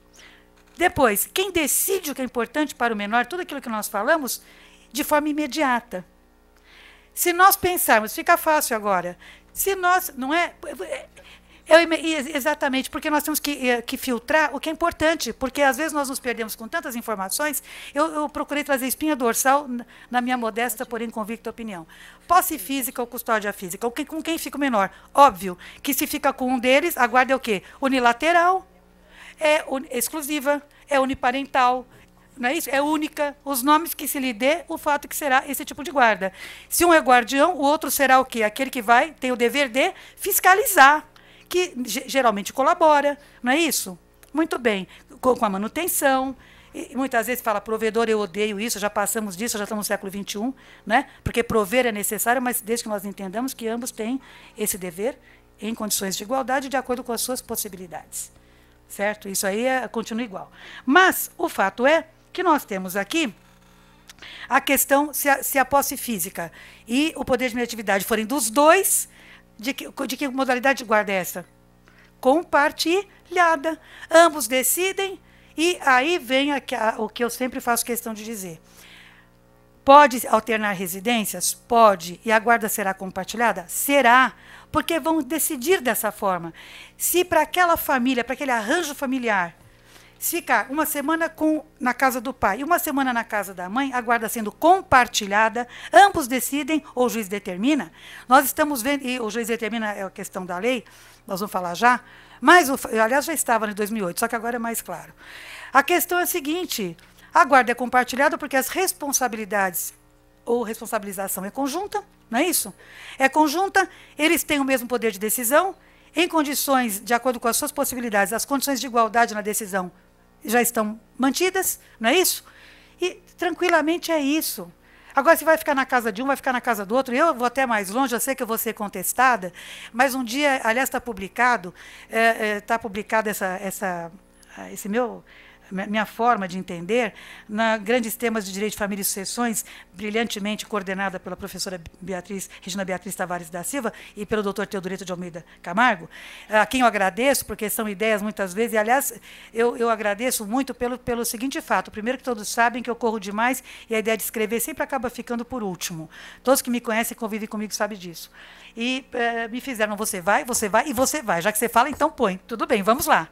Depois, quem decide o que é importante para o menor, tudo aquilo que nós falamos, de forma imediata. Se nós pensarmos, fica fácil agora. Se nós, não é, eu, exatamente, porque nós temos que, eh, que filtrar o que é importante, porque às vezes nós nos perdemos com tantas informações. Eu, eu procurei trazer espinha dorsal na minha modesta, porém convicta opinião. Posse física ou custódia física? O que, com quem fica o menor? Óbvio que se fica com um deles, a guarda é o quê? Unilateral, é un, exclusiva, é uniparental, não é isso? É única. Os nomes que se lhe dê, o fato é que será esse tipo de guarda. Se um é guardião, o outro será o quê? Aquele que vai, tem o dever de fiscalizar que geralmente colabora, não é isso? Muito bem, com, com a manutenção. E muitas vezes fala, provedor, eu odeio isso, já passamos disso, já estamos no século XXI, né? porque prover é necessário, mas desde que nós entendamos que ambos têm esse dever em condições de igualdade, de acordo com as suas possibilidades. Certo? Isso aí é, continua igual. Mas o fato é que nós temos aqui a questão se a, se a posse física e o poder de atividade forem dos dois, de que, de que modalidade de guarda é essa? Compartilhada. Ambos decidem e aí vem a, a, o que eu sempre faço questão de dizer. Pode alternar residências? Pode. E a guarda será compartilhada? Será. Porque vão decidir dessa forma. Se para aquela família, para aquele arranjo familiar, se ficar uma semana com, na casa do pai e uma semana na casa da mãe, a guarda sendo compartilhada, ambos decidem ou o juiz determina. Nós estamos vendo, e o juiz determina é a questão da lei, nós vamos falar já, mas, aliás, já estava em 2008, só que agora é mais claro. A questão é a seguinte: a guarda é compartilhada porque as responsabilidades ou responsabilização é conjunta, não é isso? É conjunta, eles têm o mesmo poder de decisão, em condições, de acordo com as suas possibilidades, as condições de igualdade na decisão já estão mantidas, não é isso? E tranquilamente é isso. Agora, se vai ficar na casa de um, vai ficar na casa do outro. Eu vou até mais longe, eu sei que eu vou ser contestada, mas um dia, aliás, está publicado, está é, é, tá publicada essa, essa, ah, esse meu minha forma de entender, na grandes temas de direito de família e sucessões, brilhantemente coordenada pela professora Beatriz, Regina Beatriz Tavares da Silva e pelo doutor Teodorito de Almeida Camargo, a quem eu agradeço, porque são ideias muitas vezes, e aliás, eu, eu agradeço muito pelo, pelo seguinte fato, primeiro que todos sabem que eu corro demais e a ideia de escrever sempre acaba ficando por último. Todos que me conhecem e convivem comigo sabem disso. E é, me fizeram, você vai, você vai e você vai, já que você fala, então põe, tudo bem, vamos lá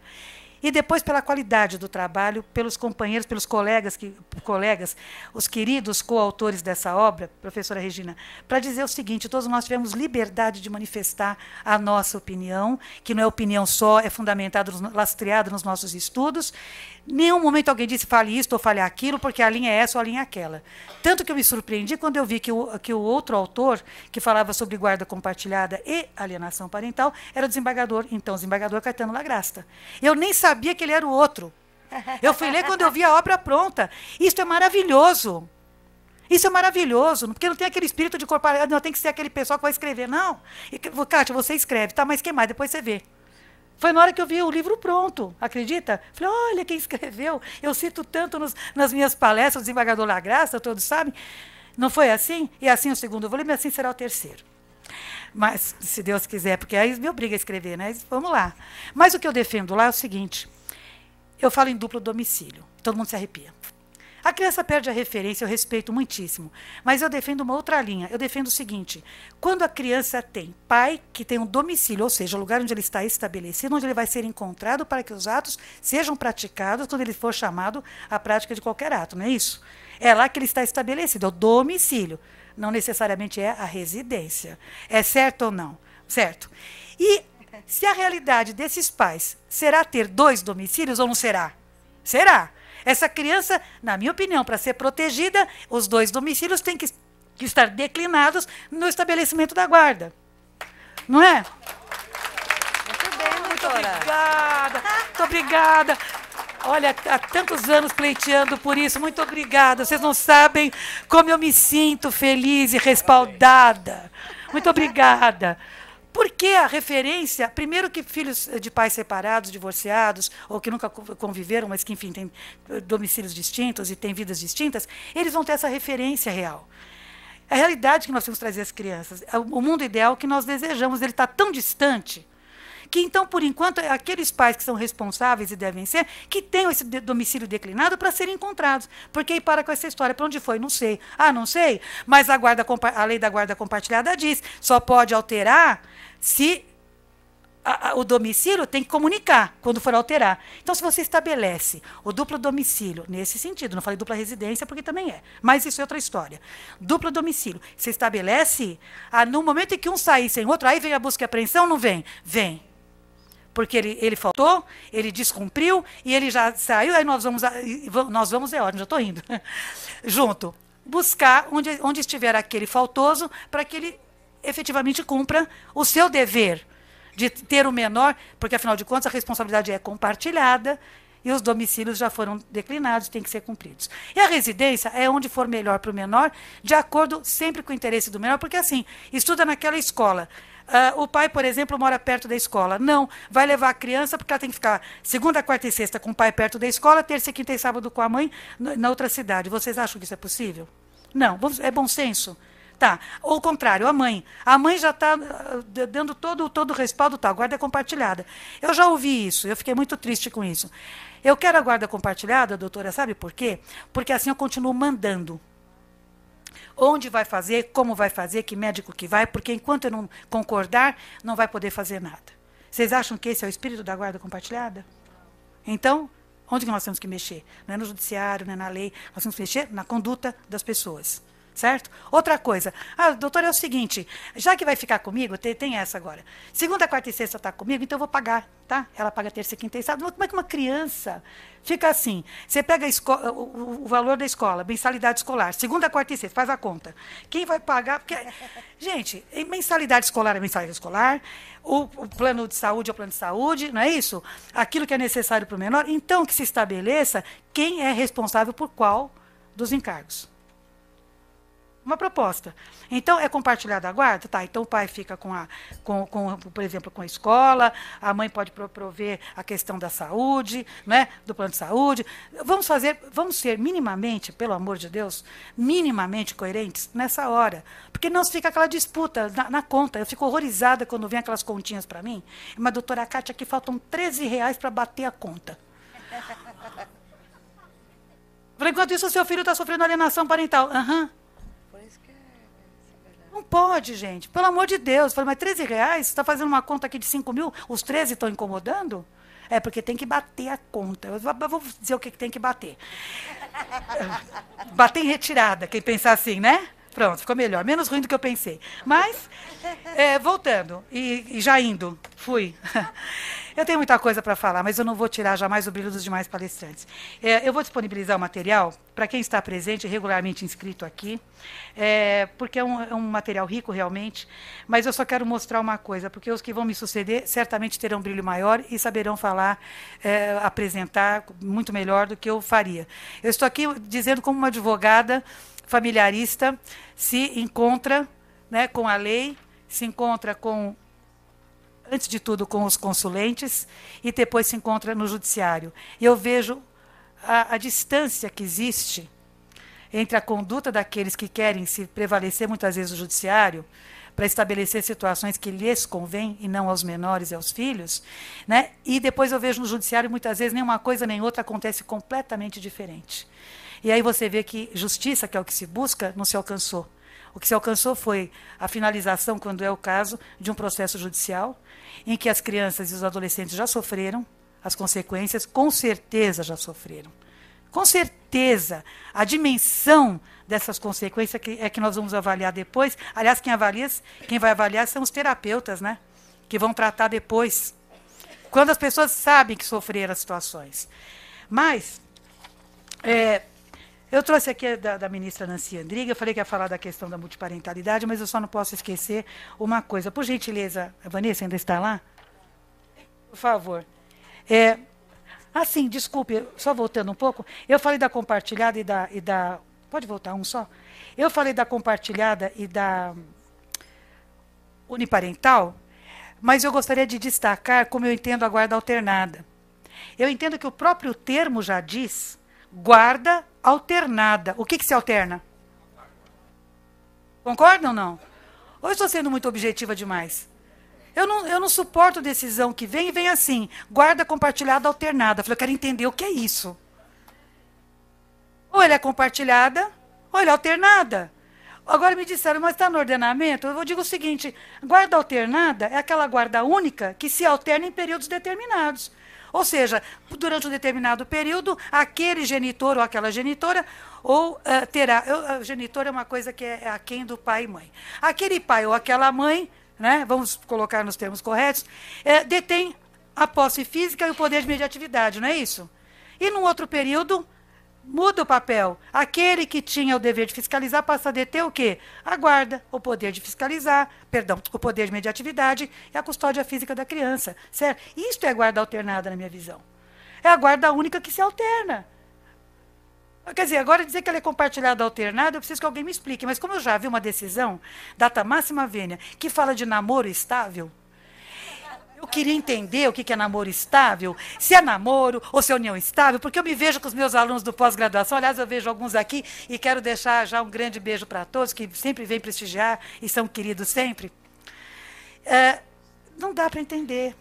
e depois pela qualidade do trabalho, pelos companheiros, pelos colegas, que, colegas os queridos coautores dessa obra, professora Regina, para dizer o seguinte: todos nós tivemos liberdade de manifestar a nossa opinião, que não é opinião só, é fundamentada, lastreada nos nossos estudos, Nenhum momento alguém disse fale isto ou fale aquilo, porque a linha é essa ou a linha é aquela. Tanto que eu me surpreendi quando eu vi que o, que o outro autor, que falava sobre guarda compartilhada e alienação parental, era o desembargador, então o desembargador Caetano Lagrasta. Eu nem sabia que ele era o outro. Eu fui ler quando eu vi a obra pronta. Isso é maravilhoso. Isso é maravilhoso, porque não tem aquele espírito de corporalidade, ah, não tem que ser aquele pessoal que vai escrever, não. E, Kátia, você escreve, tá, mas que mais? Depois você vê. Foi na hora que eu vi o livro pronto, acredita? Falei, olha quem escreveu. Eu cito tanto nos, nas minhas palestras, o desembargador La Graça, todos sabem. Não foi assim? E assim é o segundo volume, assim será o terceiro. Mas, se Deus quiser, porque aí me obriga a escrever, né? Vamos lá. Mas o que eu defendo lá é o seguinte: eu falo em duplo domicílio. Todo mundo se arrepia. A criança perde a referência, eu respeito muitíssimo. Mas eu defendo uma outra linha. Eu defendo o seguinte: quando a criança tem pai que tem um domicílio, ou seja, o lugar onde ele está estabelecido, onde ele vai ser encontrado para que os atos sejam praticados quando ele for chamado à prática de qualquer ato, não é isso? É lá que ele está estabelecido, é o domicílio. Não necessariamente é a residência. É certo ou não? Certo. E se a realidade desses pais será ter dois domicílios ou não será? Será. Essa criança, na minha opinião, para ser protegida, os dois domicílios têm que, que estar declinados no estabelecimento da guarda. Não é? Muito bem, doutora. Muito obrigada. Muito obrigada. Olha, há tantos anos pleiteando por isso. Muito obrigada. Vocês não sabem como eu me sinto feliz e respaldada. Muito obrigada. Porque a referência, primeiro que filhos de pais separados, divorciados, ou que nunca conviveram, mas que, enfim, têm domicílios distintos e têm vidas distintas, eles vão ter essa referência real. É a realidade que nós temos que trazer às crianças, é o mundo ideal que nós desejamos, ele está tão distante que então, por enquanto, é aqueles pais que são responsáveis e devem ser, que tenham esse domicílio declinado para serem encontrados. Porque aí para com essa história, para onde foi? Não sei. Ah, não sei, mas a, guarda, a lei da guarda compartilhada diz, só pode alterar se a, a, o domicílio tem que comunicar quando for alterar. Então, se você estabelece o duplo domicílio, nesse sentido, não falei dupla residência porque também é, mas isso é outra história. Duplo domicílio, você estabelece, ah, no momento em que um sair sem outro, aí vem a busca e apreensão, não vem? Vem porque ele, ele faltou, ele descumpriu e ele já saiu, aí nós vamos, nós vamos é ótimo, já estou indo <laughs> junto, buscar onde, onde estiver aquele faltoso para que ele efetivamente cumpra o seu dever de ter o menor, porque afinal de contas a responsabilidade é compartilhada e os domicílios já foram declinados, têm que ser cumpridos. E a residência é onde for melhor para o menor, de acordo sempre com o interesse do menor, porque assim, estuda naquela escola. Uh, o pai, por exemplo, mora perto da escola. Não, vai levar a criança, porque ela tem que ficar segunda, quarta e sexta com o pai perto da escola, terça, quinta e sábado com a mãe na outra cidade. Vocês acham que isso é possível? Não, é bom senso. Tá. Ou o contrário, a mãe. A mãe já está eh, eh, dando todo, todo o respaldo, tá, a guarda é compartilhada. Eu já ouvi isso, eu fiquei muito triste com isso. Eu quero a guarda compartilhada, doutora, sabe por quê? Porque assim eu continuo mandando onde vai fazer, como vai fazer, que médico que vai, porque enquanto eu não concordar, não vai poder fazer nada. Vocês acham que esse é o espírito da guarda compartilhada? Então, onde que nós temos que mexer? Não é no judiciário, não é na lei, nós temos que mexer na conduta das pessoas certo? Outra coisa, ah, doutor, é o seguinte, já que vai ficar comigo, tem, tem essa agora. Segunda, quarta e sexta está comigo, então eu vou pagar, tá? Ela paga terça, quinta e sábado. Como é que uma criança fica assim? Você pega o, o, valor da escola, mensalidade escolar, segunda, quarta e sexta, faz a conta. Quem vai pagar? Porque, <laughs> gente, mensalidade escolar é mensalidade escolar, o, o plano de saúde é o plano de saúde, não é isso? Aquilo que é necessário para o menor, então que se estabeleça quem é responsável por qual dos encargos uma proposta. Então, é compartilhada a guarda? Tá, então o pai fica com a, com, com, por exemplo, com a escola, a mãe pode prover a questão da saúde, né, do plano de saúde. Vamos fazer, vamos ser minimamente, pelo amor de Deus, minimamente coerentes nessa hora. Porque não fica aquela disputa na, na conta. Eu fico horrorizada quando vem aquelas continhas para mim. Mas, doutora Kátia, aqui faltam 13 reais para bater a conta. <laughs> Por enquanto isso, seu filho está sofrendo alienação parental. Aham. Uhum. Não pode, gente. Pelo amor de Deus. falei, mas 13 reais? Você está fazendo uma conta aqui de 5 mil? Os 13 estão incomodando? É, porque tem que bater a conta. Eu vou dizer o que, que tem que bater. <laughs> bater em retirada, quem pensar assim, né? Pronto, ficou melhor. Menos ruim do que eu pensei. Mas, é, voltando e, e já indo, fui. <laughs> Eu tenho muita coisa para falar, mas eu não vou tirar jamais o brilho dos demais palestrantes. É, eu vou disponibilizar o material para quem está presente, regularmente inscrito aqui, é, porque é um, é um, material rico realmente, mas eu só quero mostrar uma coisa, porque os que vão me suceder certamente terão um brilho maior e saberão falar, é, apresentar muito melhor do que eu faria. Eu estou aqui dizendo como uma advogada familiarista se encontra né, com a lei, se encontra com antes de tudo com os consulentes e depois se encontra no judiciário. Eu vejo a, a distância que existe entre a conduta daqueles que querem se prevalecer muitas vezes o judiciário para estabelecer situações que lhes convém e não aos menores e aos filhos, né? E depois eu vejo no judiciário muitas vezes nenhuma coisa nem outra acontece completamente diferente. E aí você vê que justiça, que é o que se busca, não se alcançou. O que se alcançou foi a finalização, quando é o caso, de um processo judicial, em que as crianças e os adolescentes já sofreram as consequências, com certeza já sofreram. Com certeza, a dimensão dessas consequências que, é que nós vamos avaliar depois. Aliás, quem avalia, quem vai avaliar são os terapeutas, né? Que vão tratar depois. Quando as pessoas sabem que sofreram as situações. Mas, é, eu trouxe aqui da, da ministra Nancy Andriga, eu falei que ia falar da questão da multiparentalidade, mas eu só não posso esquecer uma coisa. Por gentileza, a Vanessa ainda está lá? Por favor. É, assim, desculpe, só voltando um pouco, eu falei da compartilhada e da, e da. Pode voltar um só? Eu falei da compartilhada e da uniparental, mas eu gostaria de destacar como eu entendo a guarda alternada. Eu entendo que o próprio termo já diz guarda alternada. O que, que se alterna? Concordam ou não? Ou estou sendo muito objetiva demais? Eu não, eu não suporto decisão que vem e vem assim, guarda compartilhada alternada. Eu falei, eu quero entender o que é isso. Ou ela é compartilhada, ou ela é alternada. Agora me disseram, mas está no ordenamento? Eu digo o seguinte: guarda alternada é aquela guarda única que se alterna em períodos determinados. Ou seja, durante um determinado período, aquele genitor ou aquela genitora ou uh, terá. Eu, genitor é uma coisa que é, é aquém do pai e mãe. Aquele pai ou aquela mãe, né, vamos colocar nos termos corretos, é, detém a posse física e o poder de mediatividade, não é isso? E num outro período, Muda o papel. Aquele que tinha o dever de fiscalizar passa a deter o quê? A guarda, o poder de fiscalizar, perdão, o poder de mediatividade e a custódia física da criança, certo? Isto é guarda alternada, na minha visão. É a guarda única que se alterna. Quer dizer, agora dizer que ela é compartilhada alternada, eu preciso que alguém me explique. Mas como eu já vi uma decisão, data máxima vênia, que fala de namoro estável, eu queria entender o que é namoro estável, se é namoro ou se é união estável, porque eu me vejo com os meus alunos do pós-graduação, aliás, eu vejo alguns aqui e quero deixar já um grande beijo para todos que sempre vêm prestigiar e são queridos sempre. É, não dá para entender.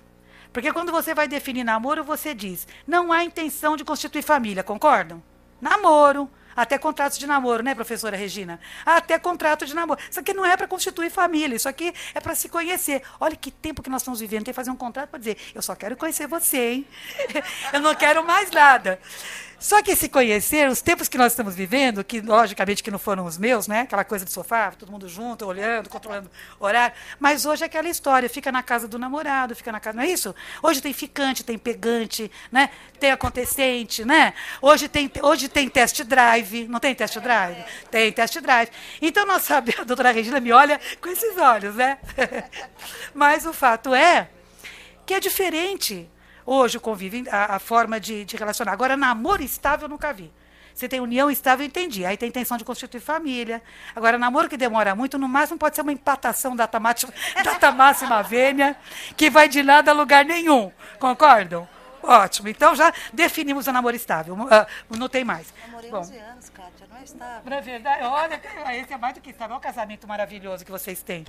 Porque quando você vai definir namoro, você diz: não há intenção de constituir família, concordam? Namoro até contrato de namoro, né, professora Regina? Até contrato de namoro. Isso aqui não é para constituir família, isso aqui é para se conhecer. Olha que tempo que nós estamos vivendo. Tem que fazer um contrato para dizer: eu só quero conhecer você, hein? <laughs> eu não quero mais nada. Só que se conhecer, os tempos que nós estamos vivendo, que logicamente que não foram os meus, né? Aquela coisa de sofá, todo mundo junto, olhando, controlando horário. Mas hoje é aquela história, fica na casa do namorado, fica na casa, não é isso? Hoje tem ficante, tem pegante, né? Tem acontecente, né? Hoje tem, hoje tem test drive, não tem test drive? Tem test drive. Então nós sabemos, a doutora Regina me olha com esses olhos, né? <laughs> Mas o fato é que é diferente Hoje o convívio, a, a forma de, de relacionar. Agora, namoro estável eu nunca vi. Você tem união estável, entendi. Aí tem intenção de constituir família. Agora, namoro que demora muito, no máximo pode ser uma empatação data, mati, <laughs> data máxima vênia, que vai de nada a lugar nenhum. Concordam? Ótimo. Então já definimos o namoro estável. Uh, não tem mais. Namorei 11 anos estável. Não é verdade? Olha, esse é mais do que estável. Olha o casamento maravilhoso que vocês têm.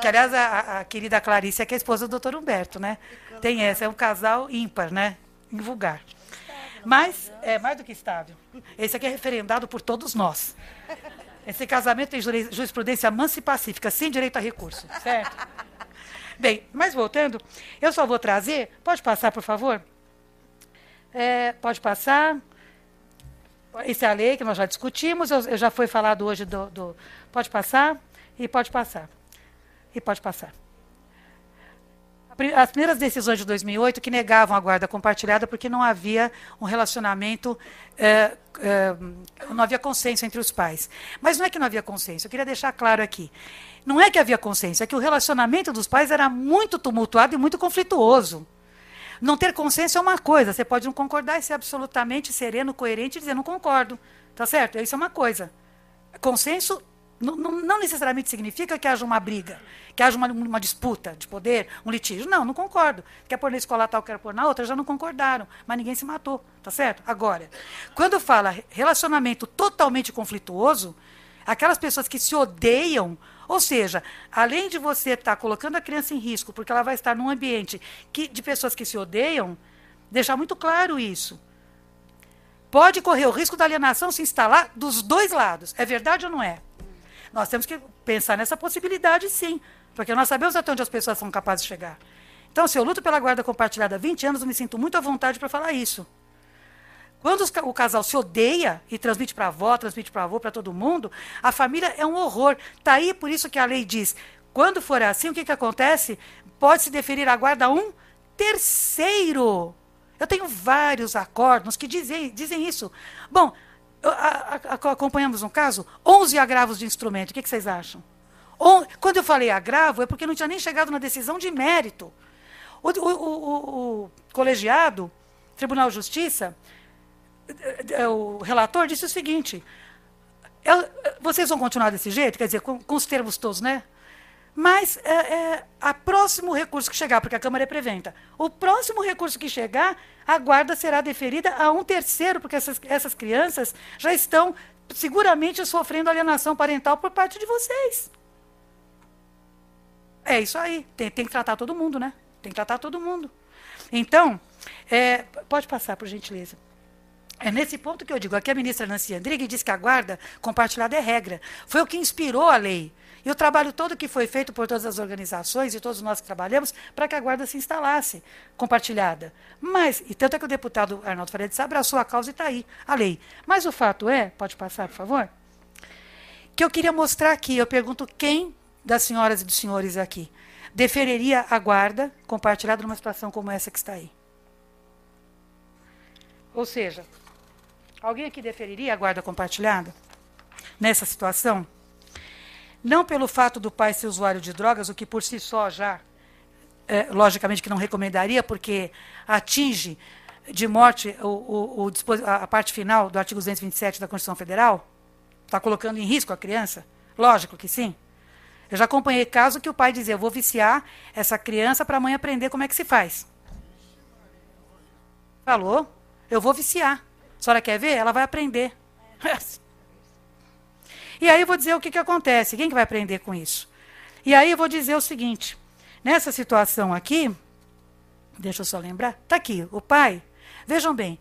que, aliás, a, a, querida Clarice é que é a esposa do doutor Humberto, né? Tem essa, é um casal ímpar, né? Invulgar. Mas é mais do que estável. Esse aqui é referendado por todos nós. Esse casamento tem jurisprudência mansa e pacífica, sem direito a recurso, certo? Bem, mas voltando, eu só vou trazer. Pode passar, por favor? É, pode passar. Isso é a lei que nós já discutimos, eu, eu já foi falado hoje do, do. Pode passar? E pode passar. E pode passar as primeiras decisões de 2008 que negavam a guarda compartilhada porque não havia um relacionamento, é, é, não havia consenso entre os pais. Mas não é que não havia consenso, eu queria deixar claro aqui. Não é que havia consenso, é que o relacionamento dos pais era muito tumultuado e muito conflituoso. Não ter consenso é uma coisa, você pode não concordar e ser absolutamente sereno, coerente e dizer não concordo. Tá certo? Isso é uma coisa. Consenso não, não, necessariamente significa que haja uma briga, que haja uma, uma, disputa de poder, um litígio. Não, não concordo. Quer pôr na escola tal, quer pôr na outra, já não concordaram, mas ninguém se matou, tá certo? Agora, quando fala relacionamento totalmente conflituoso, aquelas pessoas que se odeiam ou seja, além de você estar tá colocando a criança em risco, porque ela vai estar num ambiente que, de pessoas que se odeiam, deixar muito claro isso. Pode correr o risco da alienação se instalar dos dois lados. É verdade ou não é? Nós temos que pensar nessa possibilidade, sim, porque nós sabemos até onde as pessoas são capazes de chegar. Então, se eu luto pela guarda compartilhada há 20 anos, eu me sinto muito à vontade para falar isso. Quando o casal se odeia e transmite para a avó, transmite para avô, para todo mundo, a família é um horror. Tá aí por isso que a lei diz: quando for assim, o que, que acontece? Pode se deferir a guarda a um terceiro. Eu tenho vários acordos que dizem, dizem isso. Bom, a, a, acompanhamos um caso, 11 agravos de instrumento. O que, que vocês acham? On, quando eu falei agravo, é porque não tinha nem chegado na decisão de mérito. o, o, o, o colegiado, Tribunal de Justiça, é, é, o relator disse o seguinte: é, vocês vão continuar desse jeito, quer dizer, com, com os termos todos, né? Mas é, é, a próximo recurso que chegar, porque a Câmara é preventa, o próximo recurso que chegar, a guarda será deferida a um terceiro, porque essas, essas crianças já estão seguramente sofrendo alienação parental por parte de vocês. É isso aí. Tem, tem que tratar todo mundo, né? Tem que tratar todo mundo. Então, é, pode passar, por gentileza. É nesse ponto que eu digo. Aqui a ministra Nancy Andrighi diz que a guarda compartilhada é regra. Foi o que inspirou a lei. E o trabalho todo que foi feito por todas as organizações e todos nós que trabalhamos para que a guarda se instalasse compartilhada. Mas, e tanto é que o deputado Arnaldo Faria abraçou a causa e está aí a lei. Mas o fato é, pode passar, por favor, que eu queria mostrar aqui, eu pergunto quem das senhoras e dos senhores aqui deferiria a guarda compartilhada numa situação como essa que está aí. Ou seja, Alguém aqui deferiria a guarda compartilhada? Nessa situação? Não pelo fato do pai ser usuário de drogas, o que por si só já, é, logicamente, que não recomendaria, porque atinge de morte o, o, o, a parte final do artigo 227 da Constituição Federal? Está colocando em risco a criança? Lógico que sim. Eu já acompanhei caso que o pai dizia: eu vou viciar essa criança para a mãe aprender como é que se faz. Falou, eu vou viciar. A senhora quer ver? Ela vai aprender. e aí eu vou dizer o que, que acontece. Quem que vai aprender com isso? E aí eu vou dizer o seguinte. Nessa situação aqui, deixa eu só lembrar, está aqui, o pai, vejam bem,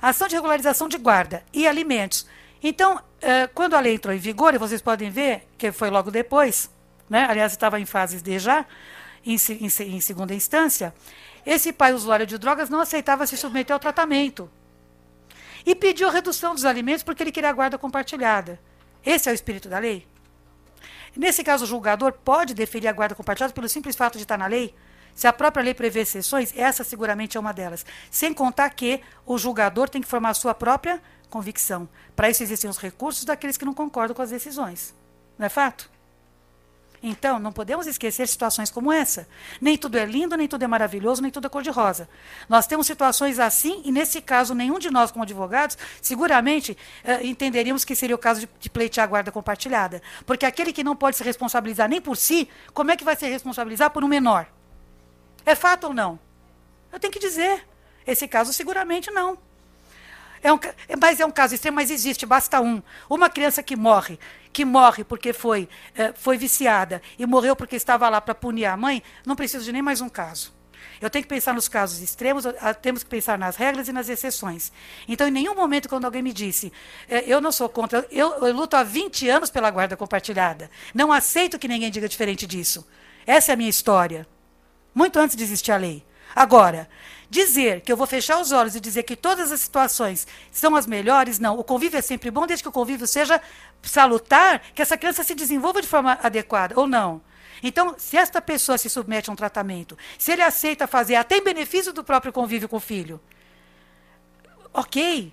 ação de regularização de guarda e alimentos. Então, eh, quando a lei entrou em vigor, e vocês podem ver, que foi logo depois, né? aliás, estava em fases de já, em, em, em segunda instância, esse pai usuário de drogas não aceitava se submeter ao tratamento e pediu a redução dos alimentos porque ele queria a guarda compartilhada. Esse é o espírito da lei? Nesse caso, o julgador pode deferir a guarda compartilhada pelo simples fato de estar na lei? Se a própria lei prevê exceções, essa seguramente é uma delas. Sem contar que o julgador tem que formar sua própria convicção. Para isso existem os recursos daqueles que não concordam com as decisões. Não é fato? Então, não podemos esquecer situações como essa. Nem tudo é lindo, nem tudo é maravilhoso, nem tudo é cor-de-rosa. Nós temos situações assim, e nesse caso, nenhum de nós, como advogados, seguramente eh, entenderíamos que seria o caso de, de pleitear a guarda compartilhada. Porque aquele que não pode se responsabilizar nem por si, como é que vai se responsabilizar por um menor? É fato ou não? Eu tenho que dizer. Esse caso, seguramente, não. É um, mas é um caso extremo, mas existe, basta um. Uma criança que morre que morre porque foi, eh, foi viciada e morreu porque estava lá para punir a mãe, não preciso de nem mais um caso. Eu tenho que pensar nos casos extremos, ah, temos que pensar nas regras e nas exceções. Então, em nenhum momento, quando alguém me disse, eh, eu não sou contra, eu, eu luto há 20 anos pela guarda compartilhada, não aceito que ninguém diga diferente disso. Essa é a minha história. Muito antes de existir a lei. Agora, Dizer que eu vou fechar os olhos e dizer que todas as situações são as melhores, não. O convívio é sempre bom, desde que o convívio seja salutar, que essa criança se desenvolva de forma adequada, ou não. Então, se esta pessoa se submete a um tratamento, se ele aceita fazer até em benefício do próprio convívio com o filho, ok.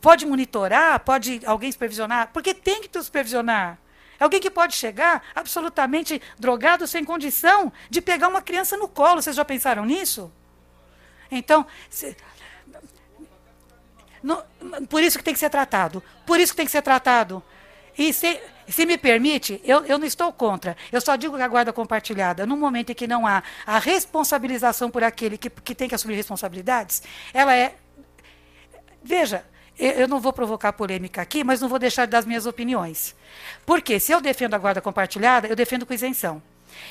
Pode monitorar, pode alguém supervisionar, porque tem que te supervisionar. É alguém que pode chegar absolutamente drogado, sem condição de pegar uma criança no colo. Vocês já pensaram nisso? Então, se, por isso que tem que ser tratado. Por isso que tem que ser tratado. E se, se me permite, eu, eu não estou contra. Eu só digo que a guarda compartilhada, no momento em que não há a responsabilização por aquele que, que tem que assumir responsabilidades, ela é. Veja, eu não vou provocar polêmica aqui, mas não vou deixar de das minhas opiniões. Porque se eu defendo a guarda compartilhada, eu defendo com isenção.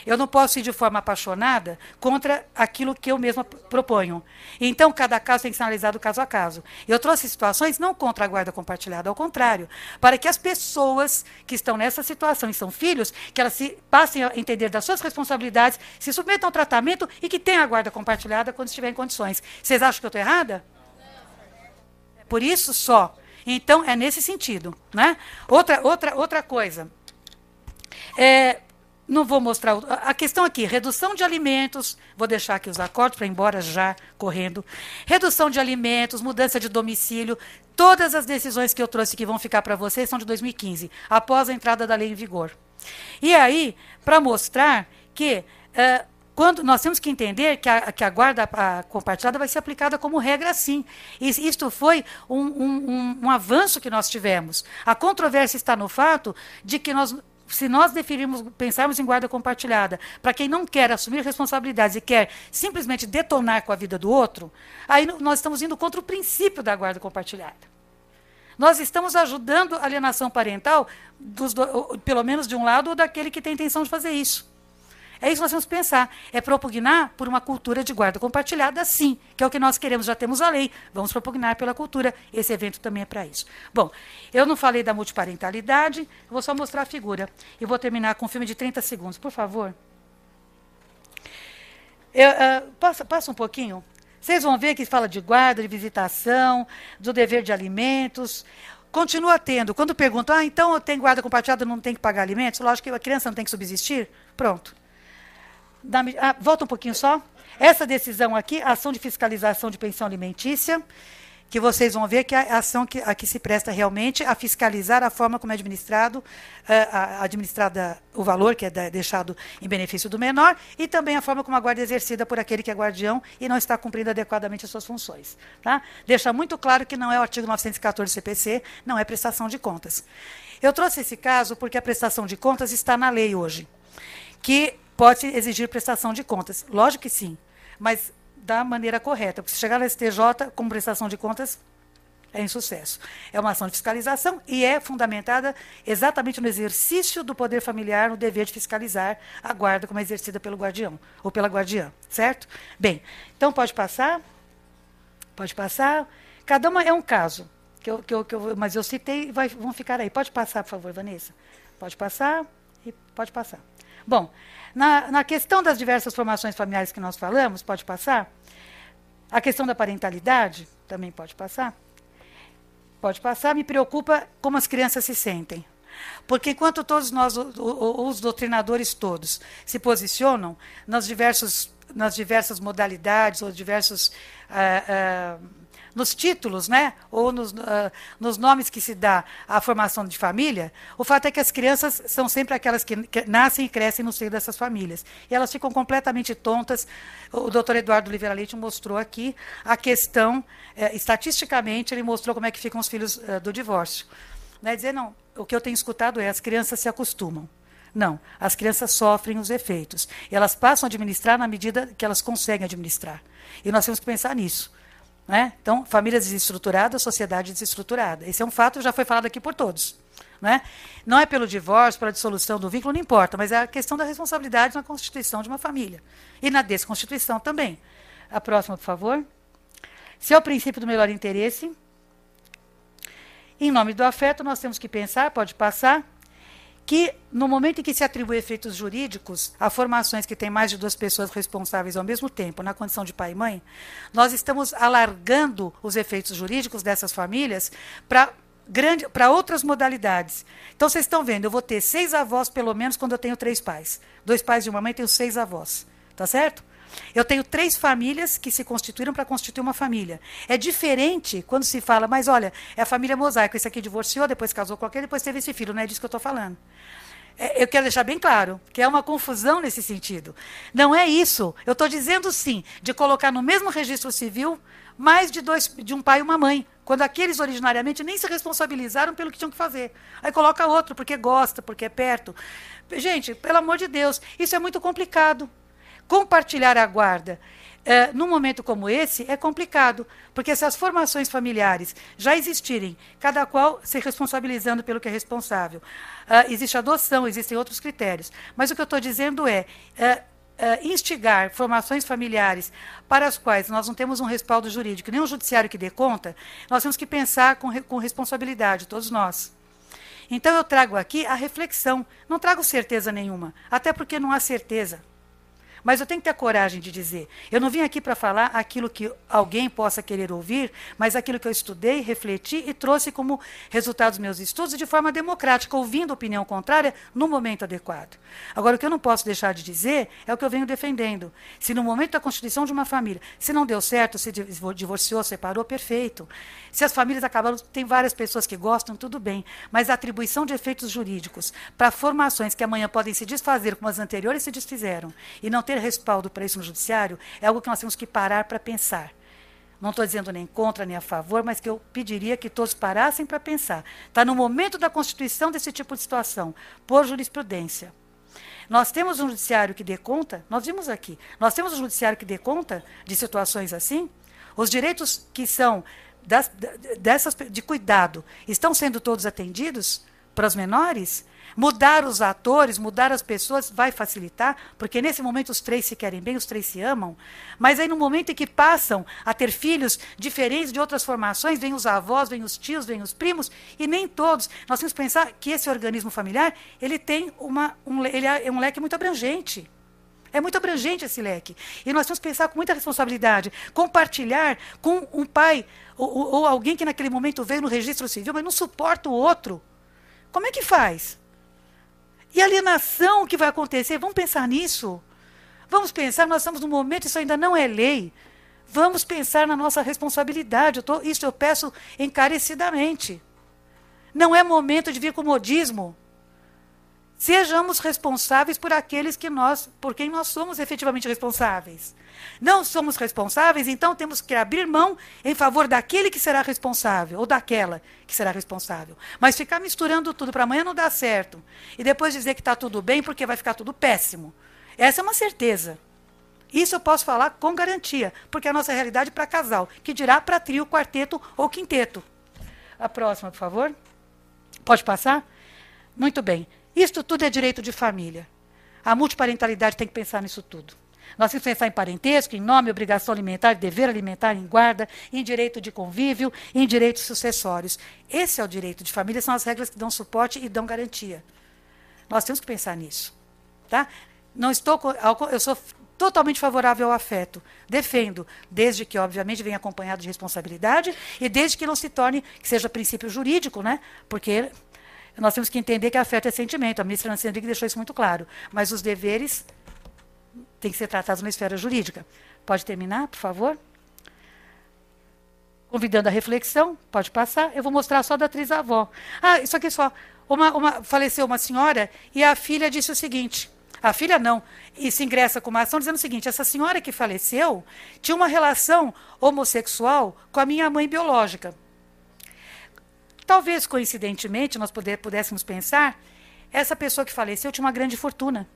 Eu não posso ir de forma apaixonada contra aquilo que eu mesma proponho. Então, cada caso tem que ser analisado caso a caso. Eu trouxe situações não contra a guarda compartilhada, ao contrário, para que as pessoas que estão nessa situação e são filhos, que elas se passem a entender das suas responsabilidades, se submetam ao tratamento e que tenham a guarda compartilhada quando estiver em condições. Vocês acham que eu estou errada? Por isso só. Então, é nesse sentido. Né? Outra, outra, outra coisa. É, não vou mostrar. A questão aqui, redução de alimentos. Vou deixar aqui os acordos para ir embora já correndo. Redução de alimentos, mudança de domicílio. Todas as decisões que eu trouxe que vão ficar para vocês são de 2015, após a entrada da lei em vigor. E aí, para mostrar que uh, quando nós temos que entender que a, que a guarda a compartilhada vai ser aplicada como regra sim. Isto foi um, um, um, um, avanço que nós tivemos. A controvérsia está no fato de que nós se nós definirmos, pensarmos em guarda compartilhada, para quem não quer assumir responsabilidades e quer simplesmente detonar com a vida do outro, aí nós estamos indo contra o princípio da guarda compartilhada. Nós estamos ajudando a alienação parental, dos, pelo menos de um lado, ou daquele que tem intenção de fazer isso. É isso que nós temos que pensar. É propugnar por uma cultura de guarda compartilhada, sim, que é o que nós queremos, já temos a lei, vamos propugnar pela cultura. Esse evento também é para isso. Bom, eu não falei da multiparentalidade, vou só mostrar a figura. E vou terminar com um filme de 30 segundos, por favor. Eu, uh, passa, passa um pouquinho. Vocês vão ver que fala de guarda, de visitação, do dever de alimentos continua tendo. Quando perguntam, ah, então tem guarda compartilhada, não tem que pagar alimentos? Lógico que a criança não tem que subsistir. Pronto. Da, ah, volta um pouquinho só. Essa decisão aqui, ação de fiscalização de pensão alimentícia, que vocês vão ver que é a ação que, a que se presta realmente a fiscalizar a forma como é administrado eh, a, administrada o valor que é deixado em benefício do menor e também a forma como a guarda é exercida por aquele que é guardião e não está cumprindo adequadamente as suas funções. Tá? Deixa muito claro que não é o artigo 914 do CPC, não é prestação de contas. Eu trouxe esse caso porque a prestação de contas está na lei hoje, que pode exigir prestação de contas. Lógico que sim, mas da maneira correta. Porque se chegar no STJ com prestação de contas, é insucesso. É uma ação de fiscalização e é fundamentada exatamente no exercício do poder familiar, no dever de fiscalizar a guarda como é exercida pelo guardião ou pela guardiã, certo? Bem, então pode passar? Pode passar. Cada uma é um caso, que eu, que eu, que eu mas eu citei, vai, vão ficar aí. Pode passar, por favor, Vanessa. Pode passar e pode passar. Bom, na, na questão das diversas formações familiares que nós falamos, pode passar? A questão da parentalidade também pode passar? Pode passar. Me preocupa como as crianças se sentem. Porque enquanto todos nós, os doutrinadores todos, se posicionam nas, diversos, nas diversas modalidades ou diversos. Ah, ah, nos títulos, né, ou nos, uh, nos nomes que se dá à formação de família, o fato é que as crianças são sempre aquelas que, nascem e crescem no seio dessas famílias. E elas ficam completamente tontas. O doutor Eduardo Oliveira Leite mostrou aqui a questão, eh, estatisticamente, ele mostrou como é que ficam os filhos uh, do divórcio. Né, dizer, não, o que eu tenho escutado é as crianças se acostumam. Não, as crianças sofrem os efeitos. E elas passam a administrar na medida que elas conseguem administrar. E nós temos que pensar nisso. Né? Então, família desestruturada, sociedade desestruturada. Esse é um fato, já foi falado aqui por todos. Né? Não é pelo divórcio, pela dissolução do vínculo, não importa, mas é a questão da responsabilidade na constituição de uma família. E na desconstituição também. A próxima, por favor. Se é o princípio do melhor interesse, em nome do afeto, nós temos que pensar, pode passar, que no momento em que se atribui efeitos jurídicos a formações que têm mais de duas pessoas responsáveis ao mesmo tempo na condição de pai e mãe, nós estamos alargando os efeitos jurídicos dessas famílias para para outras modalidades. Então vocês estão vendo, eu vou ter seis avós pelo menos quando eu tenho três pais. Dois pais e uma mãe, tenho seis avós. Tá certo? Eu tenho três famílias que se constituíram para constituir uma família. É diferente quando se fala, mas olha, é a família mosaico, esse aqui divorciou, depois casou com aquele, depois teve esse filho, não é disso que eu estou falando. É, eu quero deixar bem claro que é uma confusão nesse sentido. Não é isso. Eu estou dizendo sim, de colocar no mesmo registro civil mais de, dois, de um pai e uma mãe, quando aqueles originariamente nem se responsabilizaram pelo que tinham que fazer. Aí coloca outro porque gosta, porque é perto. Gente, pelo amor de Deus, isso é muito complicado compartilhar a guarda. É, num momento como esse, é complicado, porque se as formações familiares já existirem, cada qual se responsabilizando pelo que é responsável, é, existe adoção, existem outros critérios. Mas o que eu estou dizendo é, é, é. instigar formações familiares para as quais nós não temos um respaldo jurídico, nem um judiciário que dê conta, nós temos que pensar com, com responsabilidade, todos nós. Então eu trago aqui a reflexão, não trago certeza nenhuma, até porque não há certeza. Mas eu tenho que ter a coragem de dizer. Eu não vim aqui para falar aquilo que alguém possa querer ouvir, mas aquilo que eu estudei, refleti e trouxe como resultado dos meus estudos de forma democrática, ouvindo opinião contrária no momento adequado. Agora, o que eu não posso deixar de dizer é o que eu venho defendendo. Se no momento da constituição de uma família, se não deu certo, se divorciou, separou, perfeito. Se as famílias acabaram, tem várias pessoas que gostam, tudo bem. Mas a atribuição de efeitos jurídicos para formações que amanhã podem se desfazer como as anteriores se desfizeram e não ter respaldo para isso no judiciário é algo que nós temos que parar para pensar. Não estou dizendo nem contra nem a favor, mas que eu pediria que todos parassem para pensar. Está no momento da constituição desse tipo de situação, por jurisprudência. Nós temos um judiciário que dê conta, nós vimos aqui, nós temos um judiciário que dê conta de situações assim. Os direitos que são das, dessas, de cuidado estão sendo todos atendidos para os menores? Mudar os atores, mudar as pessoas vai facilitar, porque nesse momento os três se querem bem, os três se amam. Mas aí no momento em que passam a ter filhos diferentes de outras formações, vêm os avós, vêm os tios, vêm os primos, e nem todos. Nós temos que pensar que esse organismo familiar, ele tem uma, um, ele é, é um leque muito abrangente. É muito abrangente esse leque. E nós temos que pensar com muita responsabilidade. Compartilhar com um pai ou, ou, alguém que naquele momento veio no registro civil, mas não suporta o outro. Como é que faz? E alienação que vai acontecer, vamos pensar nisso? Vamos pensar, nós estamos num momento, isso ainda não é lei. Vamos pensar na nossa responsabilidade. Eu tô, isso eu peço encarecidamente. Não é momento de vir com modismo. Sejamos responsáveis por aqueles que nós, por quem nós somos efetivamente responsáveis. Não somos responsáveis, então temos que abrir mão em favor daquele que será responsável ou daquela que será responsável. Mas ficar misturando tudo para amanhã não dá certo e depois dizer que está tudo bem porque vai ficar tudo péssimo. Essa é uma certeza. Isso eu posso falar com garantia, porque a nossa realidade é para casal, que dirá para trio, quarteto ou quinteto. A próxima, por favor. Pode passar? Muito bem. Isto tudo é direito de família. A multiparentalidade tem que pensar nisso tudo. Nós temos que pensar em parentesco, em nome, obrigação alimentar, dever alimentar, em guarda, em direito de convívio, em direitos sucessórios. Esse é o direito de família, são as regras que dão suporte e dão garantia. Nós temos que pensar nisso. Tá? Não estou, eu sou totalmente favorável ao afeto. Defendo, desde que, obviamente, venha acompanhado de responsabilidade e desde que não se torne, que seja princípio jurídico, né? porque nós temos que entender que afeto é sentimento. A ministra Nancy Henrique deixou isso muito claro. Mas os deveres têm que ser tratados na esfera jurídica. Pode terminar, por favor? Convidando a reflexão, pode passar. Eu vou mostrar só da atriz avó. Ah, isso aqui só. Uma, uma, faleceu uma senhora e a filha disse o seguinte. A filha não. E se ingressa com uma ação dizendo o seguinte: essa senhora que faleceu tinha uma relação homossexual com a minha mãe biológica. Talvez, coincidentemente, nós puder pudéssemos pensar, essa pessoa que faleceu tinha uma grande fortuna.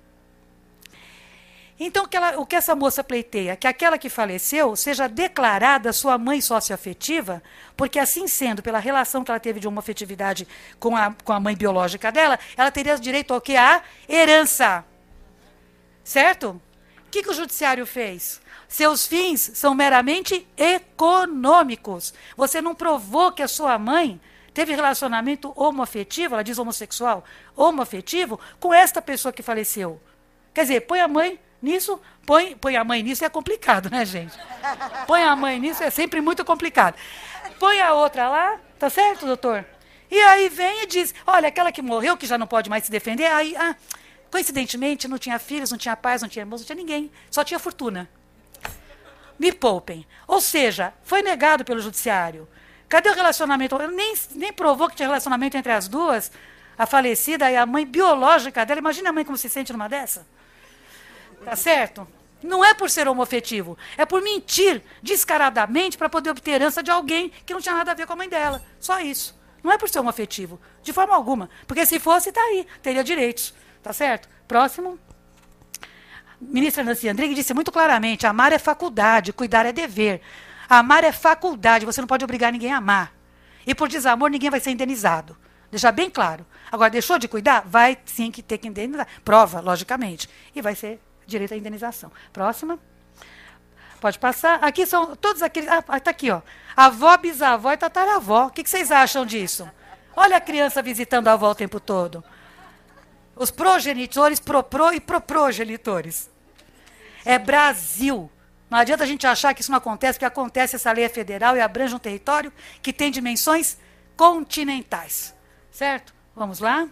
Então, que ela, o que essa moça pleiteia? Que aquela que faleceu seja declarada sua mãe socioafetiva, porque assim sendo, pela relação que ela teve de uma afetividade com a, com a mãe biológica dela, ela teria direito ao que? A herança. Certo? O que, que o judiciário fez? Seus fins são meramente econômicos. Você não provou que a sua mãe teve relacionamento homoafetivo, ela diz homossexual, homoafetivo, com esta pessoa que faleceu. Quer dizer, põe a mãe nisso, põe, põe a mãe nisso é complicado, né, gente? Põe a mãe nisso é sempre muito complicado. Põe a outra lá, tá certo, doutor? E aí vem e diz: olha, aquela que morreu, que já não pode mais se defender, aí, ah, coincidentemente, não tinha filhos, não tinha pais, não tinha irmãos, não tinha ninguém, só tinha fortuna. Me poupem. Ou seja, foi negado pelo judiciário. Cadê o relacionamento? Eu nem, nem provou que tinha relacionamento entre as duas, a falecida e a mãe biológica dela. Imagina a mãe como se sente numa dessa. Tá certo? Não é por ser homofetivo, é por mentir descaradamente para poder obter herança de alguém que não tinha nada a ver com a mãe dela. Só isso. Não é por ser homofetivo, de forma alguma. Porque se fosse, tá aí, teria direitos. Tá certo? Próximo. Ministra Nancy Andrighi disse muito claramente: amar é faculdade, cuidar é dever. Amar é faculdade, você não pode obrigar ninguém a amar. E por desamor, ninguém vai ser indenizado. Deixar bem claro. Agora, deixou de cuidar? Vai sim que ter que indenizar. Prova, logicamente. E vai ser direito à indenização. Próxima. Pode passar. Aqui são todos aqueles. Ah, está ah, aqui, ó. Avó, bisavó e tataravó. O que, que vocês acham disso? Olha a criança visitando a avó o tempo todo. Os progenitores, propro e proprogenitores. É Brasil. Não adianta a gente achar que isso não acontece, porque acontece essa lei é federal e abrange um território que tem dimensões continentais. Certo? Vamos lá?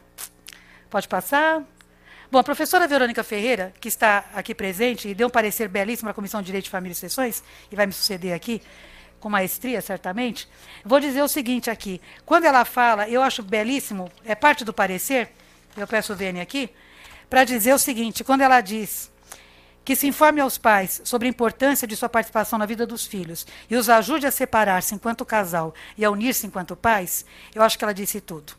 Pode passar. Bom, a professora Verônica Ferreira, que está aqui presente e deu um parecer belíssimo na Comissão de Direito de Família e Sessões, e vai me suceder aqui, com maestria, certamente, vou dizer o seguinte aqui. Quando ela fala, eu acho belíssimo, é parte do parecer, eu peço o Vênia aqui, para dizer o seguinte, quando ela diz que se informe aos pais sobre a importância de sua participação na vida dos filhos e os ajude a separar-se enquanto casal e a unir-se enquanto pais, eu acho que ela disse tudo.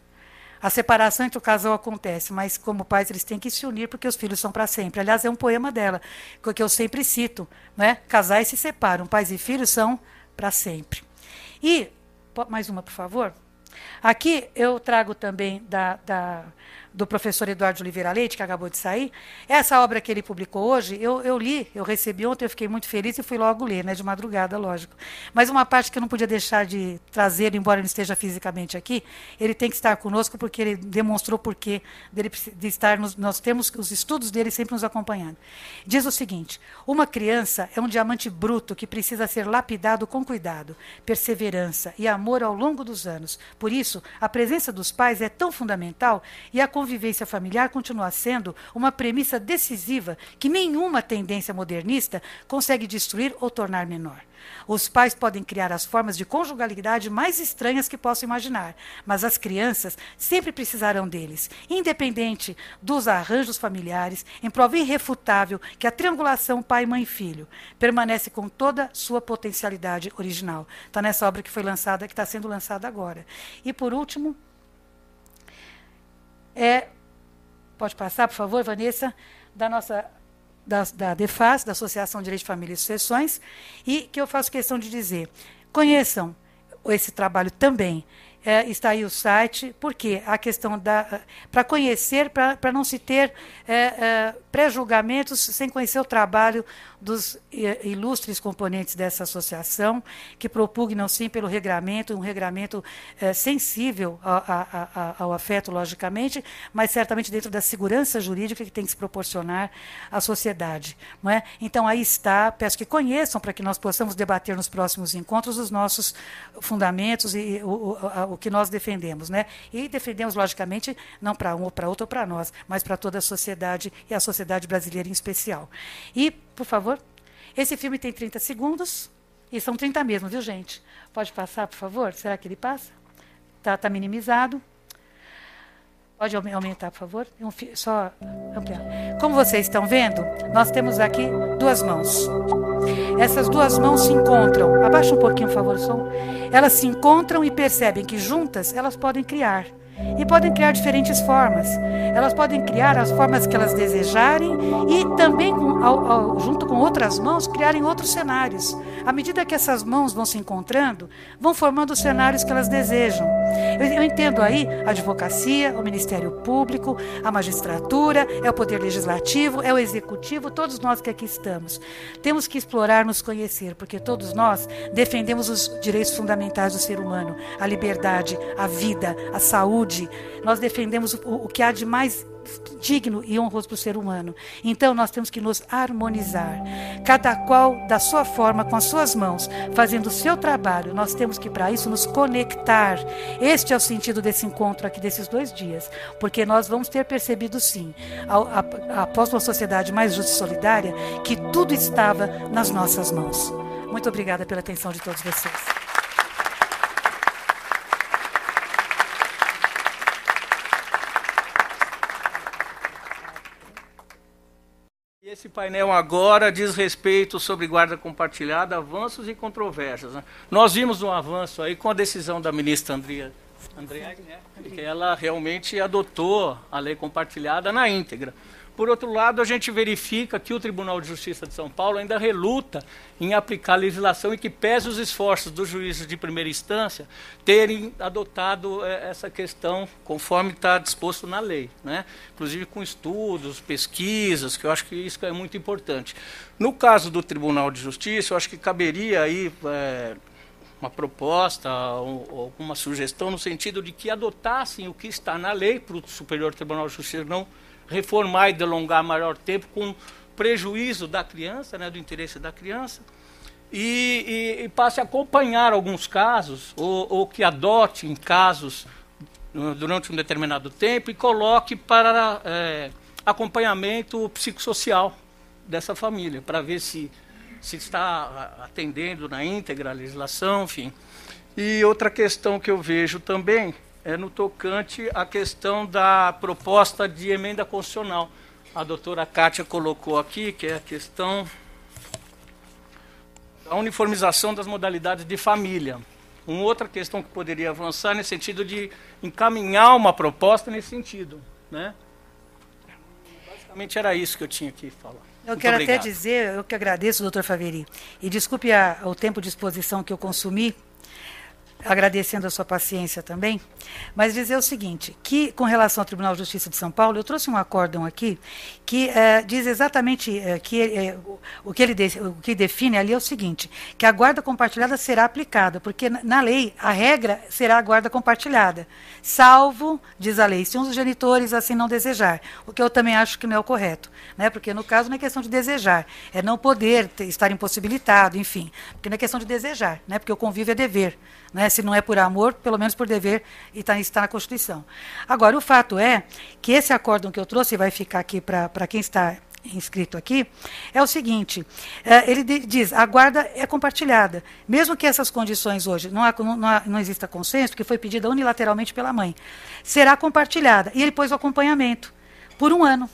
A separação entre o casal acontece, mas como pais eles têm que se unir porque os filhos são para sempre. Aliás, é um poema dela, que eu sempre cito, né? Casais se separam, pais e filhos são para sempre. E mais uma, por favor. Aqui eu trago também da, da do professor Eduardo Oliveira Leite, que acabou de sair, essa obra que ele publicou hoje, eu, eu li, eu recebi ontem, eu fiquei muito feliz e fui logo ler, né, de madrugada, lógico. Mas uma parte que eu não podia deixar de trazer, embora ele esteja fisicamente aqui, ele tem que estar conosco porque ele demonstrou o porquê dele, de estar nos, nós temos os estudos dele sempre nos acompanhando. Diz o seguinte: uma criança é um diamante bruto que precisa ser lapidado com cuidado, perseverança e amor ao longo dos anos. Por isso, a presença dos pais é tão fundamental e a convivência familiar continua sendo uma premissa decisiva que nenhuma tendência modernista consegue destruir ou tornar menor. Os pais podem criar as formas de conjugalidade mais estranhas que possam imaginar, mas as crianças sempre precisarão deles, independente dos arranjos familiares, em prova irrefutável que a triangulação pai, mãe, filho permanece com toda sua potencialidade original. Está nessa obra que foi lançada, que está sendo lançada agora. E por último, é, pode passar, por favor, Vanessa, da nossa da, da DEFAS, da Associação de Direito de Família e Sucessões, e que eu faço questão de dizer, conheçam esse trabalho também é, está aí o site, porque a questão da. Eh, para conhecer, para não se ter é, é, pré-julgamentos sem conhecer o trabalho dos ilustres componentes dessa associação, que propugnam sim pelo regramento, um regramento sensível ao, ao afeto, logicamente, mas certamente dentro da segurança jurídica que tem que se proporcionar à sociedade. Não é? Então aí está, peço que conheçam para que nós possamos debater nos próximos encontros os nossos fundamentos e o, o o que nós defendemos, né? E defendemos logicamente não para um ou para outro ou para nós, mas para toda a sociedade e a sociedade brasileira em especial. E, por favor, esse filme tem 30 segundos e são 30 mesmo, viu, gente? Pode passar, por favor? Será que ele passa? Está tá minimizado. Pode aumentar, por favor? Um, só ampliar. Como vocês estão vendo, nós temos aqui duas mãos. Essas duas mãos se encontram. Abaixa um pouquinho, por favor, o som. Elas se encontram e percebem que juntas elas podem criar. E podem criar diferentes formas. Elas podem criar as formas que elas desejarem e também, ao, ao, junto com outras mãos, criarem outros cenários. À medida que essas mãos vão se encontrando, vão formando os cenários que elas desejam. Eu, eu entendo aí a advocacia, o Ministério Público, a magistratura, é o Poder Legislativo, é o Executivo, todos nós que aqui estamos. Temos que explorar, nos conhecer, porque todos nós defendemos os direitos fundamentais do ser humano: a liberdade, a vida, a saúde nós defendemos o, o que há de mais digno e honroso para o ser humano. Então nós temos que nos harmonizar, cada qual da sua forma, com as suas mãos, fazendo o seu trabalho. Nós temos que para isso nos conectar. Este é o sentido desse encontro aqui desses dois dias, porque nós vamos ter percebido sim, após uma sociedade mais justa e solidária, que tudo estava nas nossas mãos. Muito obrigada pela atenção de todos vocês. Esse painel agora diz respeito sobre guarda compartilhada, avanços e controvérsias. Né? Nós vimos um avanço aí com a decisão da ministra Andrea, Andrea né? que ela realmente adotou a lei compartilhada na íntegra. Por outro lado, a gente verifica que o Tribunal de Justiça de São Paulo ainda reluta em aplicar a legislação e que pese os esforços dos juízes de primeira instância terem adotado eh, essa questão conforme está disposto na lei, né? inclusive com estudos, pesquisas, que eu acho que isso é muito importante. No caso do Tribunal de Justiça, eu acho que caberia aí. Eh, uma proposta, alguma sugestão no sentido de que adotassem o que está na lei para o Superior Tribunal de Justiça não reformar e delongar maior tempo com prejuízo da criança, né, do interesse da criança, e, e, e passe a acompanhar alguns casos, ou, ou que adote em casos eh, durante um determinado tempo e coloque para é, acompanhamento psicossocial dessa família, para ver se, se está atendendo na íntegra a legislação, enfim. E outra questão que eu vejo também é no tocante à questão da proposta de emenda constitucional. A doutora Kátia colocou aqui, que é a questão da uniformização das modalidades de família. Uma outra questão que poderia avançar nesse sentido de encaminhar uma proposta nesse sentido. Né? Basicamente era isso que eu tinha que falar. Eu Muito quero obrigado. até dizer, eu que agradeço, doutor Faveri, e desculpe a, o tempo de exposição que eu consumi, agradecendo a sua paciência também, mas dizer o seguinte, que com relação ao Tribunal de Justiça de São Paulo, eu trouxe um acórdão aqui que eh, diz exatamente eh, que, eh, o, que ele de, o que define ali é o seguinte, que a guarda compartilhada será aplicada, porque na, na lei a regra será a guarda compartilhada, salvo, diz a lei, se um dos genitores assim não desejar, o que eu também acho que não é o correto, né? porque no caso não é questão de desejar, é não poder ter, estar impossibilitado, enfim, porque não é questão de desejar, né? porque o convívio é dever, né? se não é por amor, pelo menos por dever, e está, está na Constituição. Agora, o fato é que esse acórdão que eu trouxe, vai ficar aqui para quem está inscrito aqui, é o seguinte: é, ele diz a guarda é compartilhada, mesmo que essas condições hoje não, há, não, há, não exista consenso, que foi pedida unilateralmente pela mãe, será compartilhada. E ele pôs o acompanhamento por um ano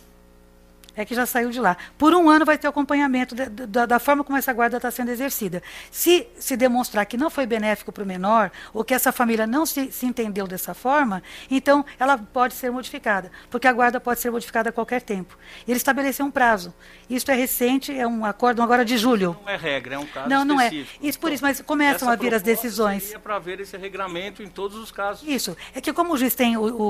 é que já saiu de lá. Por um ano vai ter acompanhamento da, da, da forma como essa guarda está sendo exercida. Se se demonstrar que não foi benéfico para o menor, ou que essa família não se, se entendeu dessa forma, então ela pode ser modificada, porque a guarda pode ser modificada a qualquer tempo. Ele estabeleceu um prazo. Isso é recente, é um acordo agora de julho. Não é regra, é um caso Não, não é. específico. é. Isso por isso, mas então, começam a vir as decisões. para ver esse regramento em todos os casos. Isso. É que como o juiz tem o, o,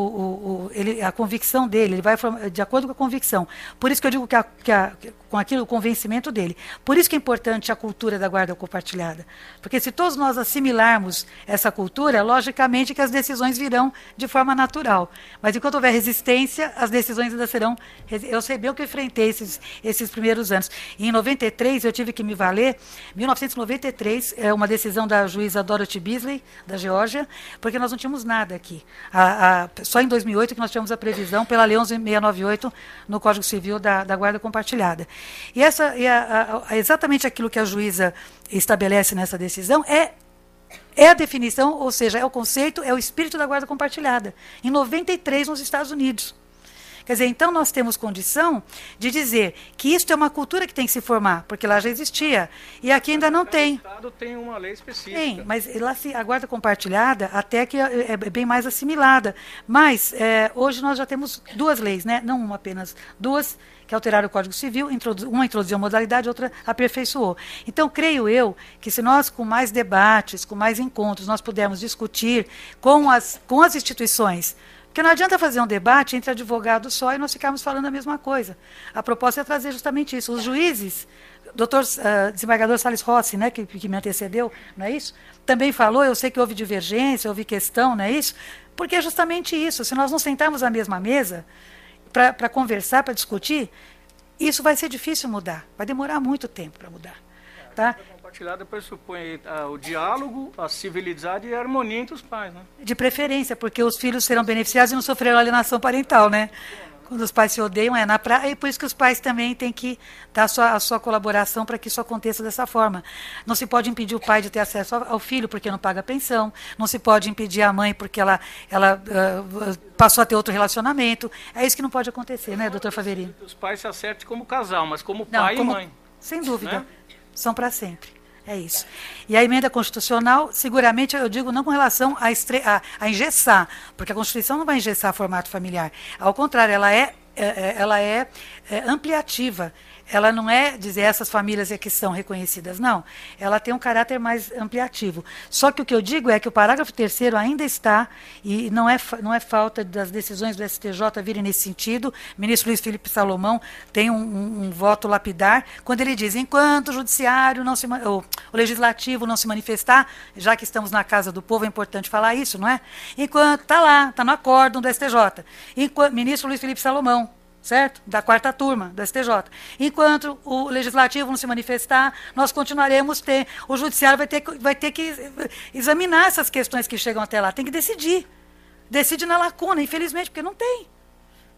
o ele, a convicção dele, ele vai de acordo com a convicção. Por isso isso que eu digo que, a, que, a, com aquilo, o convencimento dele. Por isso que é importante a cultura da guarda compartilhada. Porque se todos nós assimilarmos essa cultura, logicamente que as decisões virão de forma natural. Mas enquanto houver resistência, as decisões ainda serão. Eu sei bem o que eu enfrentei esses, esses primeiros anos. E em 93, eu tive que me valer. 1993, é uma decisão da juíza Dorothy Beasley, da Geórgia, porque nós não tínhamos nada aqui. A, a, só em 2008 que nós tivemos a previsão pela Lei 11698 no Código Civil da da, da guarda compartilhada. E essa e a, a, exatamente aquilo que a juíza estabelece nessa decisão é é a definição, ou seja, é o conceito, é o espírito da guarda compartilhada. Em 93 nos Estados Unidos. Quer dizer, então nós temos condição de dizer que isso é uma cultura que tem que se formar, porque lá já existia. E aqui ainda não Cada tem. Estado tem uma lei específica. Tem, mas lá se, a guarda compartilhada até que é, é, bem mais assimilada. Mas é, hoje nós já temos duas leis, né? não uma apenas, duas leis que é alteraram o Código Civil, uma introduziu a modalidade, outra aperfeiçoou. Então, creio eu que se nós, com mais debates, com mais encontros, nós pudermos discutir com as, com as instituições, porque não adianta fazer um debate entre advogados só e nós ficarmos falando a mesma coisa. A proposta é trazer justamente isso. Os juízes, doutor uh, desembargador Salles Rossi, né, que, que me antecedeu, não é isso? Também falou, eu sei que houve divergência, houve questão, não é isso? Porque é justamente isso. Se nós não sentarmos à mesma mesa, para conversar, para discutir, isso vai ser difícil mudar, vai demorar muito tempo para mudar. tá? compartilhada pressupõe ah, o diálogo, a civilidade e a harmonia entre os pais. Né? De preferência, porque os filhos serão beneficiados e não sofrerão alienação parental, né? É. Quando os pais se odeiam é na praia, e por isso que os pais também têm que dar a sua, a sua colaboração para que isso aconteça dessa forma. Não se pode impedir o pai de ter acesso ao filho porque não paga pensão, não se pode impedir a mãe porque ela, ela uh, passou a ter outro relacionamento. É isso que não pode acontecer, né, doutor Faverino? Os pais se acertam como casal, mas como não, pai como, e mãe. Sem dúvida. Né? São para sempre. É isso. E a emenda constitucional, seguramente, eu digo não com relação a, estre... a, a engessar, porque a Constituição não vai engessar formato familiar. Ao contrário, ela é, é, é ela é, é ampliativa. Ela não é dizer essas famílias é que são reconhecidas, não. Ela tem um caráter mais ampliativo. Só que o que eu digo é que o parágrafo terceiro ainda está, e não é, não é falta das decisões do STJ virem nesse sentido. O ministro Luiz Felipe Salomão tem um, um, um voto lapidar, quando ele diz: enquanto o judiciário não se. O, o legislativo não se manifestar, já que estamos na casa do povo, é importante falar isso, não é? Enquanto está lá, está no acórdão do STJ. Enquanto, ministro Luiz Felipe Salomão, certo? Da quarta turma da STJ. Enquanto o legislativo não se manifestar, nós continuaremos ter, o judiciário vai ter, vai ter que examinar essas questões que chegam até lá, tem que decidir. Decide na lacuna, infelizmente, porque não tem.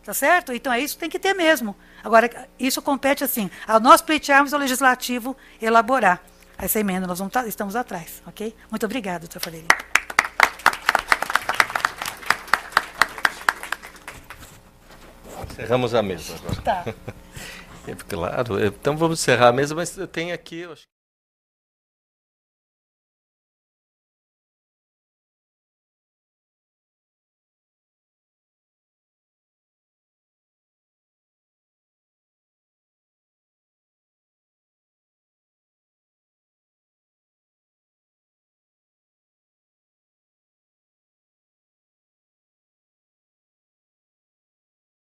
Tá certo? Então é isso que tem que ter mesmo. Agora, isso compete assim, a nós pleitearmos ao legislativo elaborar essa emenda, nós vamos, tá, estamos atrás, ok? Muito obrigada, doutor Faleirinho. Cerramos a mesa agora. Tá. <laughs> É, claro, é, então vamos encerrar a mesa, mas tem aqui.